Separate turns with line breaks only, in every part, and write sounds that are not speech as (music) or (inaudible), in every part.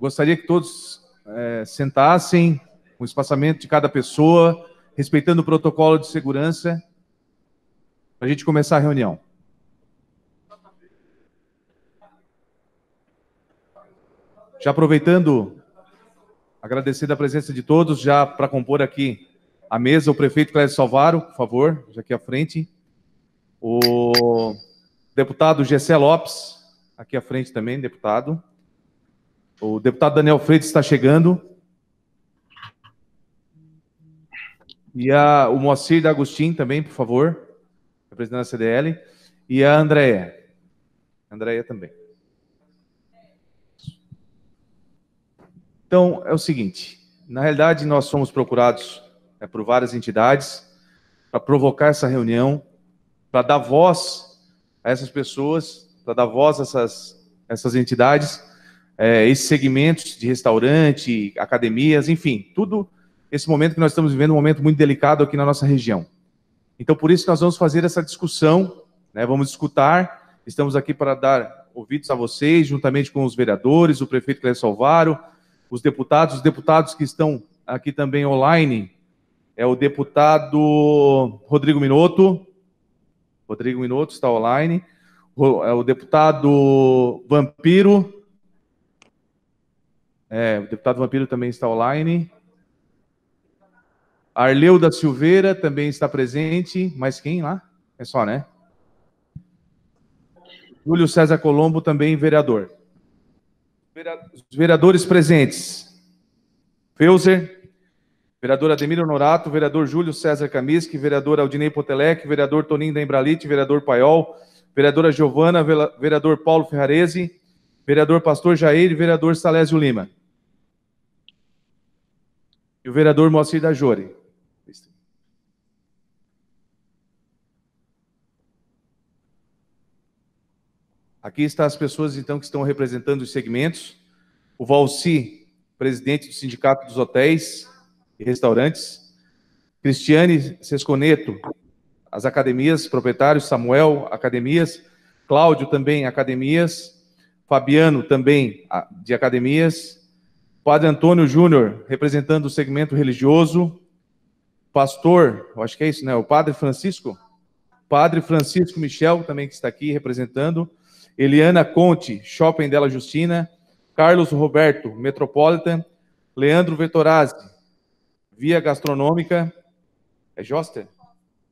Gostaria que todos é, sentassem com o espaçamento de cada pessoa, respeitando o protocolo de segurança, para a gente começar a reunião. Já aproveitando, agradecendo a presença de todos, já para compor aqui a mesa, o prefeito Clécio Salvaro, por favor, já aqui à frente. O deputado Gessé Lopes, aqui à frente também, deputado. O deputado Daniel Freitas está chegando. E a, o Moacir da Agostin também, por favor, Representando da CDL. E a Andréia. Andréia também. Então, é o seguinte: na realidade, nós somos procurados é, por várias entidades para provocar essa reunião, para dar voz a essas pessoas, para dar voz a essas, essas entidades é, esses segmentos de restaurante, academias, enfim, tudo esse momento que nós estamos vivendo, um momento muito delicado aqui na nossa região. Então, por isso nós vamos fazer essa discussão, né, vamos escutar, estamos aqui para dar ouvidos a vocês, juntamente com os vereadores, o prefeito Clécio Salvaro, os deputados, os deputados que estão aqui também online, é o deputado Rodrigo Minotto, Rodrigo Minotto está online, o, é o deputado Vampiro, é, o deputado Vampiro também está online. Arleu da Silveira também está presente. Mais quem lá? É só, né? Júlio César Colombo também vereador. Os vereadores presentes. Feuser, vereador Ademir Honorato, vereador Júlio César Camisque, vereador Aldinei Potelec, vereador Toninho da Embralite, vereador Paiol, vereadora Giovana, vereador Paulo Ferrarese, vereador Pastor Jair e vereador Salésio Lima. E o vereador Moacir da Jore. Aqui estão as pessoas, então, que estão representando os segmentos. O Valci, presidente do Sindicato dos Hotéis e Restaurantes. Cristiane Sesconeto, as academias, proprietários. Samuel, academias. Cláudio, também, academias. Fabiano, também, de academias. Padre Antônio Júnior, representando o segmento religioso. Pastor, eu acho que é isso, né? O Padre Francisco. Padre Francisco Michel, também que está aqui representando. Eliana Conte, Shopping dela Justina. Carlos Roberto, Metropolitan. Leandro Vetorazzi, Via Gastronômica. É Joster?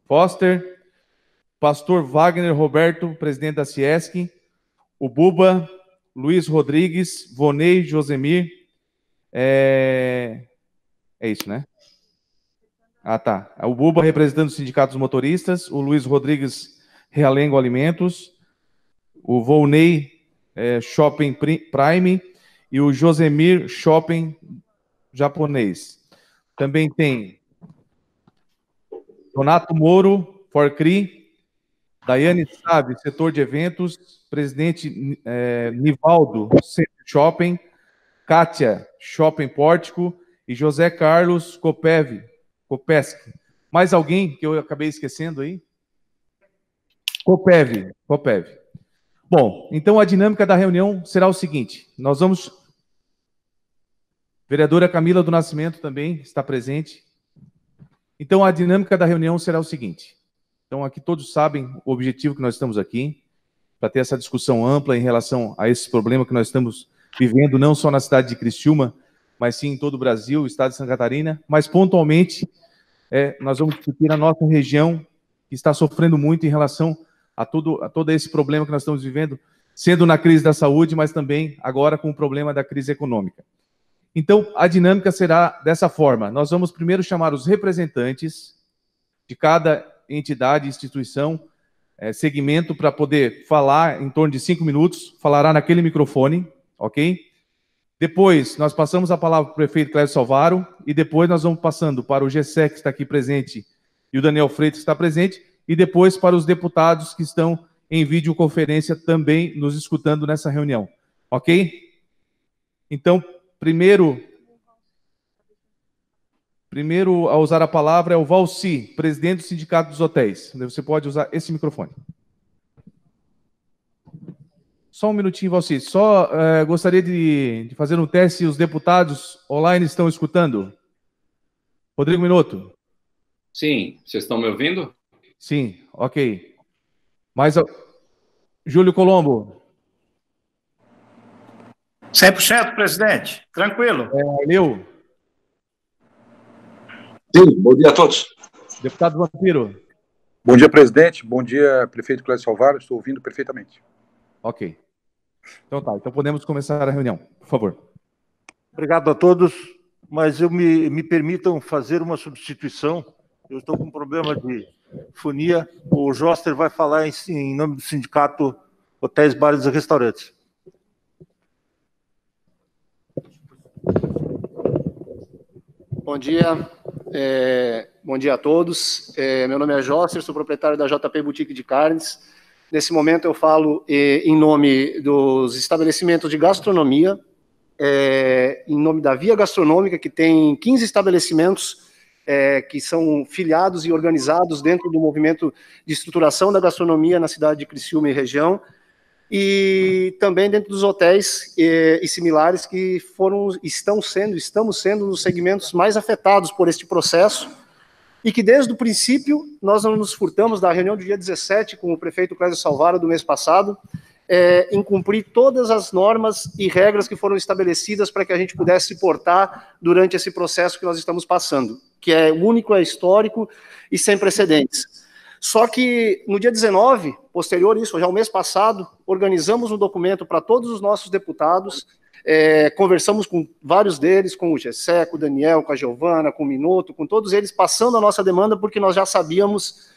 Foster. Pastor Wagner Roberto, presidente da Ciesc. O Buba, Luiz Rodrigues, Vonei Josemir. É, é isso, né? Ah, tá. O Buba representando o Sindicato dos Motoristas, o Luiz Rodrigues Realengo Alimentos, o Volney é, Shopping Prime e o Josemir Shopping Japonês. Também tem Donato Moro, Forcri, Daiane Sabe, setor de eventos, presidente é, Nivaldo, Shopping, Kátia, Shopping Pórtico e José Carlos Copev, Kopeski. Mais alguém que eu acabei esquecendo aí? Copev, Kopev. Bom, então a dinâmica da reunião será o seguinte: nós vamos. Vereadora Camila do Nascimento também está presente. Então a dinâmica da reunião será o seguinte. Então aqui todos sabem o objetivo que nós estamos aqui para ter essa discussão ampla em relação a esse problema que nós estamos vivendo não só na cidade de Criciúma, mas sim em todo o Brasil, o estado de Santa Catarina, mas pontualmente é, nós vamos discutir a nossa região, que está sofrendo muito em relação a, todo, a todo esse problema que nós estamos vivendo, sendo na crise da saúde, mas também agora com o problema da crise econômica. Então, a dinâmica será dessa forma: nós vamos primeiro chamar os representantes de cada entidade, instituição, é, segmento, para poder falar em torno de cinco minutos, falará naquele microfone, ok? Depois, nós passamos a palavra para o prefeito Cléber Salvaro e depois nós vamos passando para o GSEC, que está aqui presente, e o Daniel Freitas, que está presente, e depois para os deputados que estão em videoconferência também nos escutando nessa reunião, ok? Então, primeiro, primeiro a usar a palavra é o Valci, presidente do Sindicato dos Hotéis. Você pode usar esse microfone. Só um minutinho, Valci. Só é, gostaria de, de, fazer um teste se os deputados online estão escutando. Rodrigo Minuto.
Sim, vocês estão me ouvindo?
Sim, ok. Mais.
Júlio Colombo. 100%, presidente. Tranquilo. É, Leo. Sim, bom dia a
todos. Deputado Vampiro. Bom dia, presidente. Bom dia, prefeito Clécio Salvaro. Estou ouvindo
perfeitamente. Ok.
Então tá, então podemos começar a reunião, por favor.
Obrigado a todos, mas eu me, me permitam fazer uma substituição. Eu estou com um problema de fonia. O Joster vai falar em, em nome do sindicato Hotéis, Bares e Restaurantes.
Bom dia, é, bom dia a todos. É, meu nome é Joster, sou proprietário da JP Boutique de Carnes. Nesse momento eu falo eh, em nome dos estabelecimentos de gastronomia, eh, em nome da Via Gastronômica, que tem 15 estabelecimentos eh, que são filiados e organizados dentro do movimento de estruturação da gastronomia na cidade de Criciúma e região, e também dentro dos hotéis e, eh, e similares que foram, estão sendo, estamos sendo os segmentos mais afetados por este processo, e que desde o princípio nós não nos furtamos da reunião do dia 17 com o prefeito Clésio Salvaro do mês passado, é, em cumprir todas as normas e regras que foram estabelecidas para que a gente pudesse se portar durante esse processo que nós estamos passando, que é único, é histórico e sem precedentes. Só que no dia 19, posterior a isso, já o mês passado, organizamos um documento para todos os nossos deputados é, conversamos com vários deles, com o Gessé, com o Daniel, com a Giovana, com o Minuto, com todos eles, passando a nossa demanda, porque nós já sabíamos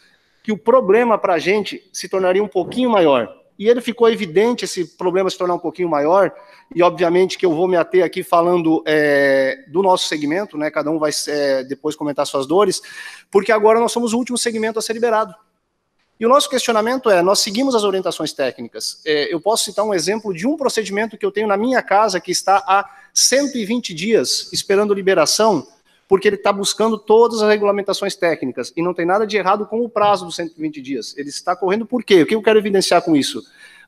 que o problema para a gente se tornaria um pouquinho maior. E ele ficou evidente esse problema se tornar um pouquinho maior, e obviamente que eu vou me ater aqui falando é, do nosso segmento, né? Cada um vai é, depois comentar suas dores, porque agora nós somos o último segmento a ser liberado. E o nosso questionamento é: nós seguimos as orientações técnicas. É, eu posso citar um exemplo de um procedimento que eu tenho na minha casa que está há 120 dias esperando liberação, porque ele está buscando todas as regulamentações técnicas. E não tem nada de errado com o prazo dos 120 dias. Ele está correndo por quê? O que eu quero evidenciar com isso?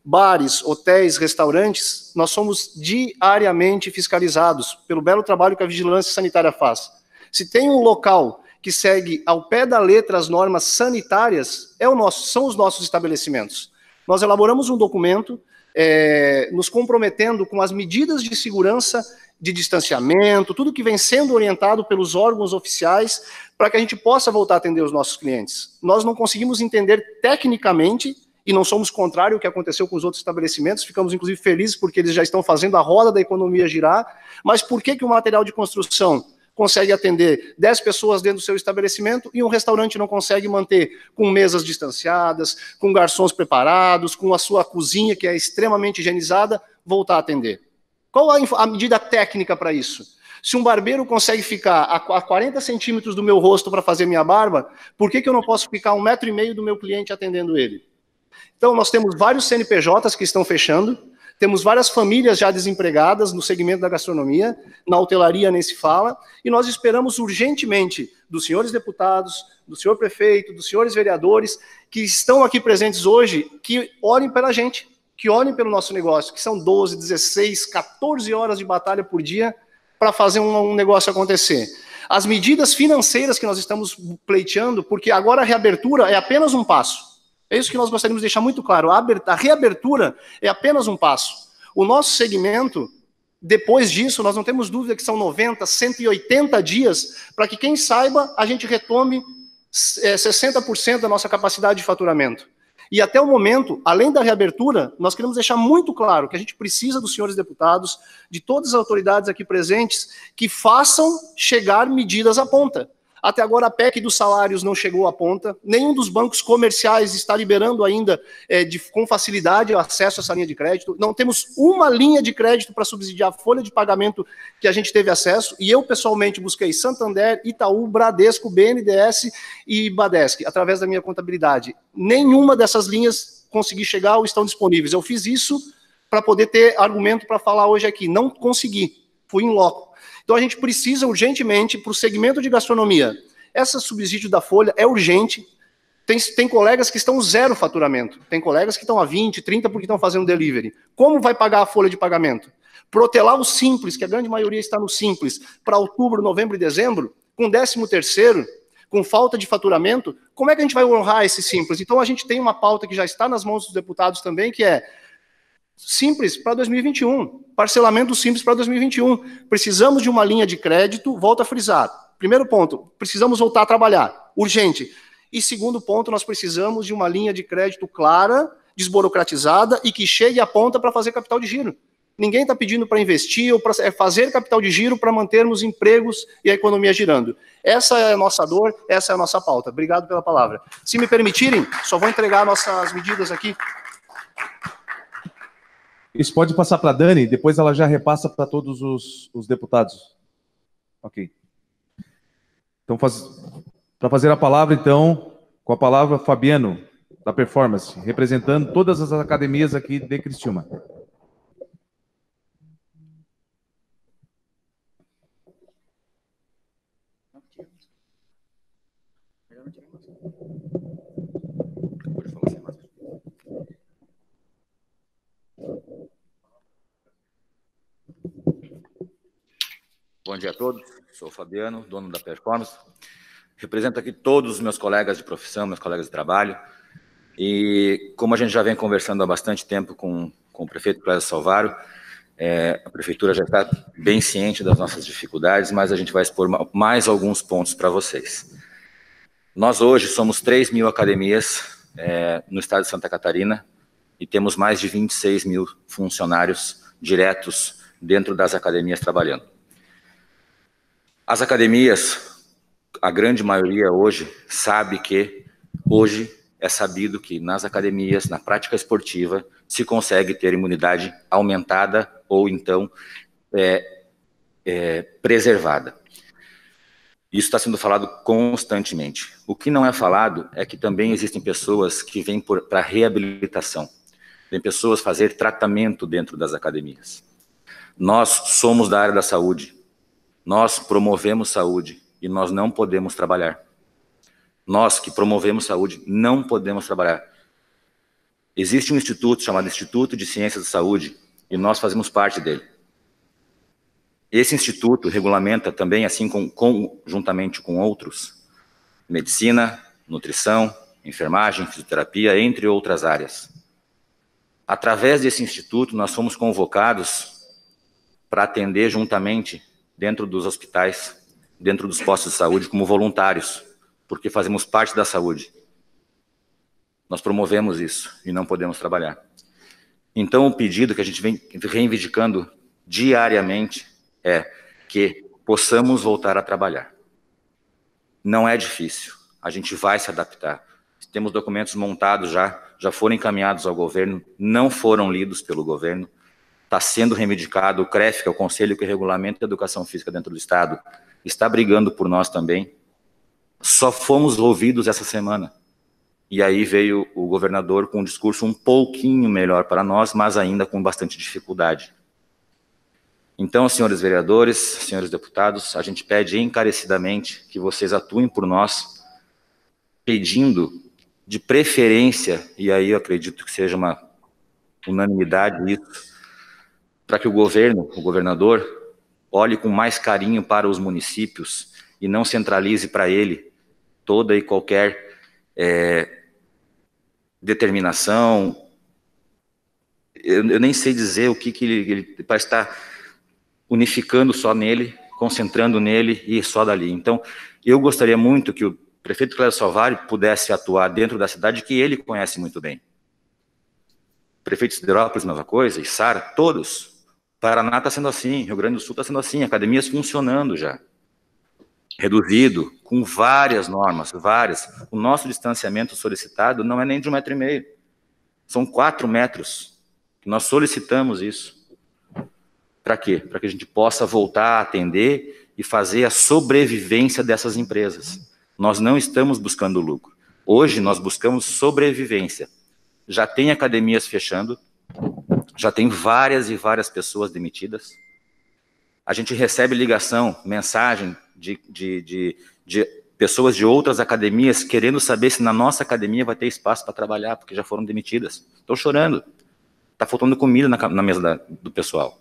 bares, hotéis, restaurantes, nós somos diariamente fiscalizados pelo belo trabalho que a vigilância sanitária faz. Se tem um local que segue ao pé da letra as normas sanitárias é o nosso, são os nossos estabelecimentos. Nós elaboramos um documento é, nos comprometendo com as medidas de segurança de distanciamento, tudo que vem sendo orientado pelos órgãos oficiais para que a gente possa voltar a atender os nossos clientes. Nós não conseguimos entender tecnicamente e não somos contrário ao que aconteceu com os outros estabelecimentos, ficamos inclusive felizes porque eles já estão fazendo a roda da economia girar, mas por que, que o material de construção consegue atender 10 pessoas dentro do seu estabelecimento e um restaurante não consegue manter com mesas distanciadas, com garçons preparados, com a sua cozinha que é extremamente higienizada, voltar a atender? Qual a, a medida técnica para isso? Se um barbeiro consegue ficar a 40 centímetros do meu rosto para fazer minha barba, por que, que eu não posso ficar um metro e meio do meu cliente atendendo ele? Então, nós temos vários CNPJs que estão fechando, temos várias famílias já desempregadas no segmento da gastronomia, na hotelaria nem se fala, e nós esperamos urgentemente dos senhores deputados, do senhor prefeito, dos senhores vereadores que estão aqui presentes hoje, que olhem pela gente, que olhem pelo nosso negócio, que são 12, 16, 14 horas de batalha por dia para fazer um, um negócio acontecer. As medidas financeiras que nós estamos pleiteando, porque agora a reabertura é apenas um passo é isso que nós gostaríamos de deixar muito claro. A, a reabertura é apenas um passo. O nosso segmento, depois disso, nós não temos dúvida que são 90, 180 dias para que, quem saiba, a gente retome é, 60% da nossa capacidade de faturamento. E até o momento, além da reabertura, nós queremos deixar muito claro que a gente precisa dos senhores deputados, de todas as autoridades aqui presentes, que façam chegar medidas à ponta. Até agora, a PEC dos salários não chegou à ponta. Nenhum dos bancos comerciais está liberando ainda é, de, com facilidade o acesso a essa linha de crédito. Não temos uma linha de crédito para subsidiar a folha de pagamento que a gente teve acesso. E eu, pessoalmente, busquei Santander, Itaú, Bradesco, BNDES e Badesc, através da minha contabilidade. Nenhuma dessas linhas consegui chegar ou estão disponíveis. Eu fiz isso para poder ter argumento para falar hoje aqui. Não consegui. Fui em loco. Então a gente precisa urgentemente para o segmento de gastronomia. Esse subsídio da folha é urgente. Tem, tem colegas que estão zero faturamento, tem colegas que estão a 20, 30 porque estão fazendo delivery. Como vai pagar a folha de pagamento? Protelar o simples, que a grande maioria está no simples, para outubro, novembro e dezembro, com décimo terceiro, com falta de faturamento, como é que a gente vai honrar esse simples? Então a gente tem uma pauta que já está nas mãos dos deputados também, que é simples para 2021, parcelamento simples para 2021. Precisamos de uma linha de crédito, volta a frisar. Primeiro ponto, precisamos voltar a trabalhar, urgente. E segundo ponto, nós precisamos de uma linha de crédito clara, desburocratizada e que chegue à ponta para fazer capital de giro. Ninguém está pedindo para investir ou para é fazer capital de giro para mantermos empregos e a economia girando. Essa é a nossa dor, essa é a nossa pauta. Obrigado pela palavra. Se me permitirem, só vou entregar nossas medidas aqui.
Isso pode passar para a Dani, depois ela já repassa para todos os, os, deputados. Ok. Então, faz... para fazer a palavra, então, com a palavra, Fabiano, da Performance, representando todas as academias aqui de Cristiúma.
Bom dia a todos. Sou o Fabiano, dono da Performance. Represento aqui todos os meus colegas de profissão, meus colegas de trabalho. E como a gente já vem conversando há bastante tempo com, com o prefeito Cláudio Salvaro, é, a prefeitura já está bem ciente das nossas dificuldades, mas a gente vai expor mais alguns pontos para vocês. Nós hoje somos 3 mil academias é, no estado de Santa Catarina e temos mais de 26 mil funcionários diretos dentro das academias trabalhando. As academias, a grande maioria hoje, sabe que hoje é sabido que nas academias, na prática esportiva, se consegue ter imunidade aumentada ou então é, é, preservada. Isso está sendo falado constantemente. O que não é falado é que também existem pessoas que vêm para reabilitação. Tem pessoas fazer tratamento dentro das academias. Nós somos da área da saúde. Nós promovemos saúde e nós não podemos trabalhar. Nós que promovemos saúde não podemos trabalhar. Existe um instituto chamado Instituto de Ciências da Saúde e nós fazemos parte dele. Esse instituto regulamenta também, assim com, com, juntamente com outros, medicina, nutrição, enfermagem, fisioterapia, entre outras áreas. Através desse instituto, nós fomos convocados para atender juntamente dentro dos hospitais, dentro dos postos de saúde, como voluntários, porque fazemos parte da saúde. Nós promovemos isso e não podemos trabalhar. Então, o pedido que a gente vem reivindicando diariamente é que possamos voltar a trabalhar. Não é difícil, a gente vai se adaptar. Temos documentos montados já, já foram encaminhados ao governo, não foram lidos pelo governo está sendo reivindicado, o CREF, que é o Conselho que Regulamento da educação física dentro do Estado, está brigando por nós também. Só fomos ouvidos essa semana. E aí veio o governador com um discurso um pouquinho melhor para nós, mas ainda com bastante dificuldade. Então, senhores vereadores, senhores deputados, a gente pede encarecidamente que vocês atuem por nós, pedindo de preferência, e aí eu acredito que seja uma unanimidade isso, para que o governo, o governador, olhe com mais carinho para os municípios e não centralize para ele toda e qualquer é, determinação. Eu, eu, nem sei dizer o que, que ele, ele parece estar unificando só nele, concentrando nele e só dali. Então, eu gostaria muito que o prefeito Cléber Salvari pudesse atuar dentro da cidade que ele conhece muito bem. Prefeito de Siderópolis, Nova coisa, Sara, todos Paraná está sendo assim, Rio Grande do Sul está sendo assim, academias funcionando já. Reduzido, com várias normas, várias. O nosso distanciamento solicitado não é nem de um metro e meio. São quatro metros. Nós solicitamos isso. Para quê? Para que a gente possa voltar a atender e fazer a sobrevivência dessas empresas. Nós não estamos buscando lucro. Hoje nós buscamos sobrevivência. Já tem academias fechando, já tem várias e várias pessoas demitidas. A gente recebe ligação, mensagem de, de, de, de pessoas de outras academias querendo saber se na nossa academia vai ter espaço para trabalhar, porque já foram demitidas. Estou chorando. Está faltando comida na, na mesa da, do pessoal.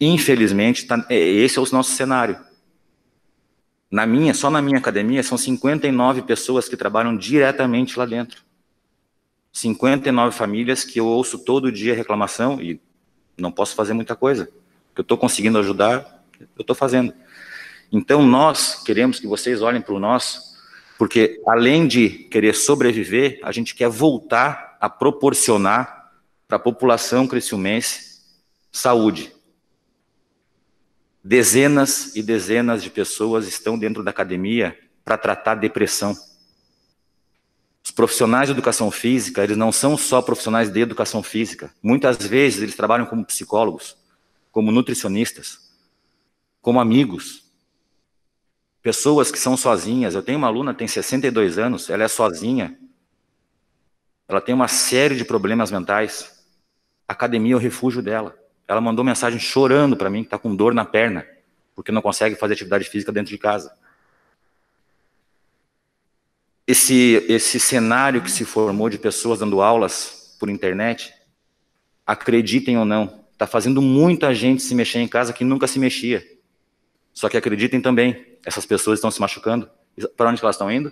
Infelizmente, tá, é, esse é o nosso cenário. Na minha, só na minha academia, são 59 pessoas que trabalham diretamente lá dentro. 59 famílias que eu ouço todo dia reclamação e não posso fazer muita coisa. O que eu estou conseguindo ajudar, eu estou fazendo. Então, nós queremos que vocês olhem para o nós, porque além de querer sobreviver, a gente quer voltar a proporcionar para a população criciumense saúde. Dezenas e dezenas de pessoas estão dentro da academia para tratar depressão. Os profissionais de educação física, eles não são só profissionais de educação física. Muitas vezes eles trabalham como psicólogos, como nutricionistas, como amigos. Pessoas que são sozinhas. Eu tenho uma aluna, tem 62 anos, ela é sozinha. Ela tem uma série de problemas mentais. A academia é o refúgio dela. Ela mandou mensagem chorando para mim que está com dor na perna, porque não consegue fazer atividade física dentro de casa esse, esse cenário que se formou de pessoas dando aulas por internet, acreditem ou não, está fazendo muita gente se mexer em casa que nunca se mexia. Só que acreditem também, essas pessoas estão se machucando. Para onde elas estão indo?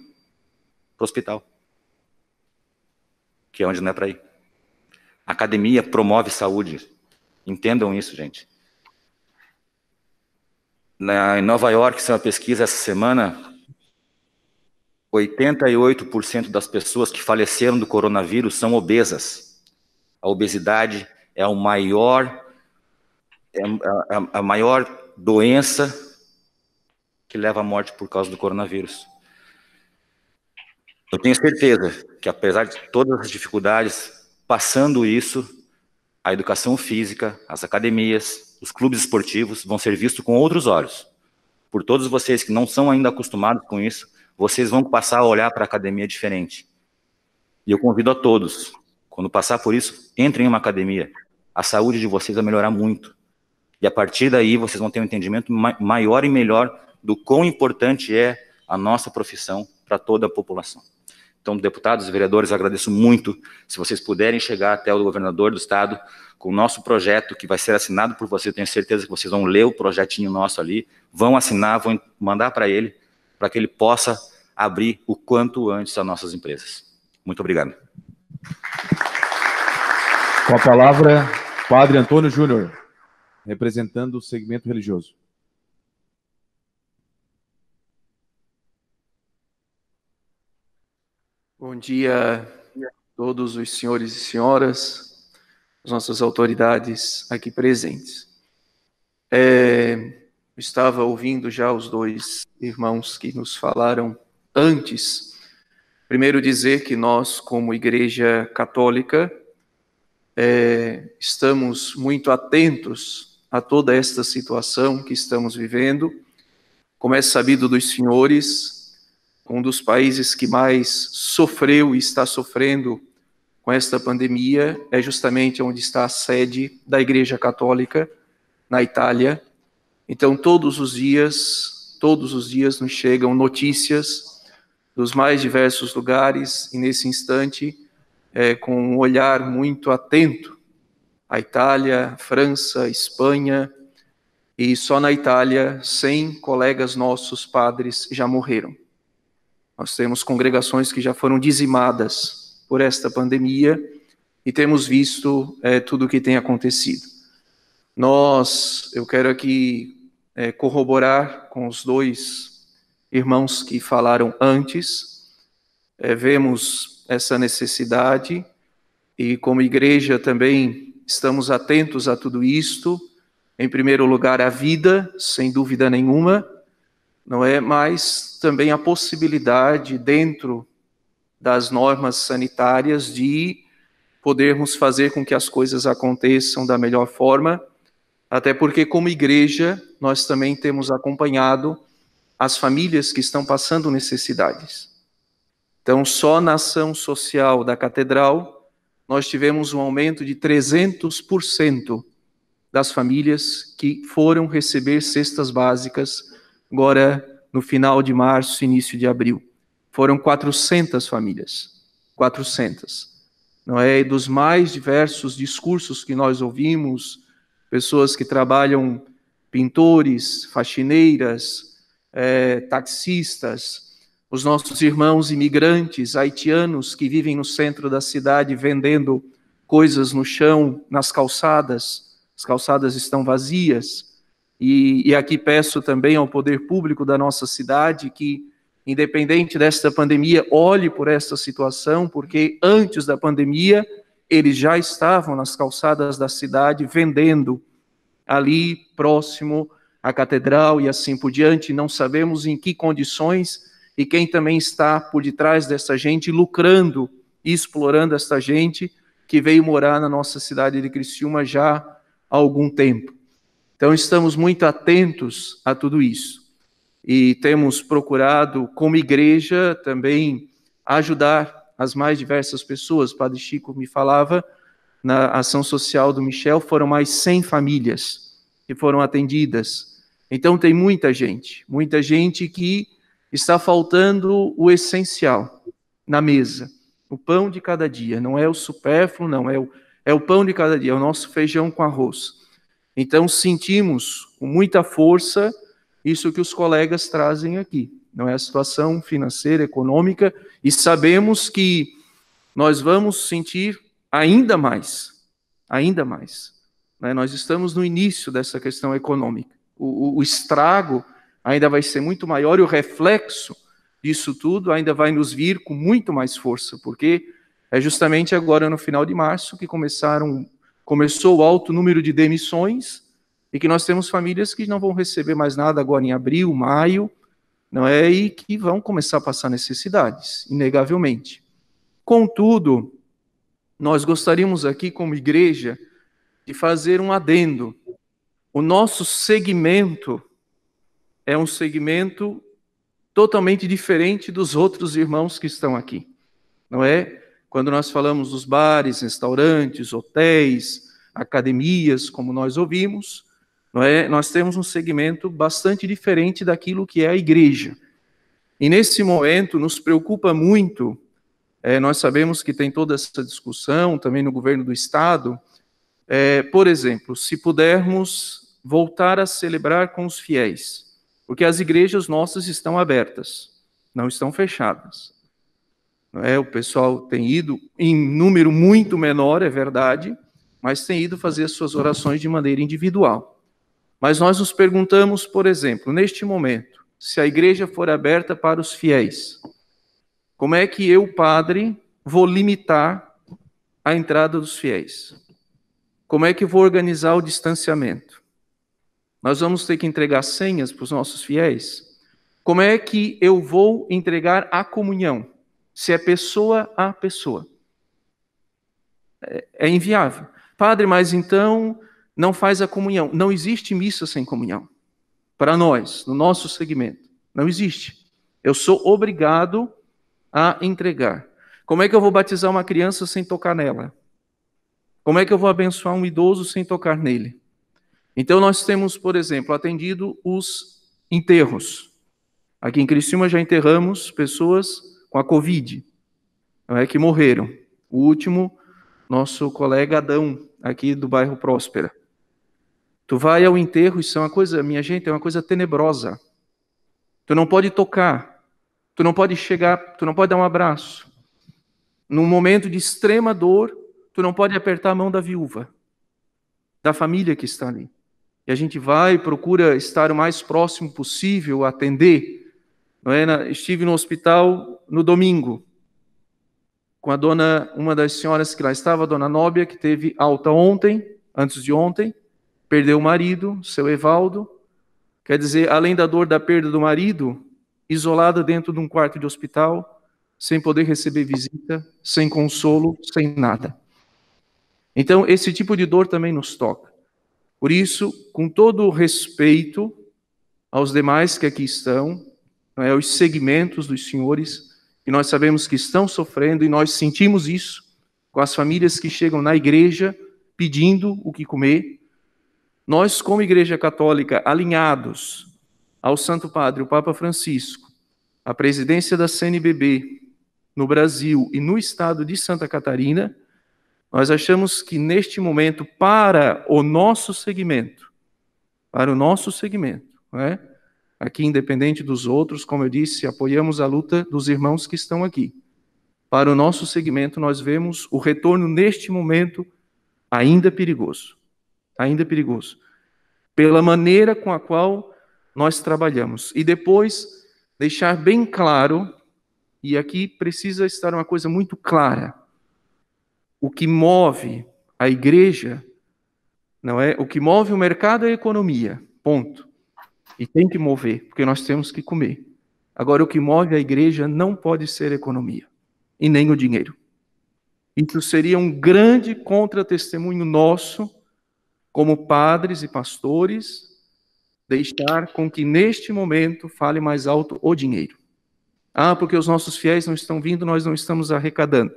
Para o hospital, que é onde não é para ir. A academia promove saúde. Entendam isso, gente. Na, em Nova York, saiu uma pesquisa essa semana 88% das pessoas que faleceram do coronavírus são obesas. A obesidade é, o maior, é a, é, é a maior doença que leva à morte por causa do coronavírus. Eu tenho certeza que, apesar de todas as dificuldades, passando isso, a educação física, as academias, os clubes esportivos vão ser vistos com outros olhos. Por todos vocês que não são ainda acostumados com isso, vocês vão passar a olhar para a academia diferente. E eu convido a todos, quando passar por isso, entrem em uma academia. A saúde de vocês vai melhorar muito. E a partir daí vocês vão ter um entendimento maior e melhor do quão importante é a nossa profissão para toda a população. Então, deputados e vereadores, agradeço muito se vocês puderem chegar até o governador do estado com o nosso projeto, que vai ser assinado por você. Tenho certeza que vocês vão ler o projetinho nosso ali, vão assinar, vão mandar para ele, para que ele possa abrir o quanto antes as nossas empresas. Muito obrigado.
Com a palavra, Padre Antônio Júnior, representando o segmento religioso.
Bom dia a todos os senhores e senhoras, as nossas autoridades aqui presentes. É, eu estava ouvindo já os dois irmãos que nos falaram antes. Primeiro, dizer que nós, como Igreja Católica, é, estamos muito atentos a toda esta situação que estamos vivendo. Como é sabido dos senhores, um dos países que mais sofreu e está sofrendo com esta pandemia é justamente onde está a sede da Igreja Católica, na Itália. Então, todos os dias, todos os dias nos chegam notícias dos mais diversos lugares, e nesse instante, é, com um olhar muito atento, a Itália, França, Espanha, e só na Itália, 100 colegas nossos padres já morreram. Nós temos congregações que já foram dizimadas por esta pandemia e temos visto é, tudo o que tem acontecido. Nós, eu quero aqui é, corroborar com os dois irmãos que falaram antes, é, vemos essa necessidade e, como igreja, também estamos atentos a tudo isto. Em primeiro lugar, a vida, sem dúvida nenhuma, não é? Mas também a possibilidade, dentro das normas sanitárias, de podermos fazer com que as coisas aconteçam da melhor forma até porque, como igreja, nós também temos acompanhado as famílias que estão passando necessidades. Então, só na ação social da catedral, nós tivemos um aumento de 300% das famílias que foram receber cestas básicas agora no final de março, início de abril. Foram 400 famílias. 400. Não é e dos mais diversos discursos que nós ouvimos, pessoas que trabalham, pintores, faxineiras, é, taxistas, os nossos irmãos imigrantes haitianos que vivem no centro da cidade vendendo coisas no chão, nas calçadas, as calçadas estão vazias. E, e aqui peço também ao poder público da nossa cidade que independente desta pandemia, olhe por esta situação, porque antes da pandemia eles já estavam nas calçadas da cidade vendendo ali próximo à catedral e assim por diante. Não sabemos em que condições e quem também está por detrás dessa gente lucrando e explorando esta gente que veio morar na nossa cidade de Criciúma já há algum tempo. Então estamos muito atentos a tudo isso e temos procurado como igreja também ajudar as mais diversas pessoas. O padre Chico me falava, na ação social do Michel, foram mais 100 famílias que foram atendidas. Então, tem muita gente, muita gente que está faltando o essencial na mesa, o pão de cada dia. Não é o supérfluo, não, é o, é o pão de cada dia, é o nosso feijão com arroz. Então, sentimos com muita força isso que os colegas trazem aqui. Não é a situação financeira, econômica, e sabemos que nós vamos sentir ainda mais, ainda mais. Né? Nós estamos no início dessa questão econômica. O, o, o estrago ainda vai ser muito maior e o reflexo disso tudo ainda vai nos vir com muito mais força, porque é justamente agora no final de março que começaram começou o alto número de demissões e que nós temos famílias que não vão receber mais nada agora em abril, maio não é? aí que vão começar a passar necessidades, inegavelmente. Contudo, nós gostaríamos aqui, como igreja, de fazer um adendo. O nosso segmento é um segmento totalmente diferente dos outros irmãos que estão aqui, não é? Quando nós falamos dos bares, restaurantes, hotéis, academias, como nós ouvimos, é? Nós temos um segmento bastante diferente daquilo que é a igreja. E nesse momento nos preocupa muito, é, nós sabemos que tem toda essa discussão também no governo do Estado. É, por exemplo, se pudermos voltar a celebrar com os fiéis, porque as igrejas nossas estão abertas, não estão fechadas. Não é? O pessoal tem ido em número muito menor, é verdade, mas tem ido fazer as suas orações de maneira individual. Mas nós nos perguntamos, por exemplo, neste momento, se a igreja for aberta para os fiéis, como é que eu, padre, vou limitar a entrada dos fiéis? Como é que vou organizar o distanciamento? Nós vamos ter que entregar senhas para os nossos fiéis? Como é que eu vou entregar a comunhão? Se é pessoa a pessoa. É, é inviável. Padre, mas então não faz a comunhão. Não existe missa sem comunhão. Para nós, no nosso segmento. Não existe. Eu sou obrigado a entregar. Como é que eu vou batizar uma criança sem tocar nela? Como é que eu vou abençoar um idoso sem tocar nele? Então, nós temos, por exemplo, atendido os enterros. Aqui em Criciúma já enterramos pessoas com a Covid, não é, que morreram. O último, nosso colega Adão, aqui do bairro Próspera. Tu vai ao enterro, isso é uma coisa, minha gente, é uma coisa tenebrosa. Tu não pode tocar, tu não pode chegar, tu não pode dar um abraço. Num momento de extrema dor, tu não pode apertar a mão da viúva, da família que está ali. E a gente vai, procura estar o mais próximo possível, atender. Não é? Estive no hospital no domingo, com a dona, uma das senhoras que lá estava, a dona Nóbia, que teve alta ontem, antes de ontem. Perdeu o marido, seu Evaldo. Quer dizer, além da dor da perda do marido, isolada dentro de um quarto de hospital, sem poder receber visita, sem consolo, sem nada. Então, esse tipo de dor também nos toca. Por isso, com todo o respeito aos demais que aqui estão, não é, os segmentos dos senhores, que nós sabemos que estão sofrendo e nós sentimos isso com as famílias que chegam na igreja pedindo o que comer, nós, como Igreja Católica, alinhados ao Santo Padre, o Papa Francisco, à presidência da CNBB no Brasil e no estado de Santa Catarina, nós achamos que neste momento, para o nosso segmento, para o nosso segmento, é? aqui independente dos outros, como eu disse, apoiamos a luta dos irmãos que estão aqui. Para o nosso segmento, nós vemos o retorno neste momento ainda perigoso ainda é perigoso, pela maneira com a qual nós trabalhamos. E depois, deixar bem claro, e aqui precisa estar uma coisa muito clara: o que move a igreja não é o que move o mercado é a economia, ponto. E tem que mover, porque nós temos que comer. Agora, o que move a igreja não pode ser a economia e nem o dinheiro. Isso seria um grande contra-testemunho nosso como padres e pastores, deixar com que neste momento fale mais alto o dinheiro. Ah, porque os nossos fiéis não estão vindo, nós não estamos arrecadando.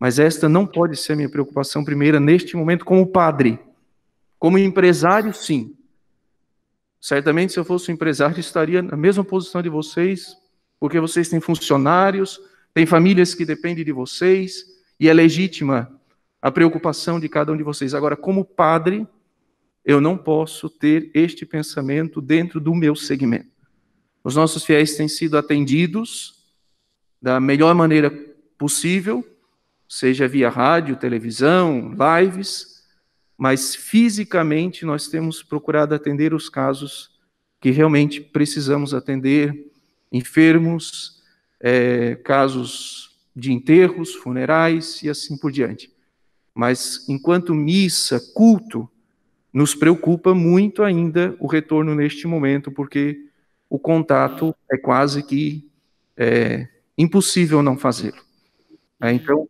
Mas esta não pode ser a minha preocupação primeira neste momento como padre. Como empresário, sim. Certamente, se eu fosse um empresário, estaria na mesma posição de vocês, porque vocês têm funcionários, têm famílias que dependem de vocês, e é legítima a preocupação de cada um de vocês. Agora, como padre, eu não posso ter este pensamento dentro do meu segmento. Os nossos fiéis têm sido atendidos da melhor maneira possível, seja via rádio, televisão, lives, mas fisicamente nós temos procurado atender os casos que realmente precisamos atender, enfermos, é, casos de enterros, funerais e assim por diante. Mas enquanto missa, culto, nos preocupa muito ainda o retorno neste momento, porque o contato é quase que é, impossível não fazê-lo. É, então,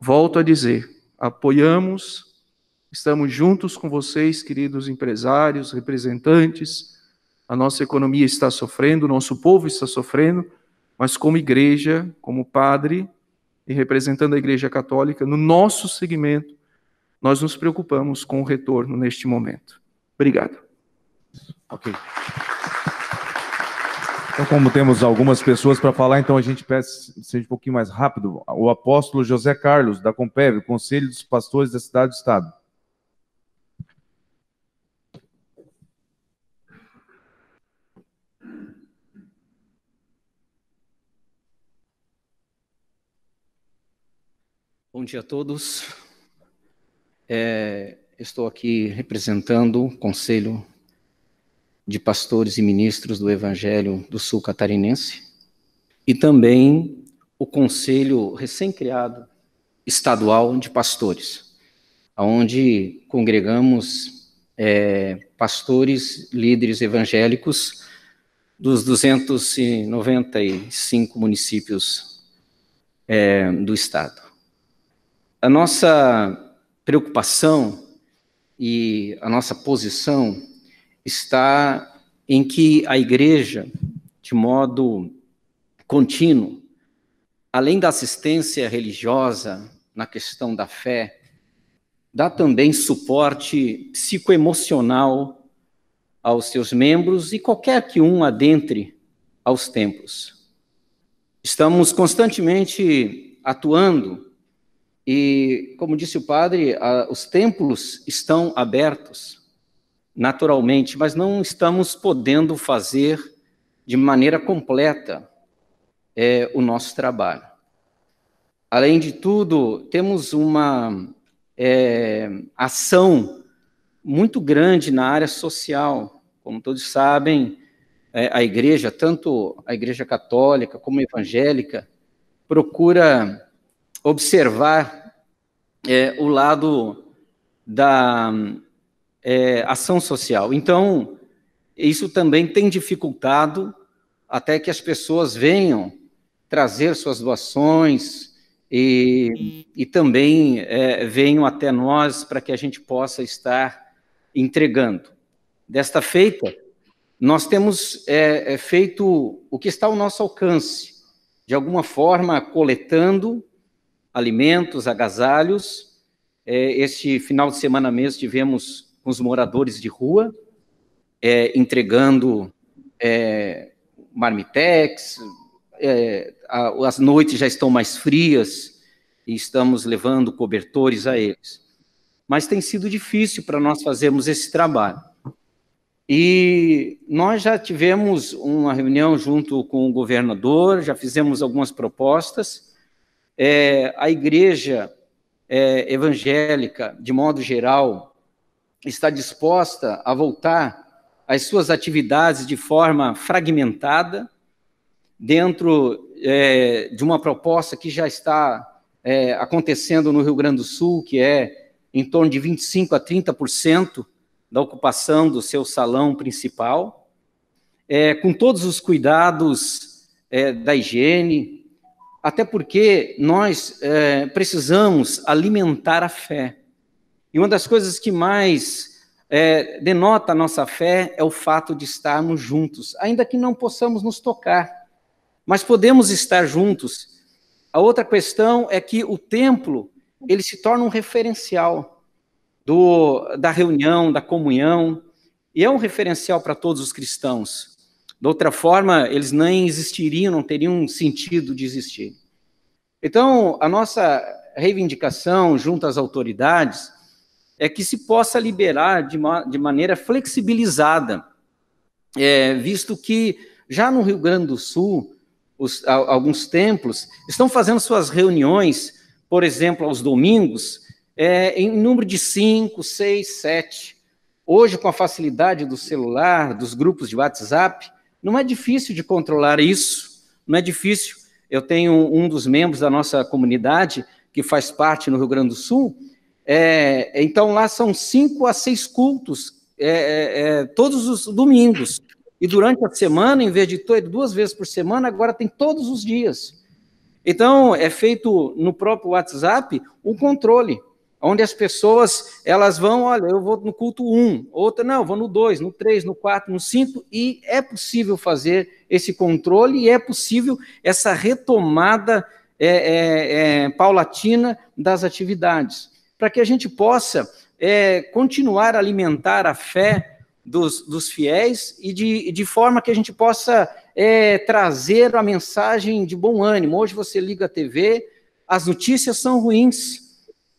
volto a dizer, apoiamos, estamos juntos com vocês, queridos empresários, representantes, a nossa economia está sofrendo, o nosso povo está sofrendo, mas como igreja, como padre e representando a Igreja Católica, no nosso segmento, nós nos preocupamos com o retorno neste momento. Obrigado. Ok.
Então, como temos algumas pessoas para falar, então a gente pede seja um pouquinho mais rápido. O apóstolo José Carlos, da Compev, Conselho dos Pastores da Cidade do
Estado.
Bom dia a todos. É, estou aqui representando o Conselho de Pastores e Ministros do Evangelho do Sul Catarinense e também o Conselho recém-criado estadual de pastores, onde congregamos é, pastores, líderes evangélicos dos 295 municípios é, do estado. A nossa preocupação e a nossa posição está em que a igreja, de modo contínuo, além da assistência religiosa na questão da fé, dá também suporte psicoemocional aos seus membros e qualquer que um adentre aos templos. Estamos constantemente atuando e, como disse o padre, a, os templos estão abertos naturalmente, mas não estamos podendo fazer de maneira completa é, o nosso trabalho. Além de tudo, temos uma é, ação muito grande na área social. Como todos sabem, é, a igreja, tanto a igreja católica como a evangélica, procura observar é, o lado da é, ação social. Então, isso também tem dificultado até que as pessoas venham trazer suas doações e, e também é, venham até nós para que a gente possa estar entregando. Desta feita, nós temos é, é feito o que está ao nosso alcance, de alguma forma coletando alimentos, agasalhos. É, este final de semana mesmo tivemos com os moradores de rua é, entregando é, marmitex. as noites já estão mais frias e estamos levando cobertores a eles. Mas tem sido difícil para nós fazermos esse trabalho. E nós já tivemos uma reunião junto com o governador, já fizemos algumas propostas é, a igreja é, evangélica, de modo geral, está disposta a voltar às suas atividades de forma fragmentada, dentro é, de uma proposta que já está é, acontecendo no Rio Grande do Sul, que é em torno de 25% a 30% da ocupação do seu salão principal, é, com todos os cuidados é, da higiene, até porque nós é, precisamos alimentar a fé. E uma das coisas que mais é, denota a nossa fé é o fato de estarmos juntos, ainda que não possamos nos tocar, mas podemos estar juntos. A outra questão é que o templo ele se torna um referencial do, da reunião, da comunhão, e é um referencial para todos os cristãos. De outra forma, eles nem existiriam, não teriam sentido de existir. Então, a nossa reivindicação junto às autoridades é que se possa liberar de, de maneira flexibilizada, é, visto que já no Rio Grande do Sul, os, a, alguns templos estão fazendo suas reuniões, por exemplo, aos domingos, é, em número de cinco, seis, sete. Hoje, com a facilidade do celular, dos grupos de WhatsApp, não é difícil de controlar isso, não é difícil. Eu tenho um dos membros da nossa comunidade que faz parte no Rio Grande do Sul. É, então lá são cinco a seis cultos é, é, é todos os domingos e durante a semana, em vez de duas vezes por semana, agora tem todos os dias. Então é feito no próprio WhatsApp o um controle onde as pessoas elas vão, olha, eu vou no culto 1, outra, não, vou no 2, no 3, no 4, no 5, e é possível fazer esse controle e é possível essa retomada é, é, é, paulatina das atividades, para que a gente possa é, continuar a alimentar a fé dos, dos fiéis e de, de forma que a gente possa é, trazer a mensagem de bom ânimo. Hoje você liga a TV, as notícias são ruins,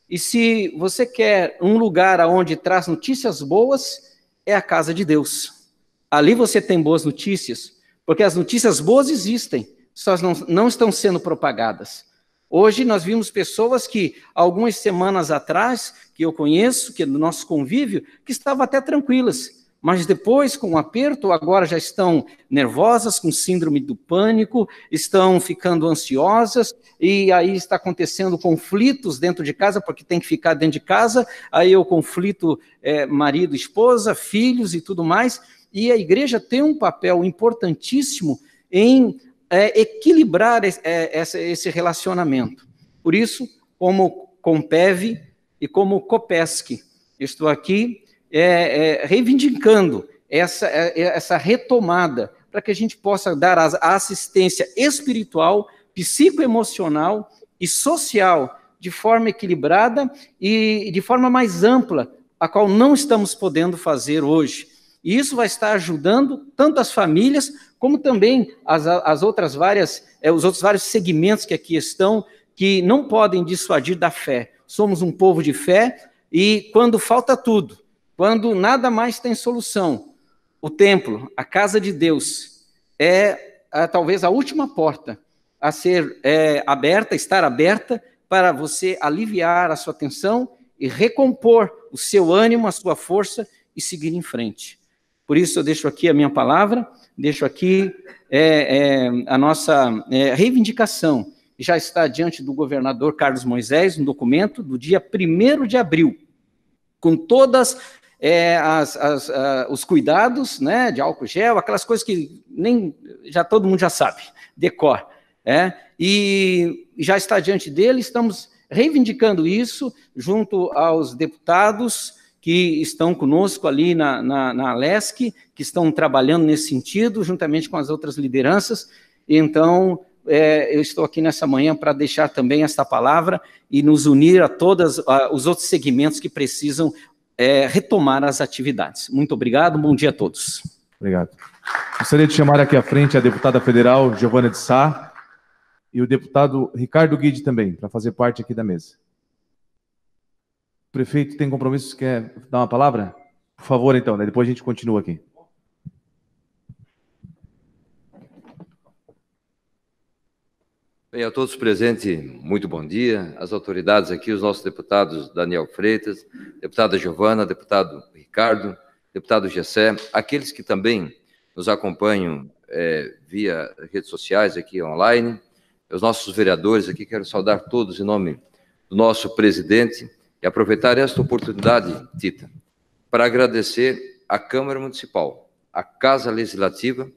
e se você quer um lugar aonde traz notícias boas, é a casa de Deus. Ali você tem boas notícias, porque as notícias boas existem, só não, não estão sendo propagadas. Hoje nós vimos pessoas que, algumas semanas atrás, que eu conheço, que é do nosso convívio, que estavam até tranquilas, mas depois, com o um aperto, agora já estão nervosas, com síndrome do pânico, estão ficando ansiosas, e aí está acontecendo conflitos dentro de casa, porque tem que ficar dentro de casa, aí o conflito é, marido, esposa, filhos e tudo mais, e a igreja tem um papel importantíssimo em é, equilibrar esse, é, esse relacionamento. Por isso, como compeve e como Copesc, estou aqui é, é, reivindicando essa, é, é, essa retomada, para que a gente possa dar a assistência espiritual, psicoemocional e social de forma equilibrada e de forma mais ampla, a qual não estamos podendo fazer hoje. E isso vai estar ajudando tanto as famílias, como também as, as outras várias, é, os outros vários segmentos que aqui estão, que não podem dissuadir da fé. Somos um povo de fé e quando falta tudo, quando nada mais tem solução. O templo, a casa de Deus, é, é talvez a última porta a ser é, aberta, estar aberta, para você aliviar a sua tensão e recompor o seu ânimo, a sua força e seguir em frente. Por isso, eu deixo aqui a minha palavra, deixo aqui é, é, a nossa é, reivindicação. Já está diante do governador Carlos Moisés um documento do dia 1 de abril, com todas é, as, as, ah, os cuidados né, de álcool gel, aquelas coisas que nem já todo mundo já sabe, decor. É, e já está diante dele, estamos reivindicando isso junto aos deputados que estão conosco ali na, na, na Alesc, que estão trabalhando nesse sentido, juntamente com as outras lideranças. Então, é, eu estou aqui nessa manhã para deixar também esta palavra e nos unir a todos os outros segmentos que precisam é, retomar as atividades. Muito obrigado, bom dia a todos.
Obrigado.
Gostaria de chamar aqui à frente a deputada federal Giovana de Sá e o deputado Ricardo Guide também, para fazer parte aqui da mesa. O prefeito tem compromissos, quer dar uma palavra? Por favor, então, né? depois a gente continua aqui.
Bem, a todos presentes, muito bom dia. As autoridades aqui, os nossos deputados Daniel Freitas, deputada Giovana, deputado Ricardo, deputado Gessé, aqueles que também nos acompanham é, via redes sociais aqui online, os nossos vereadores aqui, quero saudar todos em nome do nosso presidente e aproveitar esta oportunidade, Tita, para agradecer à Câmara Municipal, à Casa Legislativa,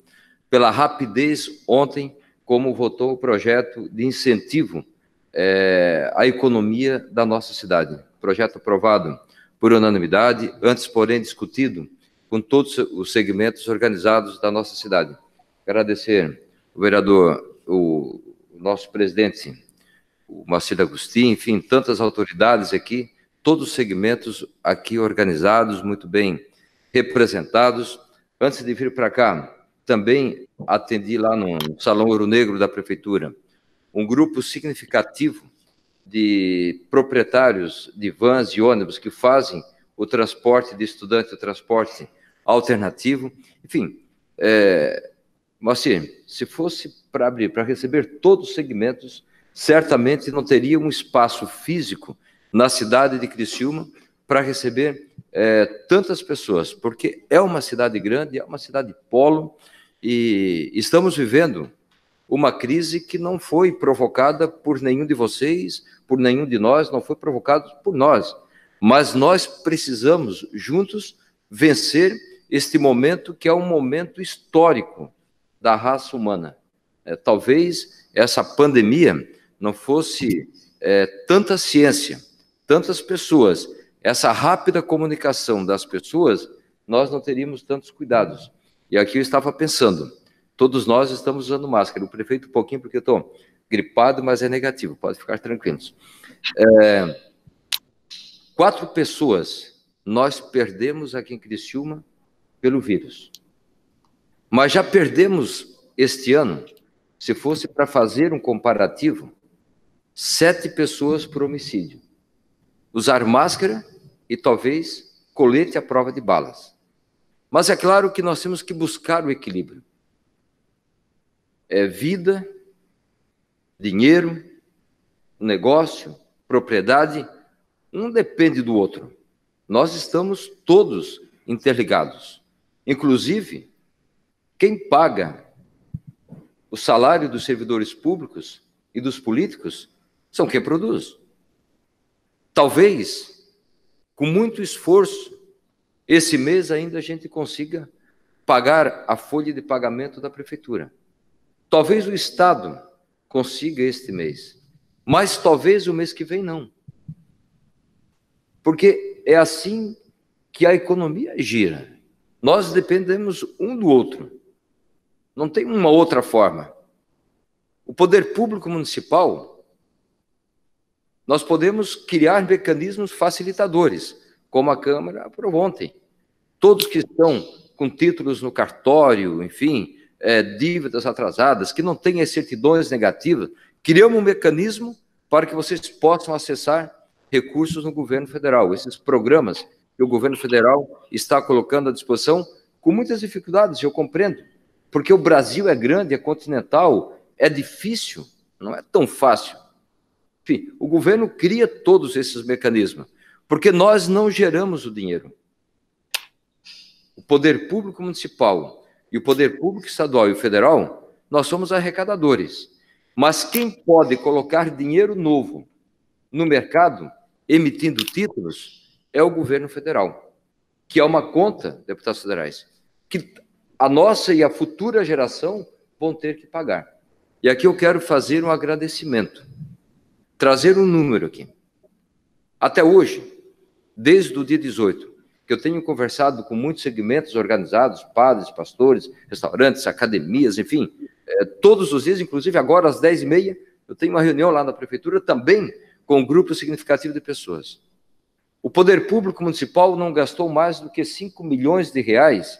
pela rapidez ontem como votou o projeto de incentivo é, à economia da nossa cidade. Projeto aprovado por unanimidade, antes, porém, discutido com todos os segmentos organizados da nossa cidade. Agradecer o vereador, o nosso presidente, o Marcelo Agostinho, enfim, tantas autoridades aqui, todos os segmentos aqui organizados, muito bem representados. Antes de vir para cá, também atendi lá no, Salão Ouro Negro da Prefeitura um grupo significativo de proprietários de vans e ônibus que fazem o transporte de estudante, o transporte alternativo. Enfim, é, Moacir, se fosse para abrir, para receber todos os segmentos, certamente não teria um espaço físico na cidade de Criciúma para receber é, tantas pessoas, porque é uma cidade grande, é uma cidade polo, e estamos vivendo uma crise que não foi provocada por nenhum de vocês, por nenhum de nós, não foi provocada por nós. Mas nós precisamos, juntos, vencer este momento que é um momento histórico da raça humana. É, talvez essa pandemia não fosse é, tanta ciência, tantas pessoas essa rápida comunicação das pessoas, nós não teríamos tantos cuidados. E aqui eu estava pensando, todos nós estamos usando máscara, o prefeito um pouquinho, porque eu estou gripado, mas é negativo, pode ficar tranquilos. É, quatro pessoas nós perdemos aqui em Criciúma pelo vírus. Mas já perdemos este ano, se fosse para fazer um comparativo, sete pessoas por homicídio usar máscara e talvez colete à prova de balas. Mas é claro que nós temos que buscar o equilíbrio. É vida, dinheiro, negócio, propriedade, um depende do outro. Nós estamos todos interligados. Inclusive, quem paga o salário dos servidores públicos e dos políticos são quem produz. Talvez, com muito esforço, esse mês ainda a gente consiga pagar a folha de pagamento da prefeitura. Talvez o Estado consiga este mês, mas talvez o mês que vem não. Porque é assim que a economia gira. Nós dependemos um do outro. Não tem uma outra forma. O poder público municipal nós podemos criar mecanismos facilitadores, como a Câmara aprovou ontem. Todos que estão com títulos no cartório, enfim, é, dívidas atrasadas, que não têm certidões negativas, criamos um mecanismo para que vocês possam acessar recursos no governo federal. Esses programas que o governo federal está colocando à disposição com muitas dificuldades, eu compreendo, porque o Brasil é grande, é continental, é difícil, não é tão fácil enfim, o governo cria todos esses mecanismos, porque nós não geramos o dinheiro. O poder público municipal e o poder público estadual e federal, nós somos arrecadadores. Mas quem pode colocar dinheiro novo no mercado, emitindo títulos, é o governo federal, que é uma conta, deputados federais, que a nossa e a futura geração vão ter que pagar. E aqui eu quero fazer um agradecimento trazer um número aqui. Até hoje, desde o dia 18, que eu tenho conversado com muitos segmentos organizados, padres, pastores, restaurantes, academias, enfim, é, todos os dias, inclusive agora às 10h30, eu tenho uma reunião lá na prefeitura também com um grupo significativo de pessoas. O poder público municipal não gastou mais do que 5 milhões de reais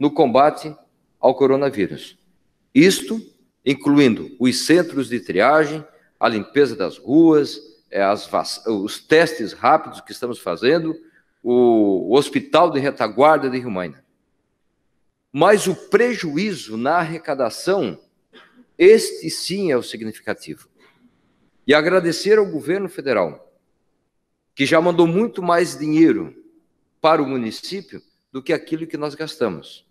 no combate ao coronavírus. Isto incluindo os centros de triagem, a limpeza das ruas, é, as, os testes rápidos que estamos fazendo, o, o hospital de retaguarda de Rio Mas o prejuízo na arrecadação, este sim é o significativo. E agradecer ao governo federal, que já mandou muito mais dinheiro para o município do que aquilo que nós gastamos.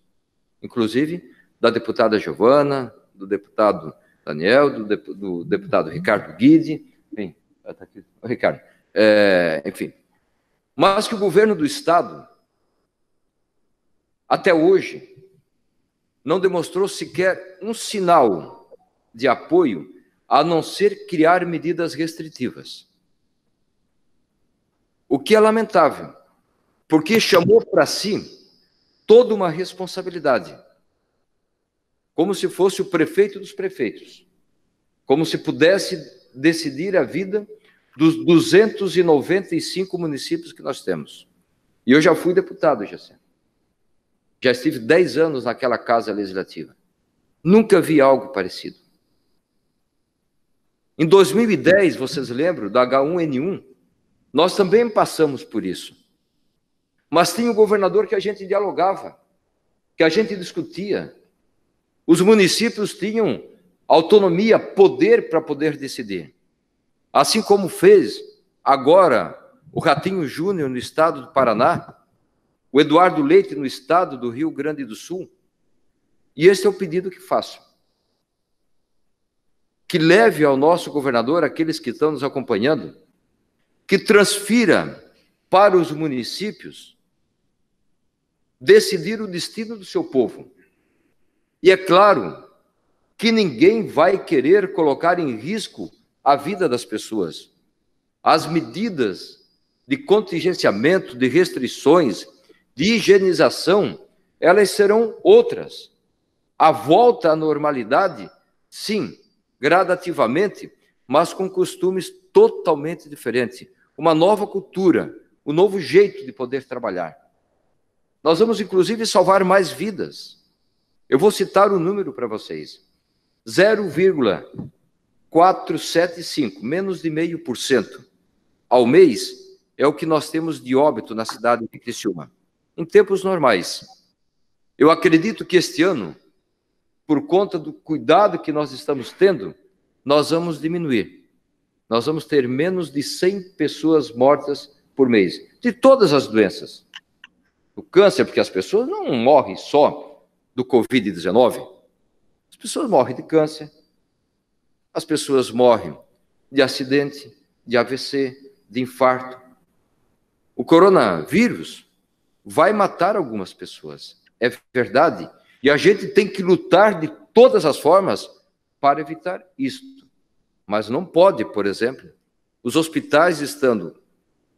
Inclusive, da deputada Giovana, do deputado Daniel, do, do deputado Ricardo Guide, enfim, tá aqui, Ricardo, é, enfim. Mas que o governo do Estado, até hoje, não demonstrou sequer um sinal de apoio, a não ser criar medidas restritivas. O que é lamentável, porque chamou para si toda uma responsabilidade como se fosse o prefeito dos prefeitos, como se pudesse decidir a vida dos 295 municípios que nós temos. E eu já fui deputado, Jacen. Já estive 10 anos naquela casa legislativa. Nunca vi algo parecido. Em 2010, vocês lembram da H1N1? Nós também passamos por isso. Mas tinha um governador que a gente dialogava, que a gente discutia, os municípios tinham autonomia, poder para poder decidir. Assim como fez agora o Ratinho Júnior no estado do Paraná, o Eduardo Leite no estado do Rio Grande do Sul. E esse é o pedido que faço. Que leve ao nosso governador, aqueles que estão nos acompanhando, que transfira para os municípios decidir o destino do seu povo. E é claro que ninguém vai querer colocar em risco a vida das pessoas. As medidas de contingenciamento, de restrições, de higienização, elas serão outras. A volta à normalidade, sim, gradativamente, mas com costumes totalmente diferentes. Uma nova cultura, um novo jeito de poder trabalhar. Nós vamos, inclusive, salvar mais vidas. Eu vou citar o um número para vocês: 0,475, menos de meio por cento ao mês é o que nós temos de óbito na cidade de Criciúma, em tempos normais. Eu acredito que este ano, por conta do cuidado que nós estamos tendo, nós vamos diminuir. Nós vamos ter menos de 100 pessoas mortas por mês, de todas as doenças. O câncer, porque as pessoas não morrem só do Covid-19? As pessoas morrem de câncer, as pessoas morrem de acidente, de AVC, de infarto. O coronavírus vai matar algumas pessoas, é verdade. E a gente tem que lutar de todas as formas para evitar isto. Mas não pode, por exemplo, os hospitais estando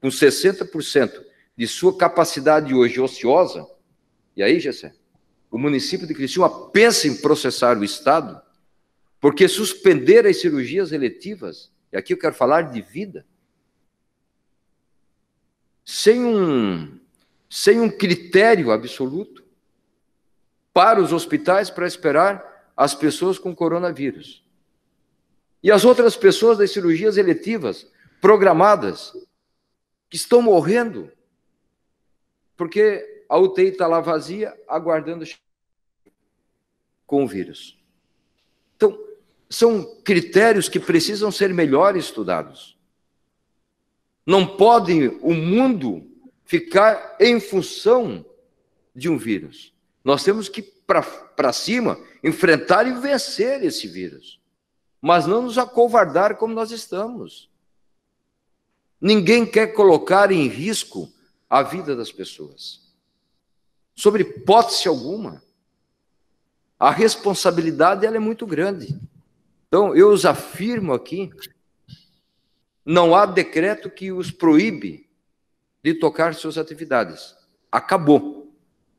com 60% de sua capacidade hoje ociosa, e aí, Gessé, o município de Criciúma pensa em processar o Estado porque suspender as cirurgias eletivas, e aqui eu quero falar de vida, sem um, sem um critério absoluto para os hospitais para esperar as pessoas com coronavírus. E as outras pessoas das cirurgias eletivas programadas que estão morrendo porque a UTI está lá vazia, aguardando com o vírus. Então, são critérios que precisam ser melhor estudados. Não pode o mundo ficar em função de um vírus. Nós temos que para cima enfrentar e vencer esse vírus, mas não nos acovardar como nós estamos. Ninguém quer colocar em risco a vida das pessoas, sobre hipótese alguma a responsabilidade ela é muito grande. Então, eu os afirmo aqui, não há decreto que os proíbe de tocar suas atividades. Acabou.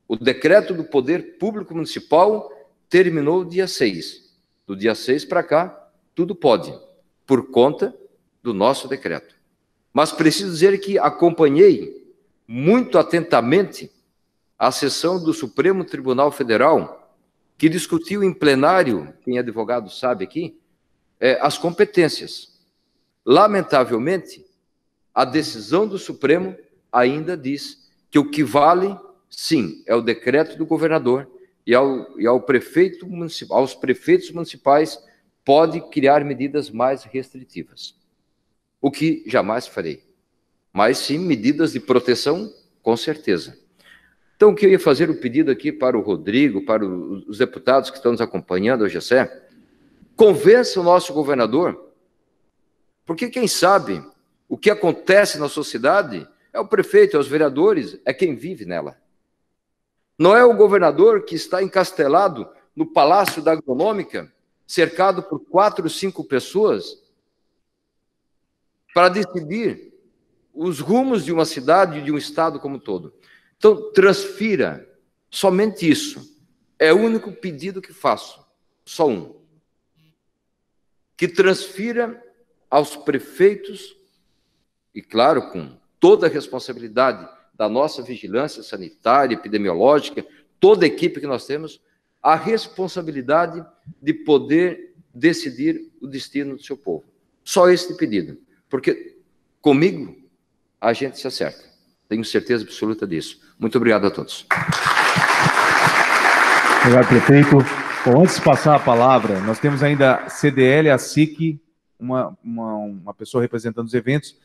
O decreto do Poder Público Municipal terminou dia 6. Do dia 6 para cá, tudo pode, por conta do nosso decreto. Mas preciso dizer que acompanhei muito atentamente a sessão do Supremo Tribunal Federal que discutiu em plenário, quem é advogado sabe aqui, é, as competências. Lamentavelmente, a decisão do Supremo ainda diz que o que vale, sim, é o decreto do governador e, ao, e ao prefeito municipal, aos prefeitos municipais pode criar medidas mais restritivas, o que jamais farei. Mas sim medidas de proteção, com certeza. Então, o que eu ia fazer o um pedido aqui para o Rodrigo, para os deputados que estão nos acompanhando hoje, é convença o nosso governador, porque quem sabe o que acontece na sociedade é o prefeito, é os vereadores, é quem vive nela. Não é o governador que está encastelado no Palácio da Agronômica, cercado por quatro, cinco pessoas, para decidir os rumos de uma cidade e de um estado como um todo. Então, transfira somente isso. É o único pedido que faço, só um. Que transfira aos prefeitos, e claro, com toda a responsabilidade da nossa vigilância sanitária, epidemiológica, toda a equipe que nós temos, a responsabilidade de poder decidir o destino do seu povo. Só esse pedido, porque comigo a gente se acerta. Tenho certeza absoluta disso. Muito obrigado a todos.
Obrigado, prefeito.
Bom, antes de passar a palavra, nós temos ainda a CDL, a SIC, uma, uma, uma pessoa representando os eventos.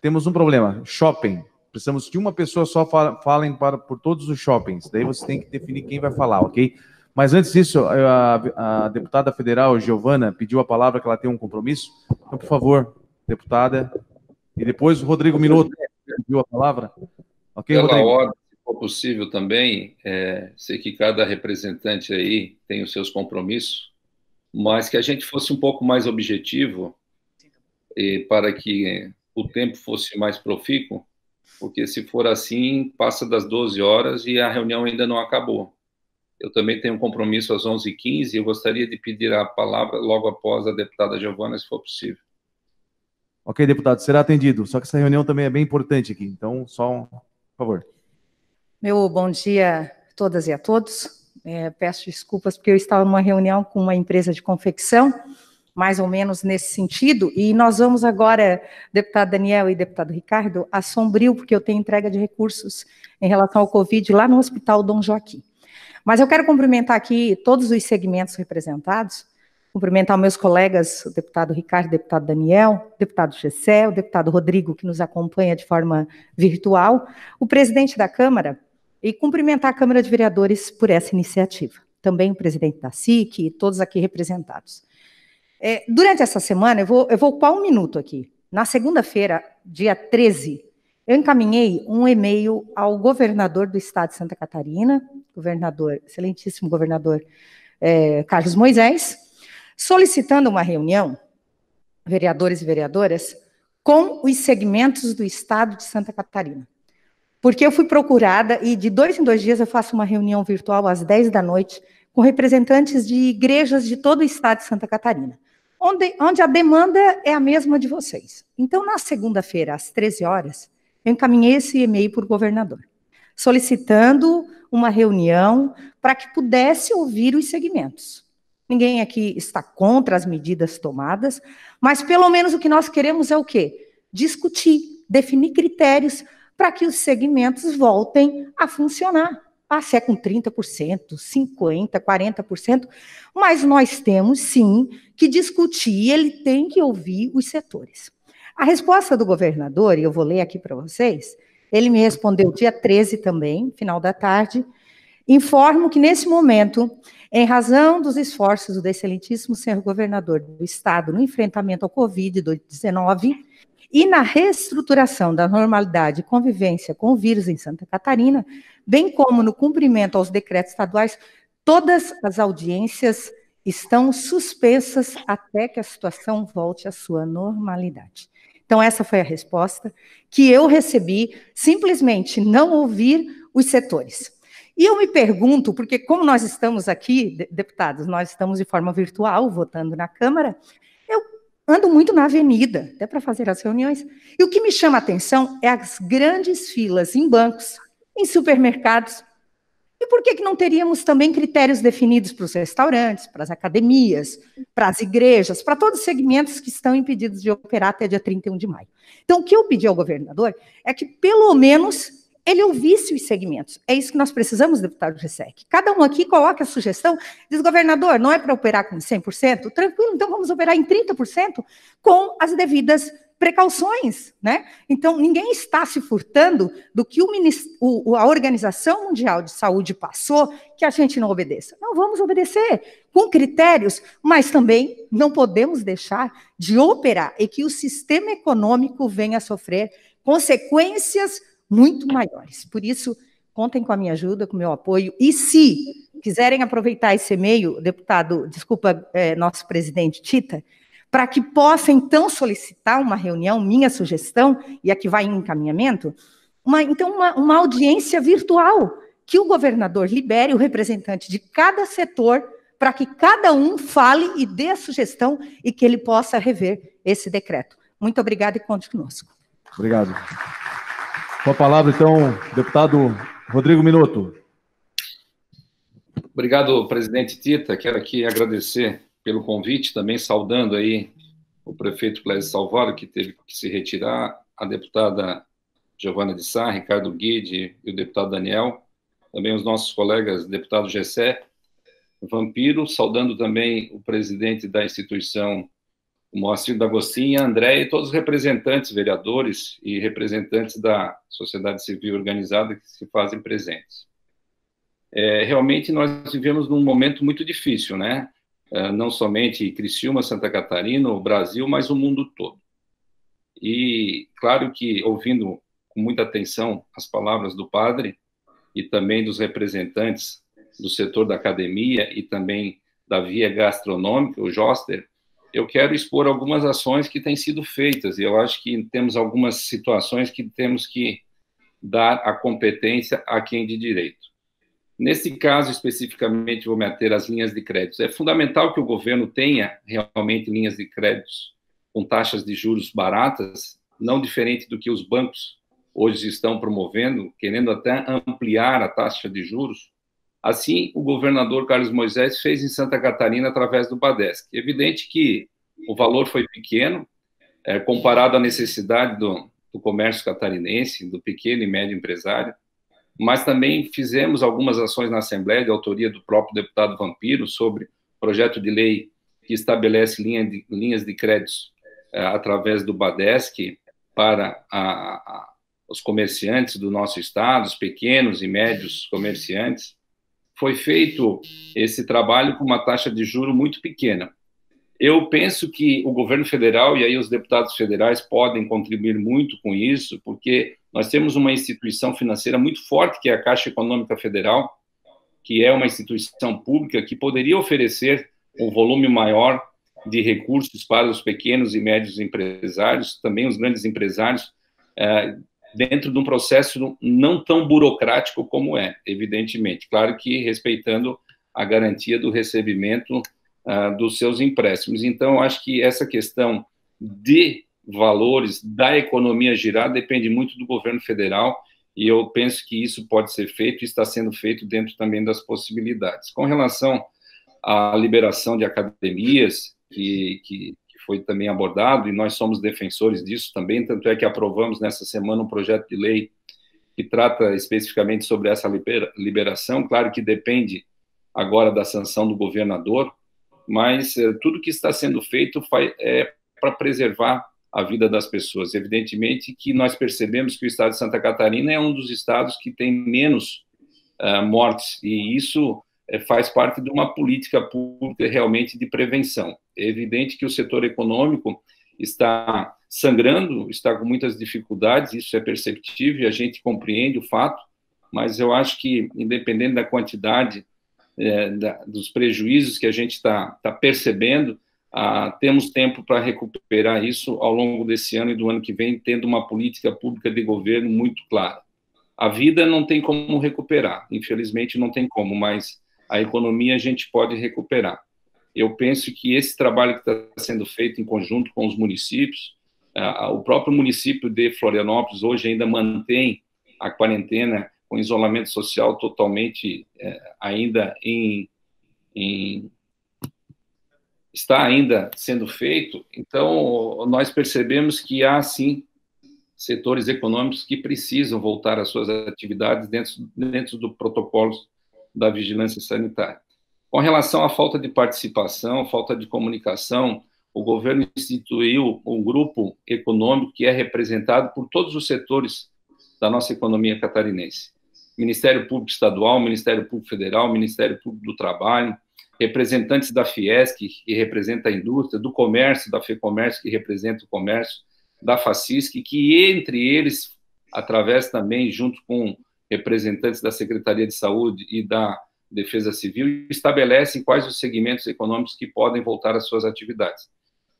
Temos um problema: shopping. Precisamos que uma pessoa só falem para, por todos os shoppings. Daí você tem que definir quem vai falar, ok? Mas antes disso, a, a deputada federal, Giovana, pediu a palavra que ela tem um compromisso. Então, por favor, deputada. E depois o Rodrigo Minuto viu a palavra? Ok, Pela Rodrigo?
ordem, se for possível também, é, sei que cada representante aí tem os seus compromissos, mas que a gente fosse um pouco mais objetivo e, para que o tempo fosse mais profícuo, porque se for assim, passa das 12 horas e a reunião ainda não acabou. Eu também tenho um compromisso às 11h15 e eu gostaria de pedir a palavra logo após a deputada Giovana, se for possível.
Ok, deputado, será atendido. Só que essa reunião também é bem importante aqui, então, só um, por favor.
Meu bom dia a todas e a todos. É, peço desculpas porque eu estava numa reunião com uma empresa de confecção, mais ou menos nesse sentido, e nós vamos agora, deputado Daniel e deputado Ricardo, a Sombrio, porque eu tenho entrega de recursos em relação ao Covid lá no Hospital Dom Joaquim. Mas eu quero cumprimentar aqui todos os segmentos representados, cumprimentar meus colegas, o deputado Ricardo, o deputado Daniel, o deputado Gessé, o deputado Rodrigo, que nos acompanha de forma virtual, o presidente da Câmara, e cumprimentar a Câmara de Vereadores por essa iniciativa. Também o presidente da SIC e todos aqui representados. É, durante essa semana, eu vou, eu vou ocupar um minuto aqui. Na segunda-feira, dia 13, eu encaminhei um e-mail ao governador do estado de Santa Catarina, governador, excelentíssimo governador é, Carlos Moisés, solicitando uma reunião, vereadores e vereadoras, com os segmentos do Estado de Santa Catarina. Porque eu fui procurada e de dois em dois dias eu faço uma reunião virtual às 10 da noite com representantes de igrejas de todo o estado de Santa Catarina, onde, onde a demanda é a mesma de vocês. Então, na segunda-feira, às 13 horas, eu encaminhei esse e-mail para o governador, solicitando uma reunião para que pudesse ouvir os segmentos. Ninguém aqui está contra as medidas tomadas, mas pelo menos o que nós queremos é o quê? Discutir, definir critérios para que os segmentos voltem a funcionar. Ah, se é com 30%, 50%, 40%, mas nós temos sim que discutir, ele tem que ouvir os setores. A resposta do governador, e eu vou ler aqui para vocês, ele me respondeu dia 13 também, final da tarde. Informo que nesse momento em razão dos esforços do excelentíssimo senhor governador do Estado no enfrentamento ao Covid-19 e na reestruturação da normalidade e convivência com o vírus em Santa Catarina, bem como no cumprimento aos decretos estaduais, todas as audiências estão suspensas até que a situação volte à sua normalidade. Então, essa foi a resposta que eu recebi, simplesmente não ouvir os setores. E eu me pergunto, porque como nós estamos aqui, deputados, nós estamos de forma virtual votando na Câmara, eu ando muito na avenida, até para fazer as reuniões, e o que me chama a atenção é as grandes filas em bancos, em supermercados. E por que, que não teríamos também critérios definidos para os restaurantes, para as academias, para as igrejas, para todos os segmentos que estão impedidos de operar até dia 31 de maio? Então, o que eu pedi ao governador é que, pelo menos, ele é ouvisse os segmentos. É isso que nós precisamos, deputado Gessec. Cada um aqui coloca a sugestão, diz, governador, não é para operar com 100%? Tranquilo, então vamos operar em 30% com as devidas precauções, né? Então, ninguém está se furtando do que o, o, a Organização Mundial de Saúde passou que a gente não obedeça. Não vamos obedecer com critérios, mas também não podemos deixar de operar e que o sistema econômico venha a sofrer consequências muito maiores. Por isso, contem com a minha ajuda, com o meu apoio. E se quiserem aproveitar esse e-mail, deputado, desculpa, é, nosso presidente Tita, para que possa então solicitar uma reunião, minha sugestão, e aqui vai em encaminhamento, uma, então uma, uma audiência virtual, que o governador libere o representante de cada setor para que cada um fale e dê a sugestão e que ele possa rever esse decreto. Muito obrigada e conte conosco.
Obrigado. Com a palavra, então, deputado Rodrigo Minuto.
Obrigado, presidente Tita. Quero aqui agradecer pelo convite, também saudando aí o prefeito Clésio Salvador, que teve que se retirar, a deputada Giovana de Sá, Ricardo Guide e o deputado Daniel, também os nossos colegas, deputado Gessé Vampiro, saudando também o presidente da instituição o Moacir D'Agostinha, André e todos os representantes, vereadores e representantes da sociedade civil organizada que se fazem presentes. É, realmente nós vivemos num momento muito difícil, né? É, não somente Criciúma, Santa Catarina, o Brasil, mas o mundo todo. E claro que ouvindo com muita atenção as palavras do padre e também dos representantes do setor da academia e também da via gastronômica, o Joster, eu quero expor algumas ações que têm sido feitas, e eu acho que temos algumas situações que temos que dar a competência a quem de direito. Nesse caso, especificamente, vou meter as linhas de créditos. É fundamental que o governo tenha realmente linhas de créditos com taxas de juros baratas, não diferente do que os bancos hoje estão promovendo, querendo até ampliar a taxa de juros Assim, o governador Carlos Moisés fez em Santa Catarina através do Badesc. Evidente que o valor foi pequeno, é, comparado à necessidade do, do comércio catarinense, do pequeno e médio empresário, mas também fizemos algumas ações na Assembleia, de autoria do próprio deputado Vampiro, sobre projeto de lei que estabelece linha de, linhas de créditos é, através do Badesc para a, a, os comerciantes do nosso estado, os pequenos e médios comerciantes foi feito esse trabalho com uma taxa de juro muito pequena. Eu penso que o governo federal, e aí os deputados federais podem contribuir muito com isso, porque nós temos uma instituição financeira muito forte, que é a Caixa Econômica Federal, que é uma instituição pública que poderia oferecer um volume maior de recursos para os pequenos e médios empresários, também os grandes empresários, é, dentro de um processo não tão burocrático como é, evidentemente. Claro que respeitando a garantia do recebimento uh, dos seus empréstimos. Então, acho que essa questão de valores da economia girar depende muito do governo federal e eu penso que isso pode ser feito e está sendo feito dentro também das possibilidades. Com relação à liberação de academias, que, que foi também abordado, e nós somos defensores disso também, tanto é que aprovamos nessa semana um projeto de lei que trata especificamente sobre essa liberação, claro que depende agora da sanção do governador, mas eh, tudo que está sendo feito é para preservar a vida das pessoas. Evidentemente que nós percebemos que o estado de Santa Catarina é um dos estados que tem menos uh, mortes, e isso é, faz parte de uma política pública realmente de prevenção. É evidente que o setor econômico está sangrando, está com muitas dificuldades, isso é perceptível, e a gente compreende o fato, mas eu acho que, independente da quantidade é, da, dos prejuízos que a gente está tá percebendo, ah, temos tempo para recuperar isso ao longo desse ano e do ano que vem, tendo uma política pública de governo muito clara. A vida não tem como recuperar, infelizmente não tem como, mas a economia a gente pode recuperar. Eu penso que esse trabalho que está sendo feito em conjunto com os municípios, o próprio município de Florianópolis hoje ainda mantém a quarentena com isolamento social totalmente é, ainda em, em está ainda sendo feito. Então nós percebemos que há sim setores econômicos que precisam voltar às suas atividades dentro, dentro do protocolos da vigilância sanitária. Com relação à falta de participação, falta de comunicação, o governo instituiu um grupo econômico que é representado por todos os setores da nossa economia catarinense. Ministério Público Estadual, Ministério Público Federal, Ministério Público do Trabalho, representantes da Fiesc, que representa a indústria, do comércio, da FEComércio, que representa o comércio, da Facisc, que entre eles, através também, junto com representantes da Secretaria de Saúde e da Defesa Civil estabelecem quais os segmentos econômicos que podem voltar às suas atividades.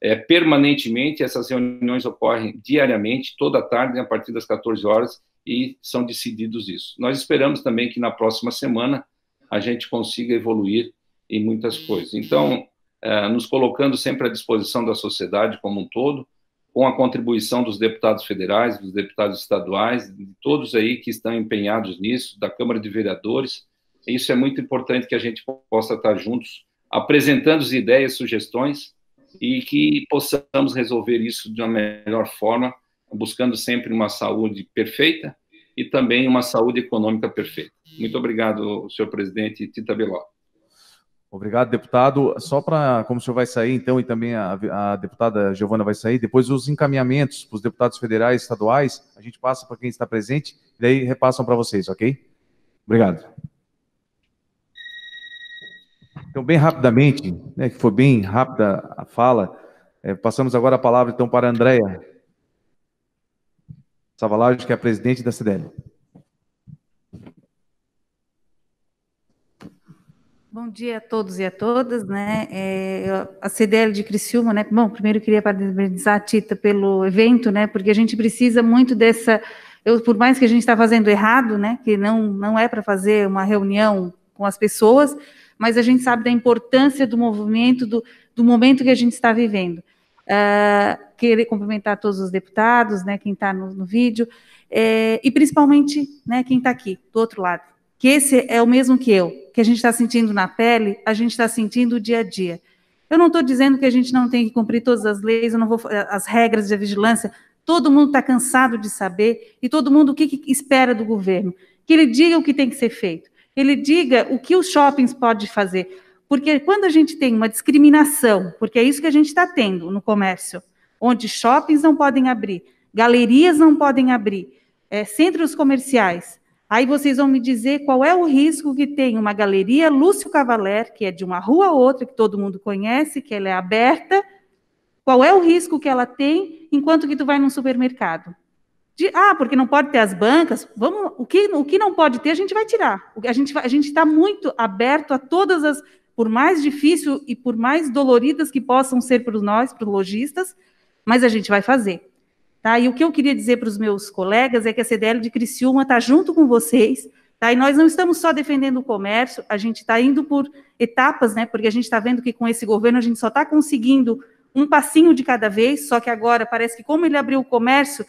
É, permanentemente, essas reuniões ocorrem diariamente, toda tarde, a partir das 14 horas, e são decididos isso. Nós esperamos também que na próxima semana a gente consiga evoluir em muitas coisas. Então, é, nos colocando sempre à disposição da sociedade como um todo, com a contribuição dos deputados federais, dos deputados estaduais, de todos aí que estão empenhados nisso, da Câmara de Vereadores. Isso é muito importante que a gente possa estar juntos, apresentando ideias, sugestões e que possamos resolver isso de uma melhor forma, buscando sempre uma saúde perfeita e também uma saúde econômica perfeita. Muito obrigado, senhor presidente Tita Beló.
Obrigado, deputado. Só para, como o senhor vai sair, então, e também a, a deputada Giovana vai sair, depois os encaminhamentos para os deputados federais e estaduais, a gente passa para quem está presente, e daí repassam para vocês, ok? Obrigado. Então, bem rapidamente, né, que foi bem rápida a fala, é, passamos agora a palavra, então, para a Andréia Savalage, que é a presidente da CDL.
Bom dia a todos e a todas, né? É, a CDL de Criciúma, né? Bom, primeiro eu queria parabenizar a Tita pelo evento, né? Porque a gente precisa muito dessa. Eu, por mais que a gente está fazendo errado, né? Que não não é para fazer uma reunião com as pessoas, mas a gente sabe da importância do movimento, do, do momento que a gente está vivendo. Uh, querer cumprimentar todos os deputados, né? Quem está no, no, vídeo é, e principalmente, né? Quem está aqui do outro lado que esse é o mesmo que eu, que a gente está sentindo na pele, a gente está sentindo o dia a dia. Eu não estou dizendo que a gente não tem que cumprir todas as leis, eu não vou eh, as regras de vigilância. Todo mundo está cansado de saber e todo mundo o que, que espera do governo, que ele diga o que tem que ser feito, ele diga o que os shoppings podem fazer, porque quando a gente tem uma discriminação, porque é isso que a gente está tendo no comércio, onde shoppings não podem abrir, galerias não podem abrir, é, centros comerciais, Aí vocês vão me dizer qual é o risco que tem uma galeria Lúcio Cavaler, que é de uma rua a outra, que todo mundo conhece, que ela é aberta, qual é o risco que ela tem enquanto que tu vai num supermercado? De, ah, porque não pode ter as bancas. Vamos, o que, o que não pode ter, a gente vai tirar. A gente a está muito aberto a todas as, por mais difícil e por mais doloridas que possam ser para nós, para os lojistas, mas a gente vai fazer. Tá? E o que eu queria dizer para os meus colegas é que a CDL de Criciúma está junto com vocês, tá? e nós não estamos só defendendo o comércio, a gente está indo por etapas, né? porque a gente está vendo que com esse governo a gente só está conseguindo um passinho de cada vez, só que agora parece que como ele abriu o comércio,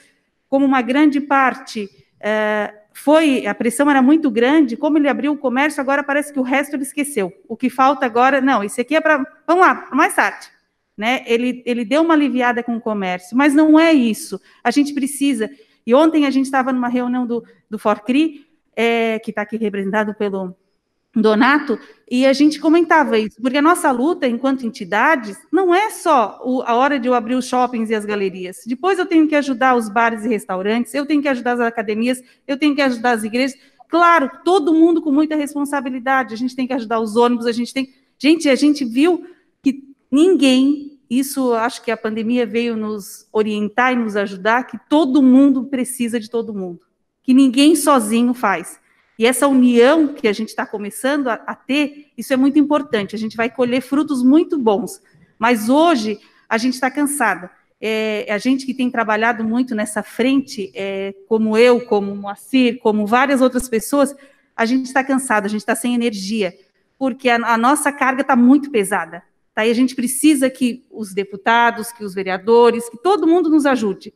como uma grande parte uh, foi, a pressão era muito grande, como ele abriu o comércio, agora parece que o resto ele esqueceu. O que falta agora, não, isso aqui é para, vamos lá, mais tarde né? Ele, ele deu uma aliviada com o comércio, mas não é isso. A gente precisa. E ontem a gente estava numa reunião do, do Forcri, é, que está aqui representado pelo Donato, e a gente comentava isso, porque a nossa luta enquanto entidades não é só o, a hora de eu abrir os shoppings e as galerias. Depois eu tenho que ajudar os bares e restaurantes, eu tenho que ajudar as academias, eu tenho que ajudar as igrejas. Claro, todo mundo com muita responsabilidade. A gente tem que ajudar os ônibus, a gente tem. Gente, a gente viu Ninguém, isso acho que a pandemia veio nos orientar e nos ajudar, que todo mundo precisa de todo mundo, que ninguém sozinho faz. E essa união que a gente está começando a, a ter, isso é muito importante. A gente vai colher frutos muito bons. Mas hoje a gente está cansada. É, a gente que tem trabalhado muito nessa frente, é, como eu, como Moacir, como várias outras pessoas, a gente está cansado, a gente está sem energia, porque a, a nossa carga está muito pesada. Tá? E a gente precisa que os deputados, que os vereadores, que todo mundo nos ajude,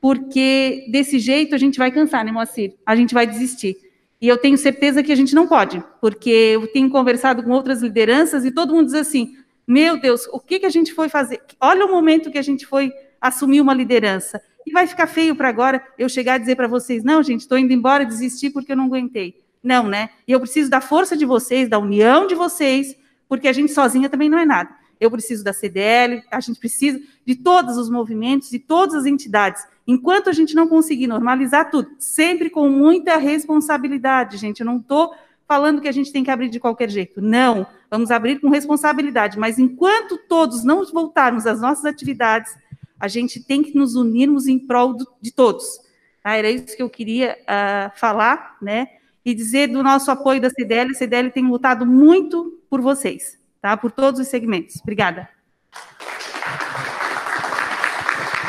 porque desse jeito a gente vai cansar, né, Moacir? A gente vai desistir. E eu tenho certeza que a gente não pode, porque eu tenho conversado com outras lideranças e todo mundo diz assim: meu Deus, o que, que a gente foi fazer? Olha o momento que a gente foi assumir uma liderança. E vai ficar feio para agora eu chegar a dizer para vocês: não, gente, estou indo embora, desistir porque eu não aguentei. Não, né? E eu preciso da força de vocês, da união de vocês, porque a gente sozinha também não é nada. Eu preciso da CDL, a gente precisa de todos os movimentos, de todas as entidades. Enquanto a gente não conseguir normalizar tudo, sempre com muita responsabilidade, gente. Eu não estou falando que a gente tem que abrir de qualquer jeito. Não, vamos abrir com responsabilidade. Mas enquanto todos não voltarmos às nossas atividades, a gente tem que nos unirmos em prol do, de todos. Ah, era isso que eu queria uh, falar, né? E dizer do nosso apoio da CDL. A CDL tem lutado muito por vocês, tá? Por todos os segmentos. Obrigada.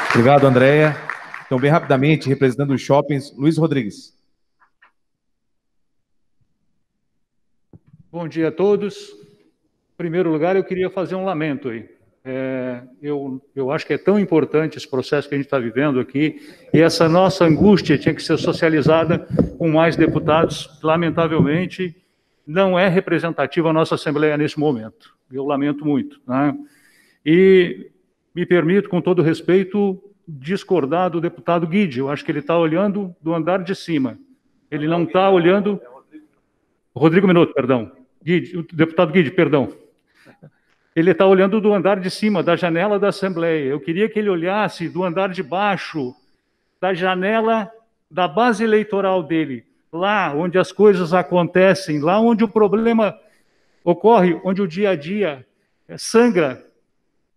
Obrigado, Andréia. Então, bem rapidamente, representando os shoppings, Luiz Rodrigues.
Bom dia a todos. Em primeiro lugar, eu queria fazer um lamento aí. É, eu, eu acho que é tão importante esse processo que a gente está vivendo aqui e essa nossa angústia tinha que ser socializada com mais deputados. Lamentavelmente, não é representativa a nossa Assembleia nesse momento. Eu lamento muito. Né? E me permito, com todo respeito, discordar do deputado Guide. Eu acho que ele está olhando do andar de cima. Ele não está olhando. Rodrigo Minuto, perdão. Guide, o deputado Guide, perdão. Ele está olhando do andar de cima, da janela da Assembleia. Eu queria que ele olhasse do andar de baixo, da janela da base eleitoral dele lá onde as coisas acontecem, lá onde o problema ocorre, onde o dia a dia sangra.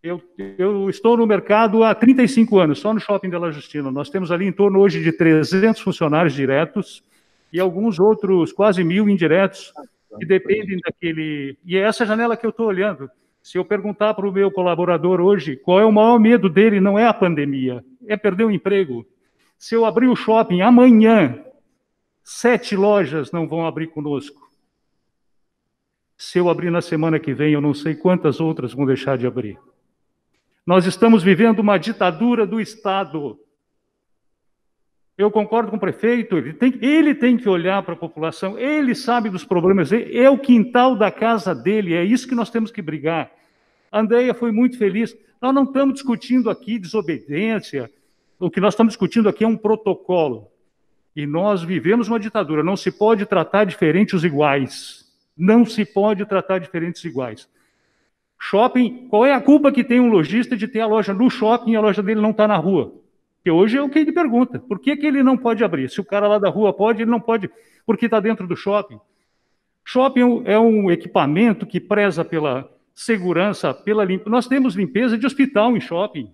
Eu, eu estou no mercado há 35 anos, só no Shopping La Justina. Nós temos ali em torno hoje de 300 funcionários diretos e alguns outros quase mil indiretos que dependem daquele... E é essa janela que eu estou olhando. Se eu perguntar para o meu colaborador hoje qual é o maior medo dele, não é a pandemia, é perder o emprego. Se eu abrir o shopping amanhã Sete lojas não vão abrir conosco. Se eu abrir na semana que vem, eu não sei quantas outras vão deixar de abrir. Nós estamos vivendo uma ditadura do Estado. Eu concordo com o prefeito, ele tem, ele tem que olhar para a população, ele sabe dos problemas, é o quintal da casa dele, é isso que nós temos que brigar. A Andrea foi muito feliz. Nós não estamos discutindo aqui desobediência, o que nós estamos discutindo aqui é um protocolo. E nós vivemos uma ditadura, não se pode tratar diferentes iguais. Não se pode tratar diferentes iguais. Shopping, qual é a culpa que tem um lojista de ter a loja no shopping e a loja dele não está na rua? Que hoje é o que ele pergunta. Por que, que ele não pode abrir? Se o cara lá da rua pode, ele não pode, porque está dentro do shopping. Shopping é um equipamento que preza pela segurança, pela limpeza. Nós temos limpeza de hospital em shopping.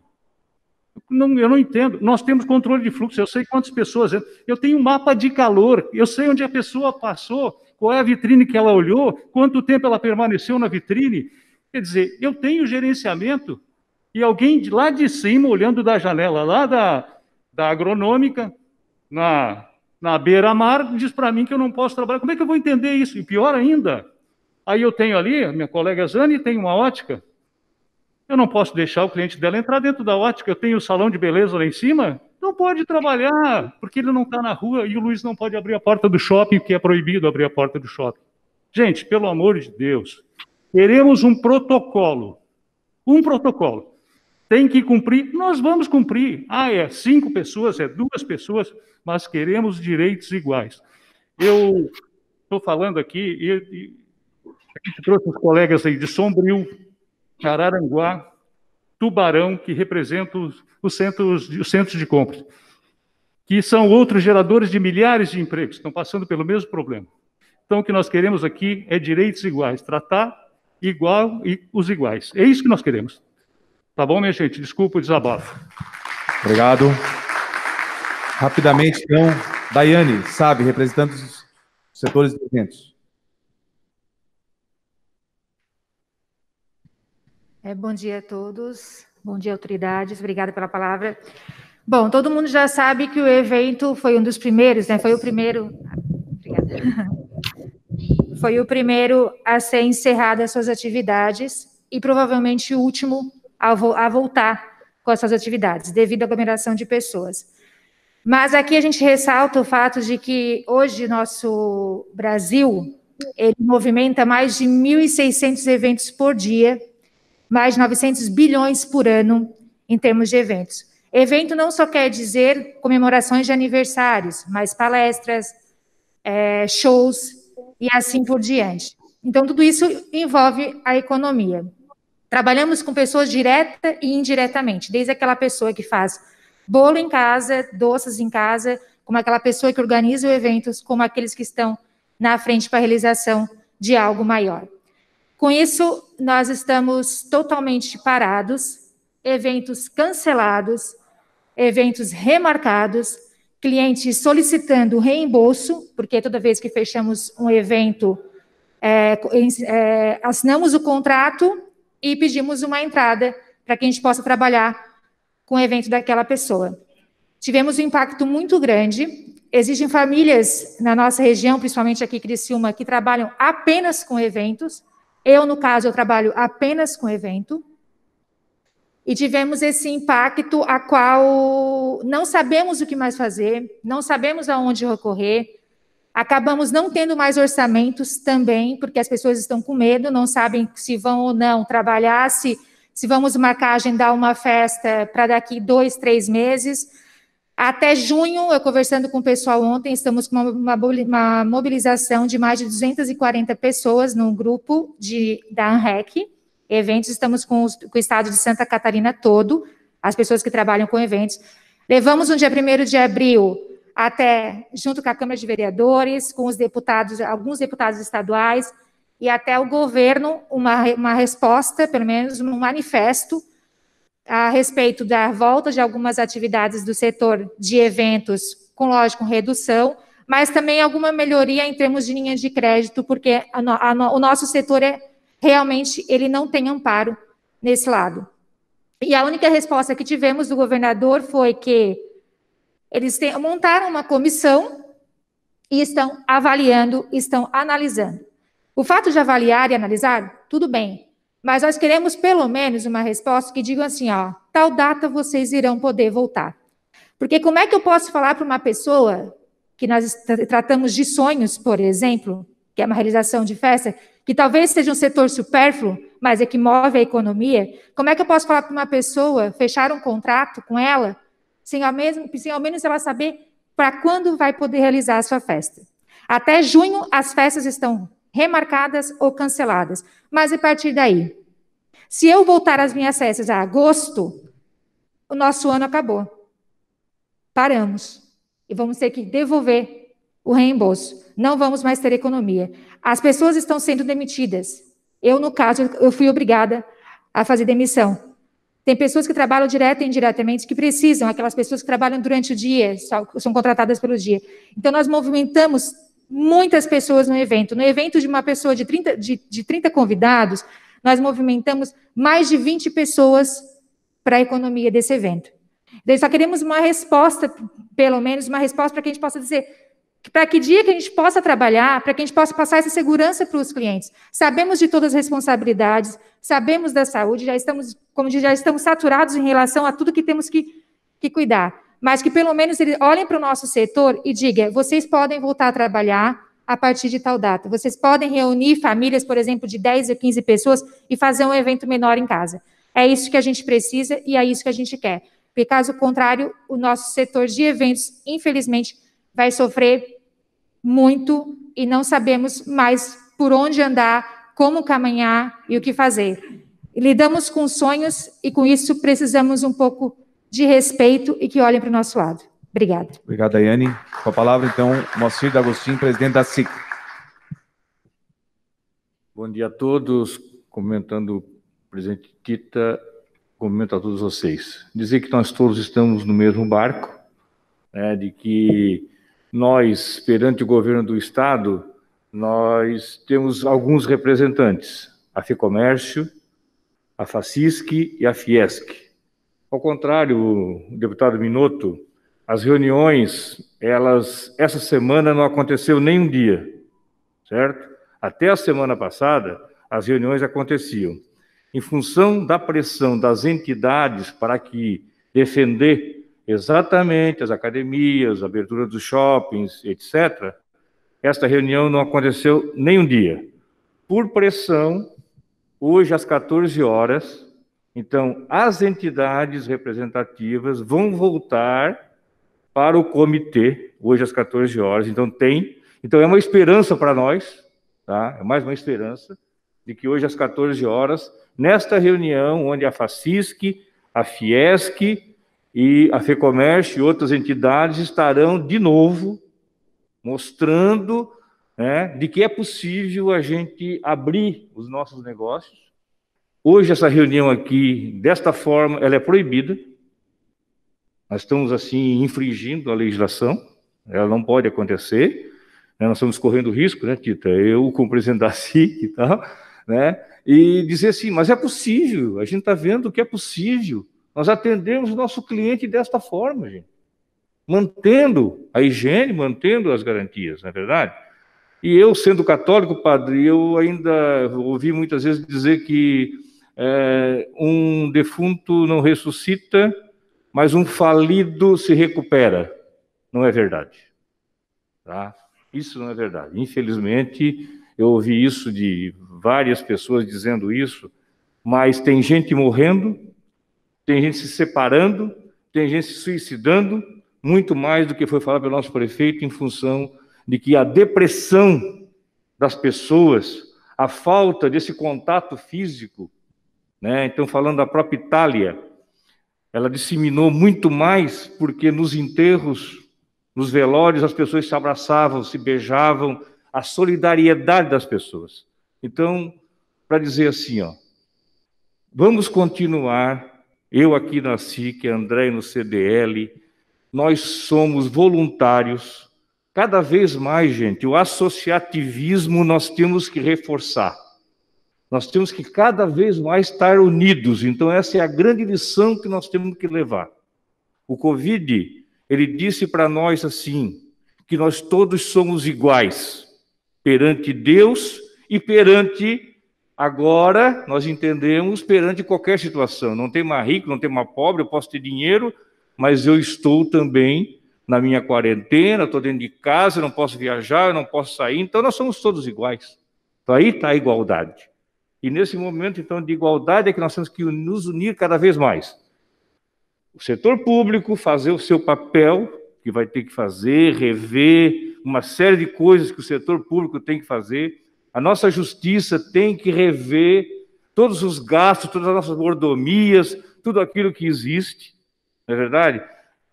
Não, eu não entendo. Nós temos controle de fluxo, eu sei quantas pessoas. Eu tenho um mapa de calor, eu sei onde a pessoa passou, qual é a vitrine que ela olhou, quanto tempo ela permaneceu na vitrine. Quer dizer, eu tenho gerenciamento e alguém de lá de cima, olhando da janela lá da, da agronômica, na, na beira-mar, diz para mim que eu não posso trabalhar. Como é que eu vou entender isso? E pior ainda, aí eu tenho ali, minha colega Zane tem uma ótica, eu não posso deixar o cliente dela entrar dentro da ótica. Eu tenho o salão de beleza lá em cima. Não pode trabalhar, porque ele não está na rua e o Luiz não pode abrir a porta do shopping, porque é proibido abrir a porta do shopping. Gente, pelo amor de Deus, teremos um protocolo. Um protocolo. Tem que cumprir, nós vamos cumprir. Ah, é cinco pessoas, é duas pessoas, mas queremos direitos iguais. Eu estou falando aqui, e, e a gente trouxe os colegas aí de Sombrio, Araranguá, Tubarão, que representam os centros, os centros de compras, que são outros geradores de milhares de empregos, estão passando pelo mesmo problema. Então, o que nós queremos aqui é direitos iguais, tratar igual e os iguais. É isso que nós queremos. Tá bom, minha gente? Desculpa o desabafo. Obrigado. Rapidamente, então, Daiane, sabe, representando os
setores de eventos.
É, bom dia a todos, bom dia autoridades, obrigada pela palavra. Bom, todo mundo já sabe que o evento foi um dos primeiros, né? Foi o primeiro. Obrigada. (laughs) Foi o primeiro a ser encerrado as suas atividades e provavelmente o último a, vo a voltar com as suas atividades, devido à aglomeração de pessoas. Mas aqui a gente ressalta o fato de que hoje nosso Brasil ele movimenta mais de 1.600 eventos por dia mais de 900 bilhões por ano em termos de eventos. Evento não só quer dizer comemorações de aniversários, mas palestras, é, shows e assim por diante. Então, tudo isso envolve a economia. Trabalhamos com pessoas direta e indiretamente, desde aquela pessoa que faz bolo em casa, doces em casa, como aquela pessoa que organiza o evento, como aqueles que estão na frente para a realização de algo maior. Com isso, nós estamos totalmente parados, eventos cancelados, eventos remarcados, clientes solicitando reembolso, porque toda vez que fechamos um evento, é, é, assinamos o contrato e pedimos uma entrada para que a gente possa trabalhar com o evento daquela pessoa. Tivemos um impacto muito grande. Existem famílias na nossa região, principalmente aqui em Criciúma, que trabalham apenas com eventos. Eu, no caso, eu trabalho apenas com evento. E tivemos esse impacto a qual não sabemos o que mais fazer, não sabemos aonde recorrer, acabamos não tendo mais orçamentos também, porque as pessoas estão com medo, não sabem se vão ou não trabalhar, se, se vamos marcar, agendar uma festa para daqui dois, três meses até junho, eu conversando com o pessoal ontem, estamos com uma, uma mobilização de mais de 240 pessoas num grupo de, da ANREC. Eventos, estamos com, os, com o estado de Santa Catarina todo, as pessoas que trabalham com eventos. Levamos no dia 1 de abril até, junto com a Câmara de Vereadores, com os deputados, alguns deputados estaduais, e até o governo, uma, uma resposta, pelo menos um manifesto, a respeito da volta de algumas atividades do setor de eventos, com lógico redução, mas também alguma melhoria em termos de linhas de crédito, porque a, a, o nosso setor é realmente ele não tem amparo nesse lado. E a única resposta que tivemos do governador foi que eles te, montaram uma comissão e estão avaliando, estão analisando. O fato de avaliar e analisar, tudo bem, mas nós queremos pelo menos uma resposta que diga assim, ó, tal data vocês irão poder voltar. Porque como é que eu posso falar para uma pessoa que nós tratamos de sonhos, por exemplo, que é uma realização de festa, que talvez seja um setor supérfluo, mas é que move a economia, como é que eu posso falar para uma pessoa, fechar um contrato com ela, sem ao, mesmo, sem ao menos ela saber para quando vai poder realizar a sua festa? Até junho, as festas estão remarcadas ou canceladas. Mas a partir daí, se eu voltar às minhas festas a agosto, o nosso ano acabou. Paramos. E vamos ter que devolver o reembolso. Não vamos mais ter economia. As pessoas estão sendo demitidas. Eu, no caso, eu fui obrigada a fazer demissão. Tem pessoas que trabalham direto e indiretamente que precisam, aquelas pessoas que trabalham durante o dia, são contratadas pelo dia. Então, nós movimentamos muitas pessoas no evento. No evento de uma pessoa de 30, de, de 30 convidados, nós movimentamos mais de 20 pessoas para a economia desse evento. então só queremos uma resposta, pelo menos uma resposta para que a gente possa dizer para que dia que a gente possa trabalhar, para que a gente possa passar essa segurança para os clientes. Sabemos de todas as responsabilidades, sabemos da saúde, já estamos, como diz, já estamos saturados em relação a tudo que temos que, que cuidar mas que pelo menos eles olhem para o nosso setor e digam: vocês podem voltar a trabalhar a partir de tal data. Vocês podem reunir famílias, por exemplo, de 10 a 15 pessoas e fazer um evento menor em casa. É isso que a gente precisa e é isso que a gente quer. Porque, caso contrário, o nosso setor de eventos, infelizmente, vai sofrer muito e não sabemos mais por onde andar, como caminhar e o que fazer. Lidamos com sonhos e, com isso, precisamos um pouco de respeito e que olhem para o nosso lado. Obrigada.
Obrigada, Yane. Com a palavra, então, Mocir D'Agostinho, presidente da SIC.
Bom dia a todos. Comentando o presidente Tita, cumprimento a todos vocês. Dizer que nós todos estamos no mesmo barco, né, de que nós, perante o governo do Estado, nós temos alguns representantes, a FiComércio, a FACISC e a FIESC. Ao contrário, deputado Minotto, as reuniões, elas essa semana não aconteceu nem um dia, certo? Até a semana passada, as reuniões aconteciam. Em função da pressão das entidades para que defender exatamente as academias, a abertura dos shoppings, etc., esta reunião não aconteceu nem um dia. Por pressão, hoje às 14 horas, então, as entidades representativas vão voltar para o comitê hoje às 14 horas. Então tem, então é uma esperança para nós, tá? É mais uma esperança de que hoje às 14 horas, nesta reunião onde a Facisc, a Fiesc e a Fecomércio e outras entidades estarão de novo mostrando né, de que é possível a gente abrir os nossos negócios Hoje, essa reunião aqui, desta forma, ela é proibida. Nós estamos, assim, infringindo a legislação. Ela não pode acontecer. Né? Nós estamos correndo risco, né, Tita? Eu, como presidente da SIC e tal, né? E dizer assim, mas é possível. A gente está vendo que é possível. Nós atendemos o nosso cliente desta forma, gente. Mantendo a higiene, mantendo as garantias, não é verdade? E eu, sendo católico, padre, eu ainda ouvi muitas vezes dizer que é, um defunto não ressuscita, mas um falido se recupera. Não é verdade. Tá? Isso não é verdade. Infelizmente, eu ouvi isso de várias pessoas dizendo isso, mas tem gente morrendo, tem gente se separando, tem gente se suicidando, muito mais do que foi falado pelo nosso prefeito, em função de que a depressão das pessoas, a falta desse contato físico né? Então, falando da própria Itália, ela disseminou muito mais porque nos enterros, nos velórios, as pessoas se abraçavam, se beijavam, a solidariedade das pessoas. Então, para dizer assim, ó, vamos continuar, eu aqui na SIC, André no CDL, nós somos voluntários. Cada vez mais, gente, o associativismo nós temos que reforçar. Nós temos que cada vez mais estar unidos. Então, essa é a grande lição que nós temos que levar. O Covid, ele disse para nós assim: que nós todos somos iguais perante Deus e perante, agora, nós entendemos, perante qualquer situação. Não tem mais rico, não tem mais pobre, eu posso ter dinheiro, mas eu estou também na minha quarentena, estou dentro de casa, não posso viajar, não posso sair. Então, nós somos todos iguais. Então, aí está a igualdade. E nesse momento, então, de igualdade é que nós temos que nos unir cada vez mais. O setor público fazer o seu papel, que vai ter que fazer, rever uma série de coisas que o setor público tem que fazer. A nossa justiça tem que rever todos os gastos, todas as nossas mordomias, tudo aquilo que existe, não é verdade?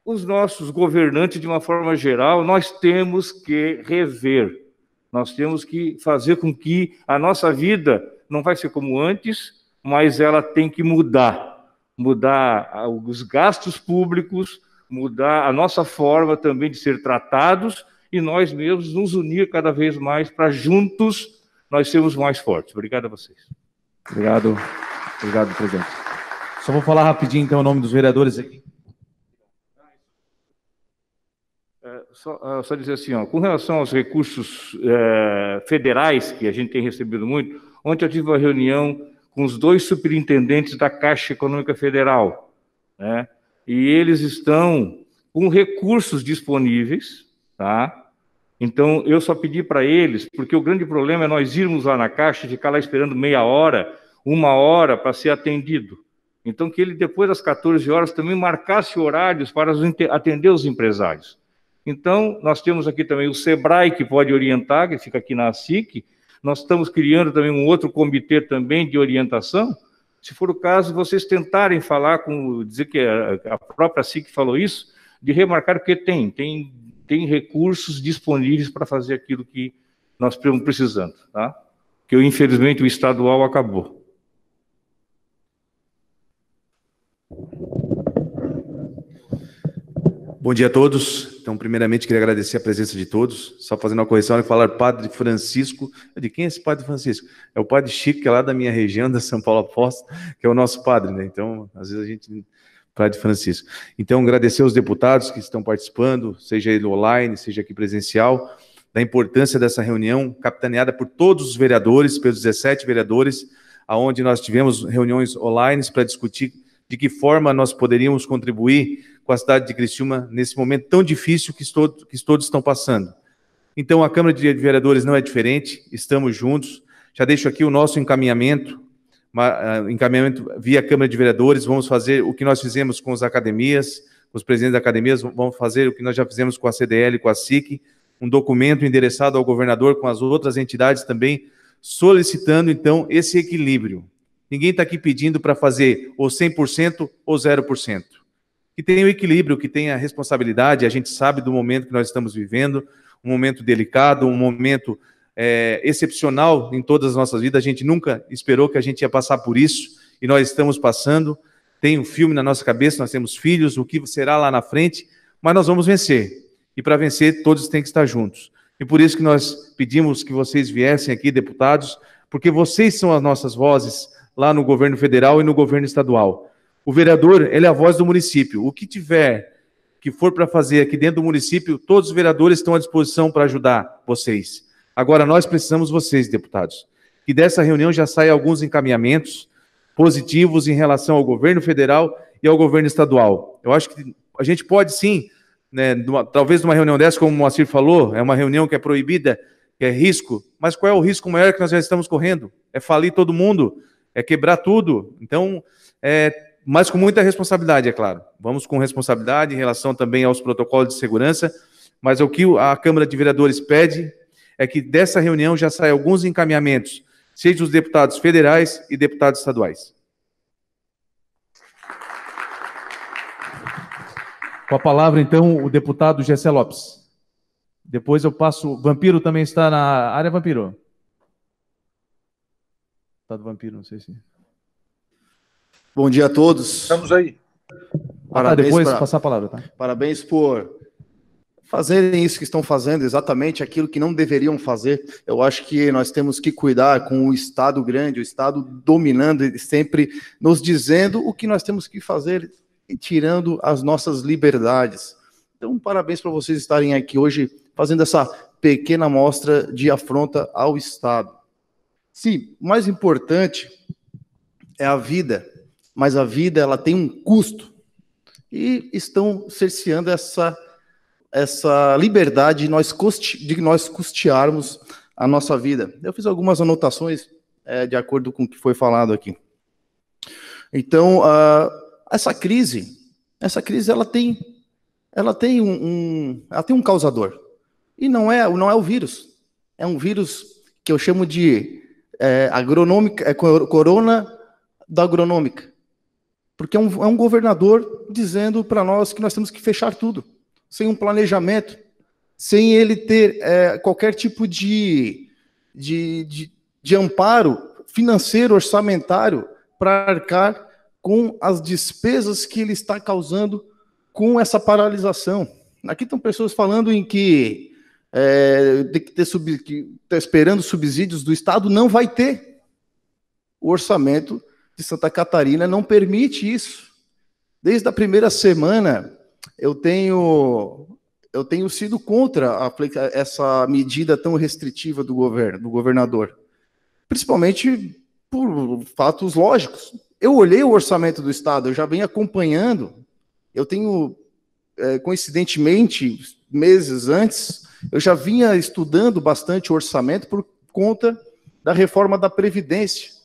Os nossos governantes, de uma forma geral, nós temos que rever, nós temos que fazer com que a nossa vida não vai ser como antes, mas ela tem que mudar mudar os gastos públicos, mudar a nossa forma também de ser tratados e nós mesmos nos unir cada vez mais para juntos nós sermos mais fortes. Obrigado a vocês.
Obrigado. Obrigado,
presidente. Só vou falar rapidinho então o nome dos vereadores aqui. É, só, ah, só, dizer assim, ó, com relação aos recursos é, federais, que a gente tem recebido muito, Ontem eu tive uma reunião com os dois superintendentes da Caixa Econômica Federal, né? E eles estão com recursos disponíveis, tá? Então eu só pedi para eles, porque o grande problema é nós irmos lá na Caixa, ficar lá esperando meia hora, uma hora para ser atendido. Então que ele depois das 14 horas também marcasse horários para atender os empresários. Então nós temos aqui também o Sebrae que pode orientar, que fica aqui na SIC, nós estamos criando também um outro comitê também de orientação. Se for o caso, vocês tentarem falar com, dizer que é, a própria SIC falou isso, de remarcar porque tem, tem, tem recursos disponíveis para fazer aquilo que nós estamos precisando, tá? Que infelizmente o estadual acabou.
Bom dia a todos. Então, primeiramente, queria agradecer a presença de todos. Só fazendo uma correção, e falar Padre Francisco. De quem é esse Padre Francisco? É o Padre Chico, que é lá da minha região, da São Paulo Apóstolo, que é o nosso padre, né? Então, às vezes a gente. Padre Francisco. Então, agradecer aos deputados que estão participando, seja ele online, seja aqui presencial, da importância dessa reunião, capitaneada por todos os vereadores, pelos 17 vereadores, aonde nós tivemos reuniões online para discutir de que forma nós poderíamos contribuir com a cidade de Criciúma nesse momento tão difícil que todos, que todos estão passando. Então, a Câmara de Vereadores não é diferente, estamos juntos. Já deixo aqui o nosso encaminhamento, ah, encaminhamento via Câmara de Vereadores. Vamos fazer o que nós fizemos com as academias, com os presidentes das academias, vamos fazer o que nós já fizemos com a CDL, com a SIC, um documento endereçado ao governador, com as outras entidades também, solicitando, então, esse equilíbrio. Ninguém está aqui pedindo para fazer ou 100% ou 0% que tenha o equilíbrio, que tenha a responsabilidade. A gente sabe do momento que nós estamos vivendo, um momento delicado, um momento é, excepcional em todas as nossas vidas. A gente nunca esperou que a gente ia passar por isso e nós estamos passando. Tem um filme na nossa cabeça, nós temos filhos, o que será lá na frente, mas nós vamos vencer. E para vencer, todos têm que estar juntos. E por isso que nós pedimos que vocês viessem aqui, deputados, porque vocês são as nossas vozes lá no governo federal e no governo estadual. O vereador, ele é a voz do município. O que tiver que for para fazer aqui dentro do município, todos os vereadores estão à disposição para ajudar vocês. Agora, nós precisamos vocês, deputados, que dessa reunião já saem alguns encaminhamentos positivos em relação ao governo federal e ao governo estadual. Eu acho que a gente pode sim, né, numa, talvez numa reunião dessa, como o Moacir falou, é uma reunião que é proibida, que é risco, mas qual é o risco maior que nós já estamos correndo? É falir todo mundo, é quebrar tudo. Então, é, mas com muita responsabilidade, é claro. Vamos com responsabilidade em relação também aos protocolos de segurança, mas o que a Câmara de Vereadores pede é que dessa reunião já saiam alguns encaminhamentos, seja os deputados federais e deputados estaduais. Com a palavra, então, o deputado Gessé Lopes. Depois eu passo. Vampiro também está na área,
Vampiro? Está do Vampiro, não sei se. Bom dia a todos. Estamos aí. Parabéns ah, depois pra... passar a palavra, tá? Parabéns por fazerem isso que estão fazendo, exatamente aquilo que não deveriam fazer. Eu acho que nós temos que cuidar com o Estado grande, o Estado dominando e sempre nos dizendo o que nós temos que fazer tirando as nossas liberdades. Então, parabéns para vocês estarem aqui hoje fazendo essa pequena mostra de afronta ao Estado. Sim, o mais importante é a vida mas a vida ela tem um custo. E estão cerceando essa, essa liberdade de nós, custe, de nós custearmos a nossa vida. Eu fiz algumas anotações é, de acordo com o que foi falado aqui. Então, uh, essa crise, essa crise ela tem, ela tem um, um, ela tem um causador. E não é, não é o vírus. É um vírus que eu chamo de é, agronômica, é, corona da agronômica. Porque é um, é um governador dizendo para nós que nós temos que fechar tudo, sem um planejamento, sem ele ter é, qualquer tipo de, de, de, de amparo financeiro, orçamentário, para arcar com as despesas que ele está causando com essa paralisação. Aqui estão pessoas falando em que é, tem que ter sub, que tá esperando subsídios do Estado, não vai ter. O orçamento de Santa Catarina não permite isso. Desde a primeira semana, eu tenho eu tenho sido contra a, essa medida tão restritiva do governo, do governador, principalmente por fatos lógicos. Eu olhei o orçamento do estado, eu já venho acompanhando. Eu tenho, é, coincidentemente, meses antes, eu já vinha estudando bastante o orçamento por conta da reforma da previdência.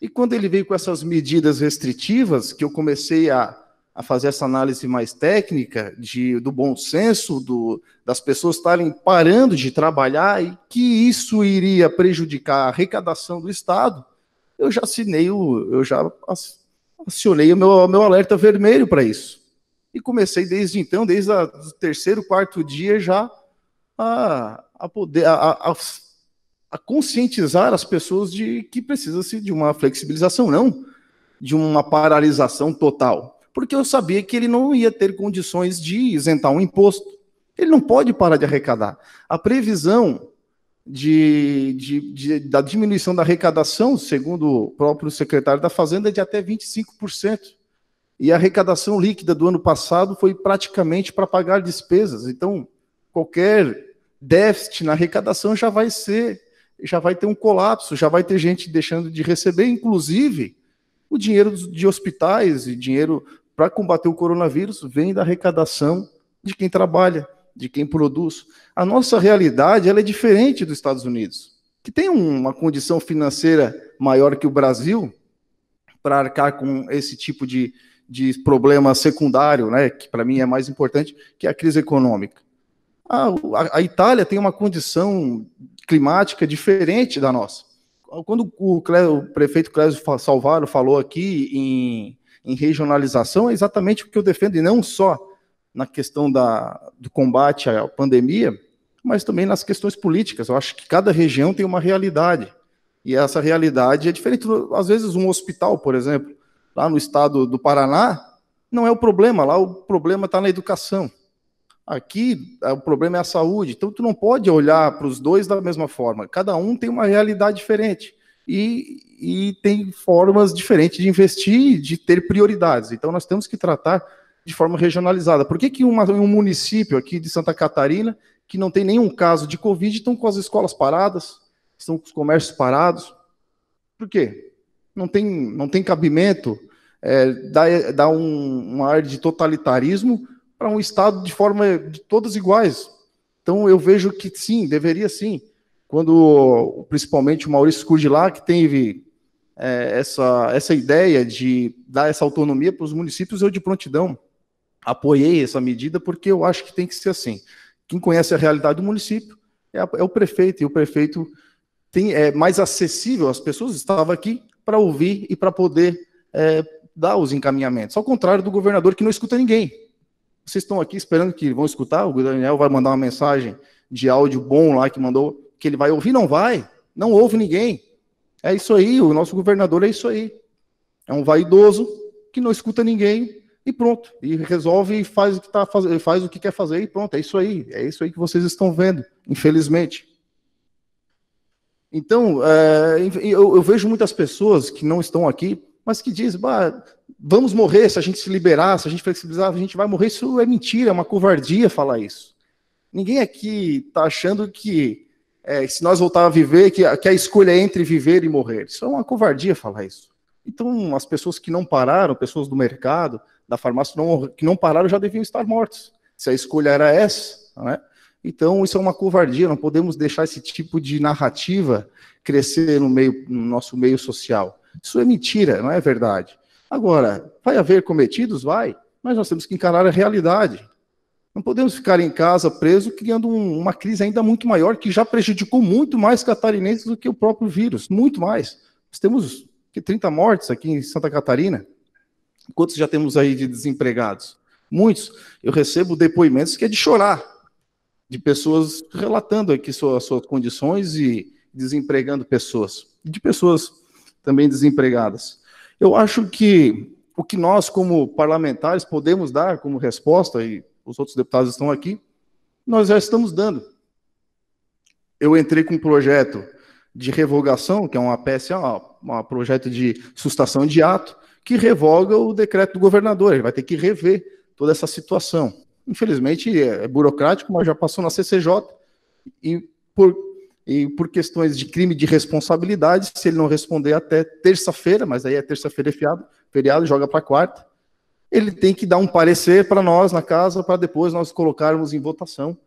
E quando ele veio com essas medidas restritivas, que eu comecei a, a fazer essa análise mais técnica de, do bom senso, do, das pessoas estarem parando de trabalhar e que isso iria prejudicar a arrecadação do Estado, eu já assinei, o, eu já acionei o meu, meu alerta vermelho para isso. E comecei desde então, desde o terceiro, quarto dia, já a, a poder a, a a conscientizar as pessoas de que precisa-se de uma flexibilização, não de uma paralisação total. Porque eu sabia que ele não ia ter condições de isentar um imposto. Ele não pode parar de arrecadar. A previsão de, de, de, da diminuição da arrecadação, segundo o próprio secretário da Fazenda, é de até 25%. E a arrecadação líquida do ano passado foi praticamente para pagar despesas. Então, qualquer déficit na arrecadação já vai ser já vai ter um colapso, já vai ter gente deixando de receber, inclusive o dinheiro de hospitais e dinheiro para combater o coronavírus vem da arrecadação de quem trabalha, de quem produz. A nossa realidade ela é diferente dos Estados Unidos, que tem uma condição financeira maior que o Brasil para arcar com esse tipo de, de problema secundário, né, que para mim é mais importante, que é a crise econômica. A, a, a Itália tem uma condição climática diferente da nossa. Quando o, o prefeito Clésio Salvaro falou aqui em, em, regionalização, é exatamente o que eu defendo, e não só na questão da, do combate à pandemia, mas também nas questões políticas. Eu acho que cada região tem uma realidade, e essa realidade é diferente. Às vezes, um hospital, por exemplo, lá no estado do Paraná, não é o problema, lá o problema está na educação. Aqui ah, o problema é a saúde, então tu não pode olhar para os dois da mesma forma. Cada um tem uma realidade diferente e, e tem formas diferentes de investir, de ter prioridades. Então nós temos que tratar de forma regionalizada. Por que, que uma, um município aqui de Santa Catarina, que não tem nenhum caso de Covid, estão com as escolas paradas, estão com os comércios parados? Por quê? Não tem, não tem cabimento é, dar, eh, dar um, um ar de totalitarismo para um Estado de forma de todas iguais. Então eu vejo que sim, deveria sim. Quando principalmente o Maurício que teve é, essa, essa ideia de dar essa autonomia para os municípios, eu de prontidão apoiei essa medida porque eu acho que tem que ser assim. Quem conhece a realidade do município é, a, é o prefeito, e o prefeito tem, é mais acessível às pessoas, estava aqui para ouvir e para poder é, dar os encaminhamentos. Ao contrário do governador que não escuta ninguém. Vocês estão aqui esperando que vão escutar? O Daniel vai mandar uma mensagem de áudio bom lá que mandou, que ele vai ouvir? Não vai. Não ouve ninguém. É isso aí. O nosso governador é isso aí. É um vaidoso que não escuta ninguém e pronto. E resolve e faz o que, tá, fazendo faz o que quer fazer e pronto. É isso aí. É isso aí que vocês estão vendo, infelizmente. Então, é, eu, eu vejo muitas pessoas que não estão aqui mas que diz, bah, vamos morrer se a gente se liberar, se a gente flexibilizar, a gente vai morrer. Isso é mentira, é uma covardia falar isso. Ninguém aqui está achando que é, se nós voltar a viver, que a, que a escolha é entre viver e morrer. Isso é uma covardia falar isso. Então, as pessoas que não pararam, pessoas do mercado, da farmácia, não, que não pararam, já deviam estar mortos. Se a escolha era essa, né? Então, isso é uma covardia, não podemos deixar esse tipo de narrativa crescer no, meio, no nosso meio social. Isso é mentira, não é verdade. Agora, vai haver cometidos? Vai, mas nós temos que encarar a realidade. Não podemos ficar em casa preso, criando um, uma crise ainda muito maior, que já prejudicou muito mais catarinenses do que o próprio vírus, muito mais. Nós temos 30 mortes aqui em Santa Catarina. Quantos já temos aí de desempregados? Muitos. Eu recebo depoimentos que é de chorar, de pessoas relatando aqui suas, suas condições e desempregando pessoas, de pessoas também desempregadas. Eu acho que o que nós, como parlamentares, podemos dar como resposta, e os outros deputados estão aqui, nós já estamos dando. Eu entrei com um projeto de revogação, que é uma PSA, um projeto de sustação de ato, que revoga o decreto do governador. Ele vai ter que rever toda essa situação. Infelizmente, é, é burocrático, mas já passou na CCJ e, por e por questões de crime de responsabilidade, se ele não responder até terça-feira, mas aí é terça-feira é fiado, feriado, joga para quarta, ele tem que dar um parecer para nós na casa para depois nós colocarmos em votação.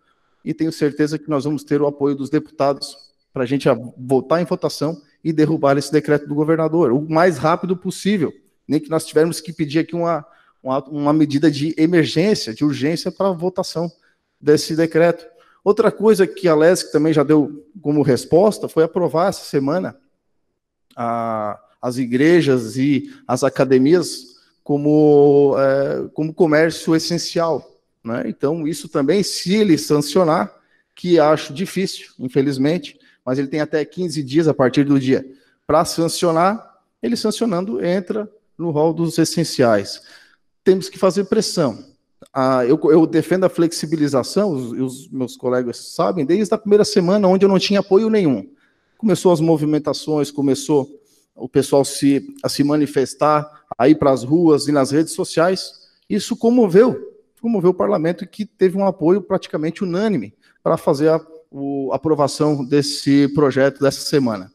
E tenho certeza que nós vamos ter o apoio dos deputados para a gente votar em votação e derrubar esse decreto do governador o mais rápido possível, nem que nós tivermos que pedir aqui uma, uma, uma medida de emergência, de urgência para a votação desse decreto. Outra coisa que a LESC também já deu como resposta foi aprovar essa semana a, as igrejas e as academias como, é, como comércio essencial. Né? Então, isso também, se ele sancionar, que acho difícil, infelizmente, mas ele tem até 15 dias a partir do dia para sancionar, ele sancionando entra no rol dos essenciais. Temos que fazer pressão. Ah, eu, eu, defendo a flexibilização, os, os, meus colegas sabem, desde a primeira semana, onde eu não tinha apoio nenhum. Começou as movimentações, começou o pessoal se, a se manifestar, a ir para as ruas e nas redes sociais. Isso comoveu, comoveu o parlamento, que teve um apoio praticamente unânime para fazer a, o, a aprovação desse projeto dessa semana.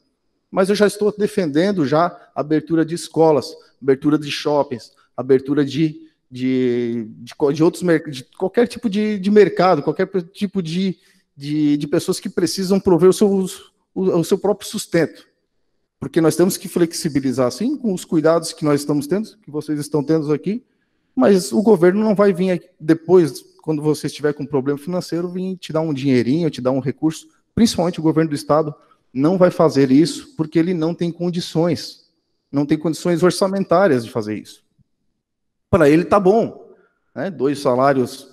Mas eu já estou defendendo já a abertura de escolas, abertura de shoppings, abertura de de, de, de outros de qualquer tipo de, de mercado, qualquer tipo de, de, de pessoas que precisam prover o seu, o, o seu próprio sustento. Porque nós temos que flexibilizar, sim, com os cuidados que nós estamos tendo, que vocês estão tendo aqui, mas o governo não vai vir aqui, depois, quando você estiver com um problema financeiro, vir te dar um dinheirinho, te dar um recurso, principalmente o governo do Estado, não vai fazer isso porque ele não tem condições, não tem condições orçamentárias de fazer isso para ele está bom. Né? Dois salários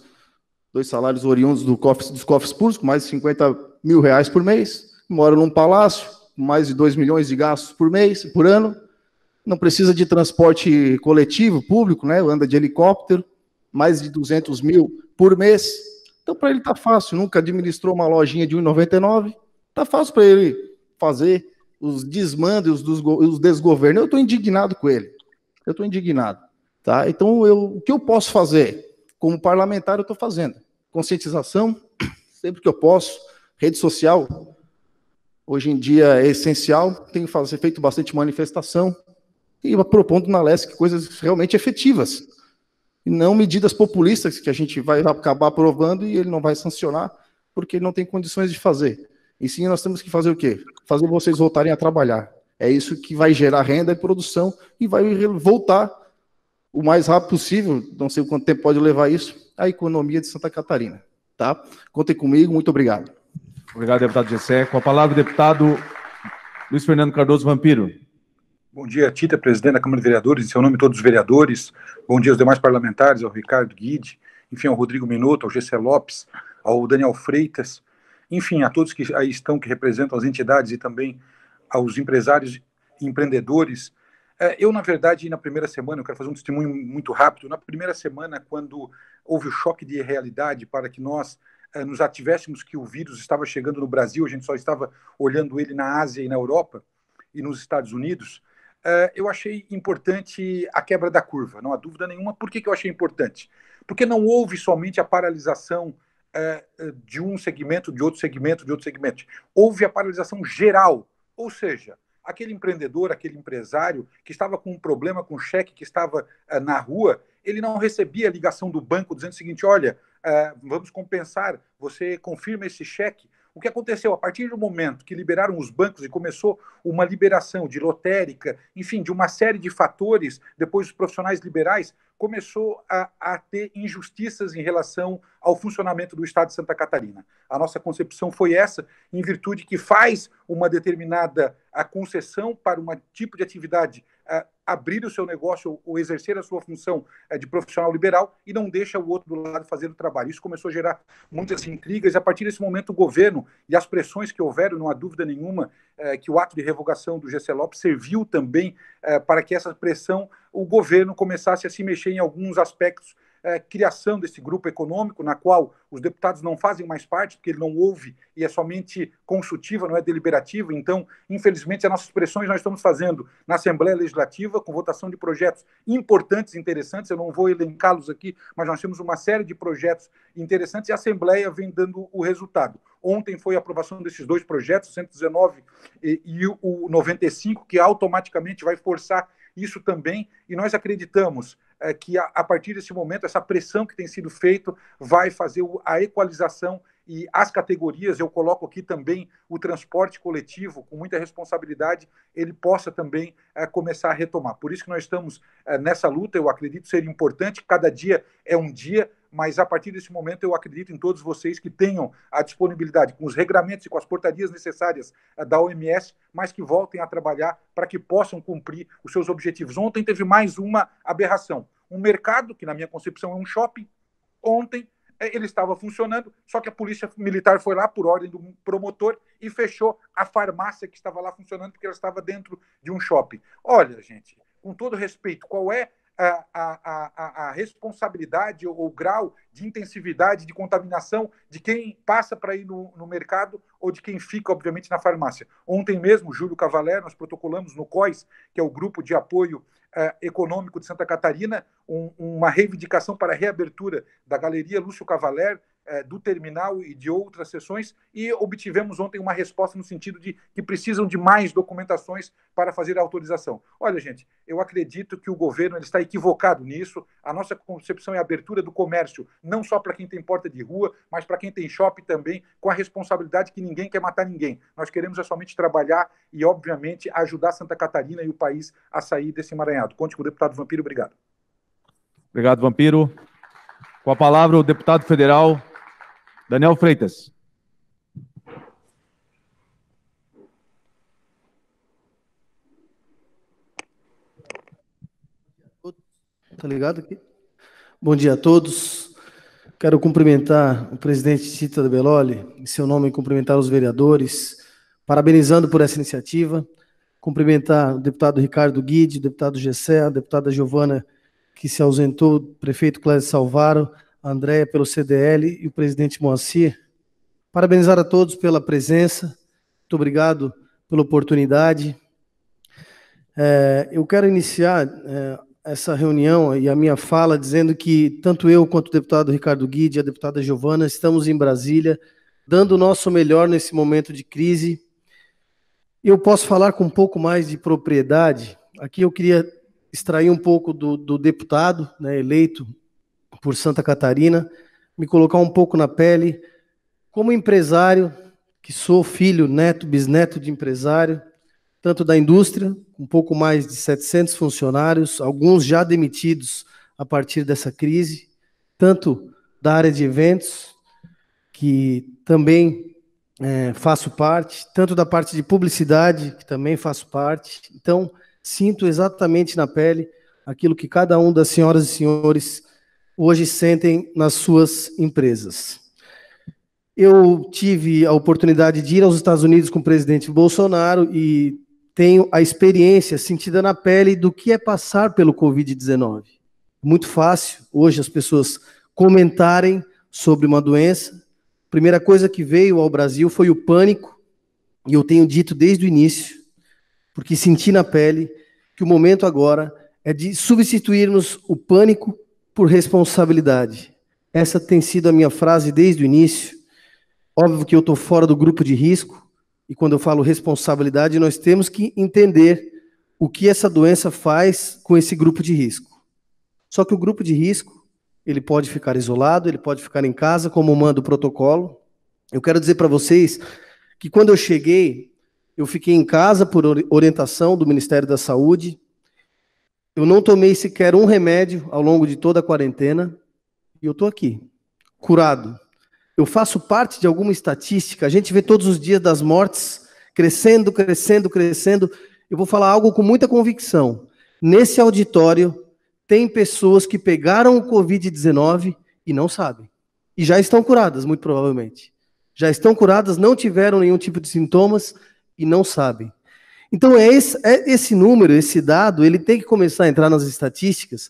dois salários oriundos do cofres dos cofres públicos, mais de 50 mil reais por mês, mora num palácio, mais de 2 milhões de gastos por mês, por ano, não precisa de transporte coletivo, público, né? anda de helicóptero, mais de 200 mil por mês. Então, para ele está fácil, nunca administrou uma lojinha de 1,99, está fácil para ele fazer os desmandos, os desgovernos. Eu estou indignado com ele, eu estou indignado. Tá? Então, eu, o que eu posso fazer? Como parlamentar, eu estou fazendo. Conscientização, sempre que eu posso. Rede social, hoje em dia é essencial. Tenho fazer, feito bastante manifestação e propondo na LESC coisas realmente efetivas. E não medidas populistas que a gente vai acabar aprovando e ele não vai sancionar porque ele não tem condições de fazer. E sim, nós temos que fazer o quê? Fazer vocês voltarem a trabalhar. É isso que vai gerar renda e produção e vai voltar o mais rápido possível, não sei quanto tempo pode levar isso, a economia de Santa Catarina. Tá? Contem comigo, muito obrigado.
Obrigado, deputado Gessé. Com a palavra, deputado Luiz Fernando Cardoso Vampiro.
Bom dia, Tita, presidente da Câmara de Vereadores, em seu nome todos os vereadores. Bom dia aos demais parlamentares, ao Ricardo Guide, enfim, ao Rodrigo Minuto, ao Gessé Lopes, ao Daniel Freitas, enfim, a todos que aí estão, que representam as entidades e também aos empresários e empreendedores é, eu, na verdade, na primeira semana, eu quero fazer um testemunho muito rápido. Na primeira semana, quando houve o choque de realidade para que nós é, nos ativéssemos que o vírus estava chegando no Brasil, a gente só estava olhando ele na Ásia e na Europa e nos Estados Unidos, é, eu achei importante a quebra da curva, não há dúvida nenhuma. Por que, que eu achei importante? Porque não houve somente a paralisação de um segmento, de outro segmento, de outro segmento. Houve a paralisação geral, ou seja, aquele empreendedor, aquele empresário que estava com um problema com cheque, que estava uh, na rua, ele não recebia a ligação do banco dizendo o seguinte: olha, uh, vamos compensar, você confirma esse cheque. O que aconteceu a partir do momento que liberaram os bancos e começou uma liberação de lotérica, enfim, de uma série de fatores, depois os profissionais liberais começou a, a, ter injustiças em relação ao funcionamento do Estado de Santa Catarina. A nossa concepção foi essa, em virtude que faz uma determinada a concessão para um tipo de atividade é, abrir o seu negócio ou exercer a sua função é, de profissional liberal e não deixa o outro do lado fazer o trabalho. Isso começou a gerar muitas intrigas e a partir desse momento o governo e as pressões que houveram, não há dúvida nenhuma é, que o ato de revogação do GC Lopes serviu também para que essa pressão, o governo começasse a se mexer em alguns aspectos é, criação desse grupo econômico, na qual os deputados não fazem mais parte, porque ele não ouve e é somente consultiva, não é deliberativa. Então, infelizmente, as nossas pressões nós estamos fazendo na Assembleia Legislativa, com votação de projetos importantes, interessantes. Eu não vou elencá-los aqui, mas nós temos uma série de projetos interessantes e a Assembleia vem dando o resultado. Ontem foi a aprovação desses dois projetos, 119 e, e o 95, que automaticamente vai forçar isso também. E nós acreditamos é, que a, a, partir desse momento essa pressão que tem sido feita vai fazer o, a equalização e as categorias, eu coloco aqui também o transporte coletivo, com muita responsabilidade, ele possa também é, começar a retomar. Por isso que nós estamos é, nessa luta, eu acredito ser importante, cada dia é um dia, mas a partir desse momento eu acredito em todos vocês que tenham a disponibilidade com os regramentos e com as portarias necessárias eh, da OMS, mas que voltem a trabalhar para que possam cumprir os seus objetivos. Ontem teve mais uma aberração. Um mercado, que na minha concepção é um shopping, ontem eh, ele estava funcionando, só que a polícia militar foi lá por ordem do promotor e fechou a farmácia que estava lá funcionando porque ela estava dentro de um shopping. Olha, gente, com todo respeito, qual é a, a, a, a responsabilidade ou o grau de intensividade de contaminação de quem passa para ir no, no, mercado ou de quem fica, obviamente, na farmácia. Ontem mesmo, Júlio Cavalé, nós protocolamos no COIS, que é o Grupo de Apoio eh, Econômico de Santa Catarina, um, uma reivindicação para a reabertura da Galeria Lúcio Cavaler, é, do terminal e de outras sessões e obtivemos ontem uma resposta no sentido de que precisam de mais documentações para fazer a autorização. Olha, gente, eu acredito que o governo ele está equivocado nisso. A nossa concepção é a abertura do comércio, não só para quem tem porta de rua, mas para quem tem shopping também, com a responsabilidade que ninguém quer matar ninguém. Nós queremos é somente trabalhar e, obviamente, ajudar Santa Catarina e o país a sair desse emaranhado. Conte com o deputado Vampiro. Obrigado.
Obrigado, Vampiro. Com a palavra, o deputado federal Daniel Freitas.
Tá ligado aqui? Bom dia a todos. Quero cumprimentar o presidente Tita Beloli, em seu nome cumprimentar os vereadores, parabenizando por essa iniciativa. Cumprimentar o deputado Ricardo Guide, o deputado Gessé, a deputada Giovana, que se ausentou, o prefeito Clésio Salvaro, Andréia pelo CDL e o presidente Moacir. Parabenizar a todos pela presença. Muito obrigado pela oportunidade. É, eu quero iniciar é, essa reunião e a minha fala dizendo que tanto eu quanto o deputado Ricardo Guide e a deputada Giovana estamos em Brasília dando o nosso melhor nesse momento de crise. Eu posso falar com um pouco mais de propriedade. Aqui eu queria extrair um pouco do, do deputado né, eleito por Santa Catarina, me colocar um pouco na pele, como empresário, que sou filho, neto, bisneto de empresário, tanto da indústria, um pouco mais de 700 funcionários, alguns já demitidos a partir dessa crise, tanto da área de eventos, que também é, faço parte, tanto da parte de publicidade, que também faço parte. Então, sinto exatamente na pele aquilo que cada um das senhoras e senhores hoje sentem nas suas empresas. Eu tive a oportunidade de ir aos Estados Unidos com o presidente Bolsonaro e tenho a experiência sentida na pele do que é passar pelo Covid-19. Muito fácil hoje as pessoas comentarem sobre uma doença. A primeira coisa que veio ao Brasil foi o pânico, e eu tenho dito desde o início, porque senti na pele que o momento agora é de substituirmos o pânico por responsabilidade. Essa tem sido a minha frase desde o início. Óbvio que eu estou fora do grupo de risco, e quando eu falo responsabilidade, nós temos que entender o que essa doença faz com esse grupo de risco. Só que o grupo de risco, ele pode ficar isolado, ele pode ficar em casa, como manda o protocolo. Eu quero dizer para vocês que quando eu cheguei, eu fiquei em casa por orientação do Ministério da Saúde, eu não tomei sequer um remédio ao longo de toda a quarentena e eu estou aqui, curado. Eu faço parte de alguma estatística. A gente vê todos os dias das mortes crescendo, crescendo, crescendo. Eu vou falar algo com muita convicção. Nesse auditório tem pessoas que pegaram o Covid-19 e não sabem. E já estão curadas, muito provavelmente. Já estão curadas, não tiveram nenhum tipo de sintomas e não sabem. Então, é esse, é esse número, esse dado, ele tem que começar a entrar nas estatísticas,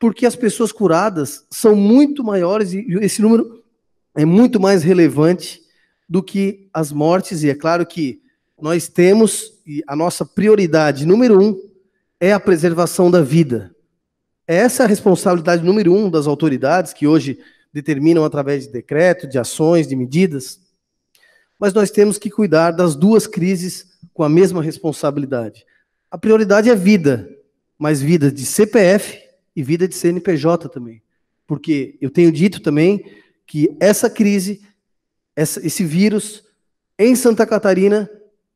porque as pessoas curadas são muito maiores e esse número é muito mais relevante do que as mortes. E é claro que nós temos, e a nossa prioridade número um é a preservação da vida. Essa é a responsabilidade número um das autoridades, que hoje determinam através de decreto, de ações, de medidas. Mas nós temos que cuidar das duas crises com a mesma responsabilidade. A prioridade é vida, mas vida de CPF e vida de CNPJ também. Porque eu tenho dito também que essa crise, essa, esse vírus em Santa Catarina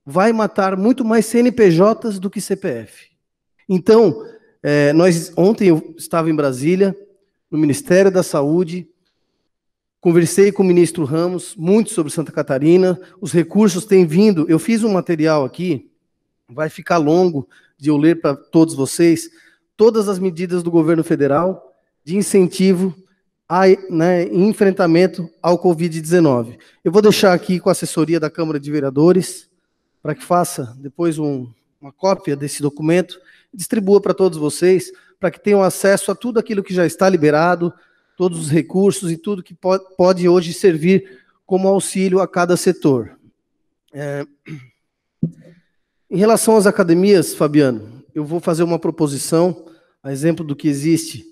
vai matar muito mais CNPJs do que CPF. Então, é, nós ontem eu estava em Brasília, no Ministério da Saúde, Conversei com o ministro Ramos muito sobre Santa Catarina. Os recursos têm vindo. Eu fiz um material aqui, vai ficar longo de eu ler para todos vocês. Todas as medidas do governo federal de incentivo a né, enfrentamento ao Covid-19. Eu vou deixar aqui com a assessoria da Câmara de Vereadores para que faça depois um, uma cópia desse documento, distribua para todos vocês, para que tenham acesso a tudo aquilo que já está liberado, todos os recursos e tudo que pode hoje servir como auxílio a cada setor. É... Em relação às academias, Fabiano, eu vou fazer uma proposição, a exemplo do que existe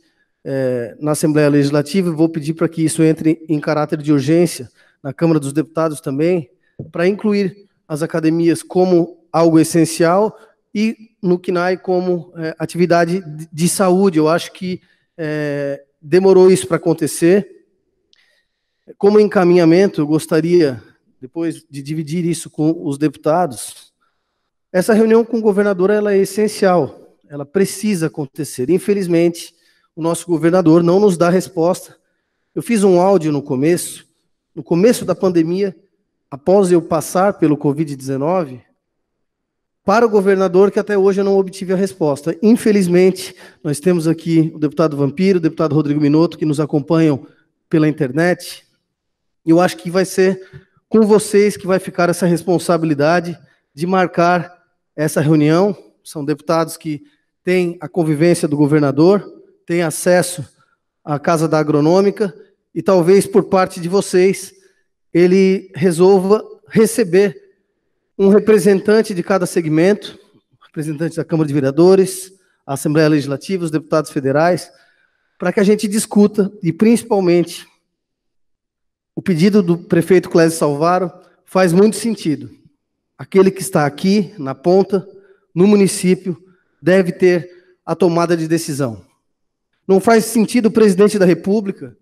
é, na Assembleia Legislativa, vou pedir para que isso entre em caráter de urgência na Câmara dos Deputados também, para incluir as academias como algo essencial e no CNAE como é, atividade de saúde. Eu acho que é, demorou isso para acontecer. Como encaminhamento, eu gostaria, depois de dividir isso com os deputados, essa reunião com o governador ela é essencial, ela precisa acontecer. Infelizmente, o nosso governador não nos dá resposta. Eu fiz um áudio no começo, no começo da pandemia, após eu passar pelo Covid-19, para o governador, que até hoje eu não obtive a resposta. Infelizmente, nós temos aqui o deputado Vampiro, o deputado Rodrigo Minotto, que nos acompanham pela internet. Eu acho que vai ser com vocês que vai ficar essa responsabilidade de marcar essa reunião. São deputados que têm a convivência do governador, têm acesso à Casa da Agronômica e talvez por parte de vocês ele resolva receber um representante de cada segmento, representante da Câmara de Vereadores, a Assembleia Legislativa, os deputados federais, para que a gente discuta e principalmente o pedido do prefeito Clésio Salvaro faz muito sentido. Aquele que está aqui na ponta, no município, deve ter a tomada de decisão. Não faz sentido o presidente da República,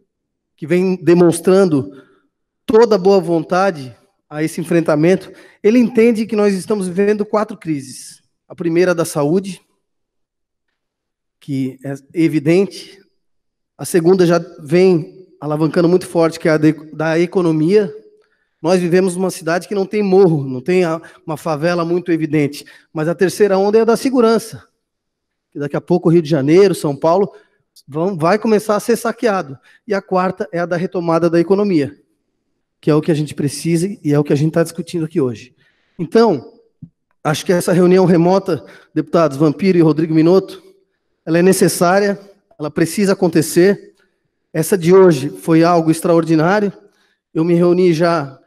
que vem demonstrando toda a boa vontade a esse enfrentamento, ele entende que nós estamos vivendo quatro crises. A primeira da saúde, que é evidente. A segunda já vem alavancando muito forte, que é a de, da economia. Nós vivemos numa cidade que não tem morro, não tem uma favela muito evidente. Mas a terceira onda é a da segurança. Que daqui a pouco o Rio de Janeiro, São Paulo, vão, vai começar a ser saqueado. E a quarta é a da retomada da economia que é o que a gente precisa e é o que a gente está discutindo aqui hoje. Então, acho que essa reunião remota, deputados Vampiro e Rodrigo Minotto, ela é necessária, ela precisa acontecer. Essa de hoje foi algo extraordinário. Eu me reuni já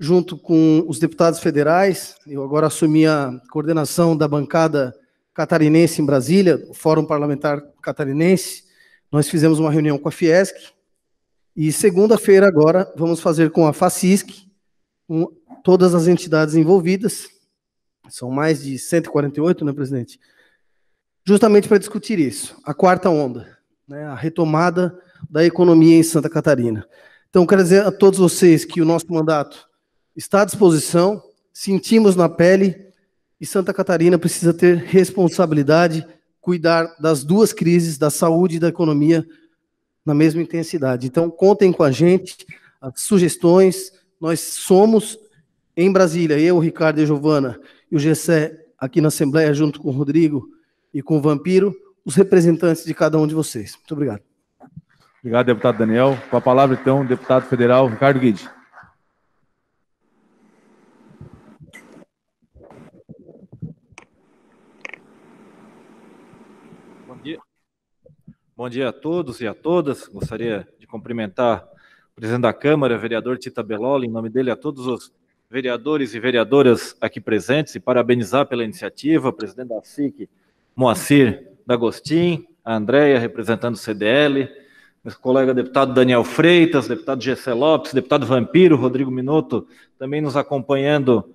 junto com os deputados federais, eu agora assumi a coordenação da bancada catarinense em Brasília, o Fórum Parlamentar Catarinense. Nós fizemos uma reunião com a Fiesc, e segunda-feira agora vamos fazer com a FACISC, com todas as entidades envolvidas. São mais de 148, né, presidente? Justamente para discutir isso, a quarta onda, né, a retomada da economia em Santa Catarina. Então, quero dizer a todos vocês que o nosso mandato está à disposição, sentimos na pele e Santa Catarina precisa ter responsabilidade, cuidar das duas crises, da saúde e da economia na mesma intensidade. Então, contem com a gente, as sugestões. Nós somos em Brasília, eu, Ricardo e Giovana, e o Gessé aqui na Assembleia, junto com o Rodrigo e com o Vampiro, os representantes de cada um de vocês. Muito obrigado.
Obrigado, deputado Daniel. Com a palavra, então, deputado federal Ricardo Guide.
Bom dia a todos e a todas. Gostaria de cumprimentar o presidente da Câmara, vereador Tita Beloli, em nome dele a todos os vereadores e vereadoras aqui presentes e parabenizar pela iniciativa, o presidente da SIC, Moacir D'Agostin, a Andréia, representando o CDL, meu colega deputado Daniel Freitas, deputado Gessé Lopes, deputado Vampiro, Rodrigo Minuto, também nos acompanhando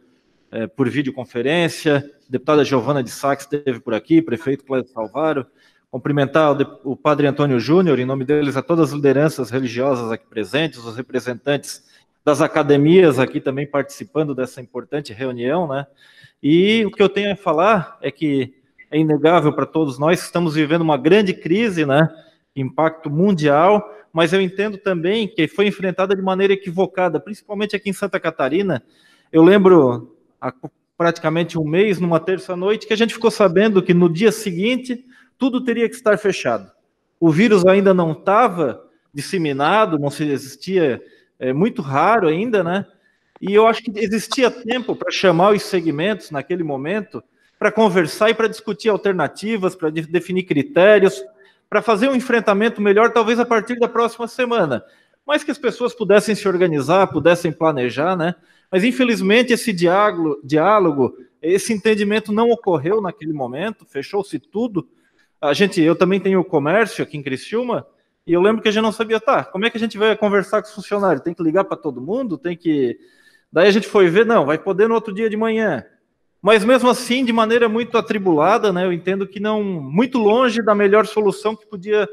eh, por videoconferência, deputada Giovana de Sá, que esteve por aqui, prefeito Cláudio Salvaro, cumprimentar o, padre Antônio Júnior, em nome deles, a todas as lideranças religiosas aqui presentes, os representantes das academias aqui também participando dessa importante reunião, né? E o que eu tenho a falar é que é inegável para todos nós que estamos vivendo uma grande crise, né? Impacto mundial, mas eu entendo também que foi enfrentada de maneira equivocada, principalmente aqui em Santa Catarina. Eu lembro há praticamente um mês, numa terça-noite, que a gente ficou sabendo que no dia seguinte tudo teria que estar fechado. O vírus ainda não estava disseminado, não se existia, é muito raro ainda, né? E eu acho que existia tempo para chamar os segmentos naquele momento para conversar e para discutir alternativas, para de definir critérios, para fazer um enfrentamento melhor, talvez a partir da próxima semana. Mas que as pessoas pudessem se organizar, pudessem planejar, né? Mas infelizmente esse diálogo, diálogo esse entendimento não ocorreu naquele momento, fechou-se tudo. A gente, eu também tenho comércio aqui em Criciúma, e eu lembro que a gente não sabia, tá, como é que a gente vai conversar com os funcionários? Tem que ligar para todo mundo? Tem que. Daí a gente foi ver, não, vai poder no outro dia de manhã. Mas mesmo assim, de maneira muito atribulada, né, eu entendo que não. Muito longe da melhor solução que podia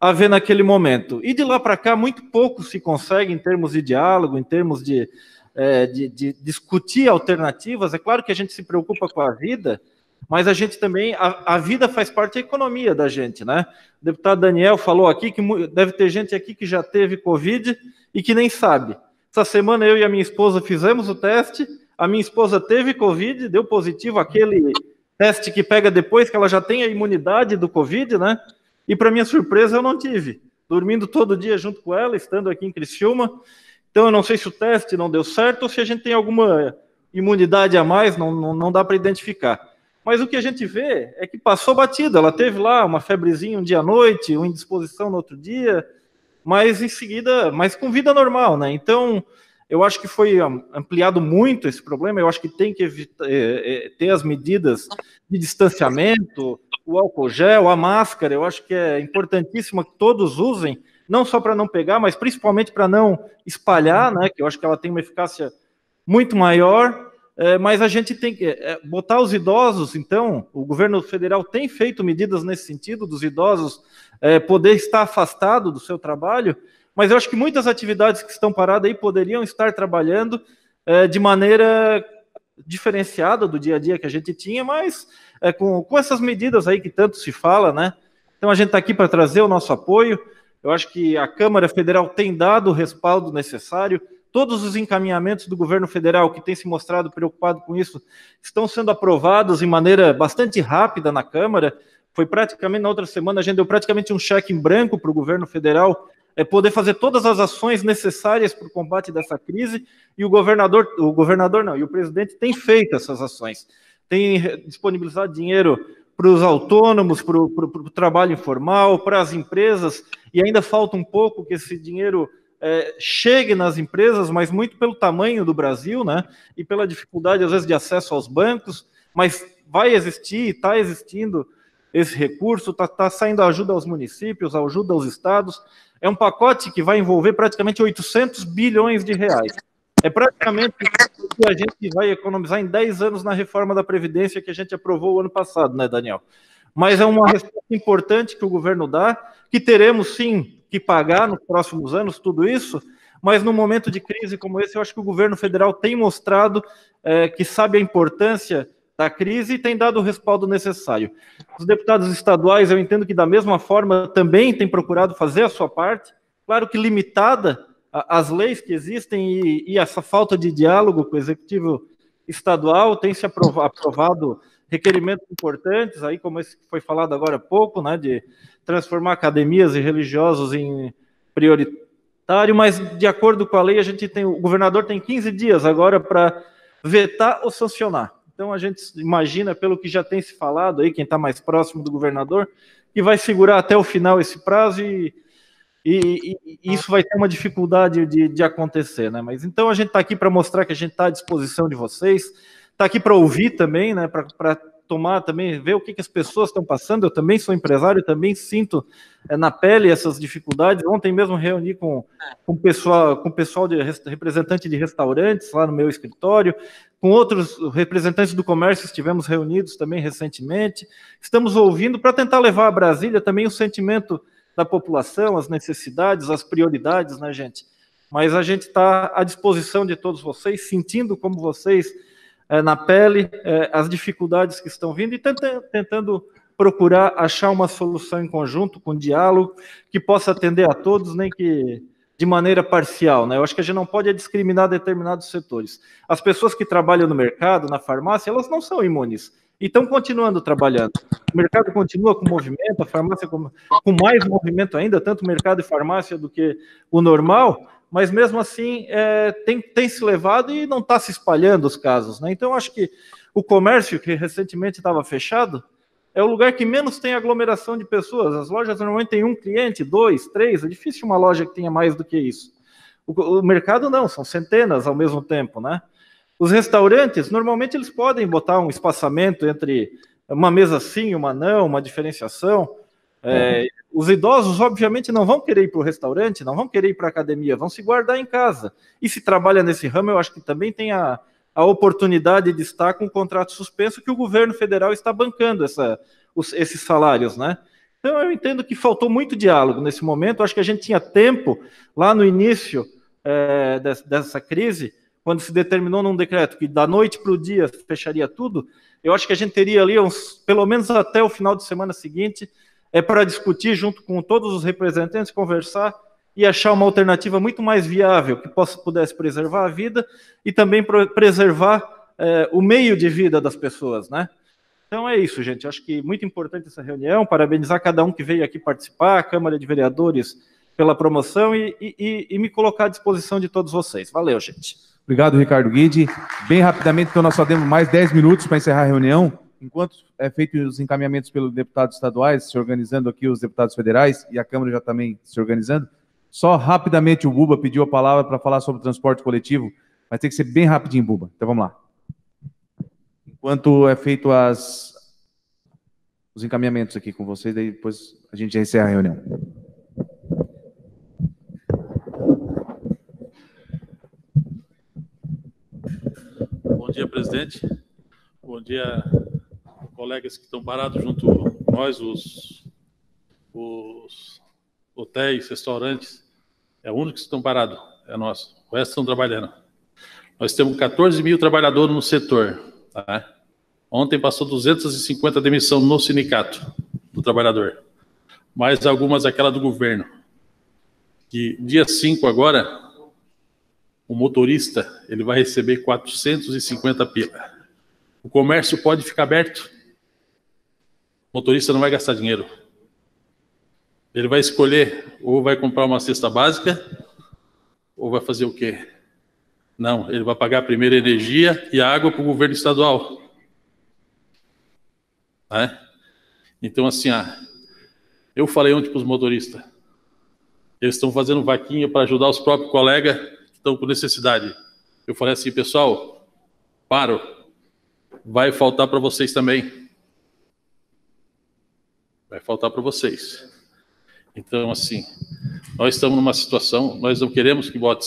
haver naquele momento. E de lá para cá, muito pouco se consegue em termos de diálogo, em termos de, é, de, de discutir alternativas. É claro que a gente se preocupa com a vida, mas a gente também, a, a, vida faz parte da economia da gente, né? O deputado Daniel falou aqui que deve ter gente aqui que já teve Covid e que nem sabe. Essa semana eu e a minha esposa fizemos o teste, a minha esposa teve Covid, deu positivo aquele teste que pega depois que ela já tem a imunidade do Covid, né? E para minha surpresa eu não tive, dormindo todo dia junto com ela, estando aqui em Criciúma. Então eu não sei se o teste não deu certo ou se a gente tem alguma imunidade a mais, não, não, não dá para identificar. Mas o que a gente vê é que passou batida. Ela teve lá uma febrezinha um dia à noite, uma indisposição no outro dia, mas em seguida, mas com vida normal, né? Então, eu acho que foi ah, ampliado muito esse problema. Eu acho que tem que evitar, é, eh, é, eh, ter as medidas de distanciamento, o álcool gel, a máscara. Eu acho que é importantíssimo que todos usem, não só para não pegar, mas principalmente para não espalhar, né? Que eu acho que ela tem uma eficácia muito maior é, mas a gente tem que é, botar os idosos, então, o governo federal tem feito medidas nesse sentido, dos idosos é, poder estar afastado do seu trabalho, mas eu acho que muitas atividades que estão paradas aí poderiam estar trabalhando é, de maneira diferenciada do dia a dia que a gente tinha, mas é, com, com essas medidas aí que tanto se fala, né? Então a gente está aqui para trazer o nosso apoio. Eu acho que a Câmara Federal tem dado o respaldo necessário Todos os encaminhamentos do governo federal que tem se mostrado preocupado com isso estão sendo aprovados de maneira bastante rápida na Câmara. Foi praticamente na outra semana a gente deu praticamente um cheque em branco para o governo federal é poder fazer todas as ações necessárias para o combate dessa crise e o governador, o governador não, e o presidente tem feito essas ações, tem disponibilizado dinheiro para os autônomos, para o trabalho informal, para as empresas, e ainda falta um pouco que esse dinheiro é, chegue nas empresas, mas muito pelo tamanho do Brasil, né? E pela dificuldade, às vezes, de acesso aos bancos, mas vai existir, está existindo esse recurso, está tá saindo ajuda aos municípios, ajuda aos estados. É um pacote que vai envolver praticamente 800 bilhões de reais. É praticamente o que a gente vai economizar em 10 anos na reforma da Previdência que a gente aprovou o ano passado, né, Daniel? Mas é uma resposta importante que o governo dá, que teremos sim que pagar nos próximos anos tudo isso, mas num momento de crise como esse, eu acho que o governo federal tem mostrado é, que sabe a importância da crise e tem dado o respaldo necessário. Os deputados estaduais, eu entendo que da mesma forma também têm procurado fazer a sua parte, claro que limitada às leis que existem e, e essa falta de diálogo com o executivo estadual tem se aprovado requerimentos importantes, aí como esse que foi falado agora há pouco, né, de transformar academias e religiosos em prioritário, mas de acordo com a lei, a gente tem o governador tem 15 dias agora para vetar ou sancionar. Então a gente imagina, pelo que já tem se falado aí, quem está mais próximo do governador, que vai segurar até o final esse prazo e, e, e, isso vai ter uma dificuldade de, de acontecer, né? Mas então a gente está aqui para mostrar que a gente está à disposição de vocês está aqui para ouvir também, né? Para tomar também, ver o que, que as pessoas estão passando. Eu também sou empresário, também sinto é, na pele essas dificuldades. Ontem mesmo reuni com com pessoal, com pessoal de representante de restaurantes lá no meu escritório, com outros representantes do comércio estivemos reunidos também recentemente. Estamos ouvindo para tentar levar a Brasília também o sentimento da população, as necessidades, as prioridades, né, gente? Mas a gente está à disposição de todos vocês, sentindo como vocês é, na pele é, as dificuldades que estão vindo e tentando procurar achar uma solução em conjunto, com diálogo, que possa atender a todos, nem que de maneira parcial. Né? Eu acho que a gente não pode é discriminar determinados setores. As pessoas que trabalham no mercado, na farmácia, elas não são imunes. E estão continuando trabalhando. O mercado continua com movimento, a farmácia com, com mais movimento ainda, tanto mercado e farmácia do que o normal, mas mesmo assim é, tem, tem, se levado e não está se espalhando os casos. Né? Então, acho que o comércio, que recentemente estava fechado, é o lugar que menos tem aglomeração de pessoas. As lojas normalmente têm um cliente, dois, três, é difícil uma loja que tenha mais do que isso. O, o mercado não, são centenas ao mesmo tempo. Né? Os restaurantes, normalmente eles podem botar um espaçamento entre uma mesa sim, uma não, uma diferenciação, é, os idosos, obviamente, não vão querer ir para o restaurante, não vão querer ir para a academia, vão se guardar em casa. E se trabalha nesse ramo, eu acho que também tem a, a oportunidade de estar com o contrato suspenso que o governo federal está bancando essa, os, esses salários, né? Então, eu entendo que faltou muito diálogo nesse momento. Acho que a gente tinha tempo, lá no início é, dessa crise, quando se determinou num decreto que da noite para o dia fecharia tudo, eu acho que a gente teria ali uns, pelo menos até o final de semana seguinte, é para discutir junto com todos os representantes, conversar e achar uma alternativa muito mais viável, que possa, pudesse preservar a vida e também preservar é, o meio de vida das pessoas, né? Então é isso, gente. Acho que muito importante essa reunião. Parabenizar cada um que veio aqui participar, a Câmara de Vereadores pela promoção e, e, e me colocar à disposição de todos vocês. Valeu, gente.
Obrigado, Ricardo Guide. Bem rapidamente, então nós só temos mais 10 minutos para encerrar a reunião enquanto é feito os encaminhamentos pelos deputados estaduais, se organizando aqui os deputados federais e a Câmara já também se organizando, só rapidamente o Buba pediu a palavra para falar sobre transporte coletivo, mas tem que ser bem rapidinho, Buba. Então vamos lá. Enquanto é feito as, os encaminhamentos aqui com vocês, daí depois a gente encerra a reunião.
Bom dia, presidente. Bom dia, colegas que estão parados junto a nós, os, os hotéis, restaurantes, é o único que estão parados, é nosso. O resto estão trabalhando. Nós temos 14 mil trabalhadores no setor. Tá? Ontem passou 250 demissão no sindicato do trabalhador, mais algumas aquela do governo. Que dia 5 agora, o motorista ele vai receber 450 pila. O comércio pode ficar aberto, motorista não vai gastar dinheiro. Ele vai escolher ou vai comprar uma cesta básica ou vai fazer o quê? Não, ele vai pagar primeiro a energia e a água para o governo estadual. Né? Então, assim, ah, eu falei ontem para os motoristas, eles estão fazendo vaquinha para ajudar os próprios colegas que estão com necessidade. Eu falei assim, pessoal, paro, vai faltar para vocês também vai faltar para vocês. Então, assim, nós estamos numa situação, nós não queremos que bote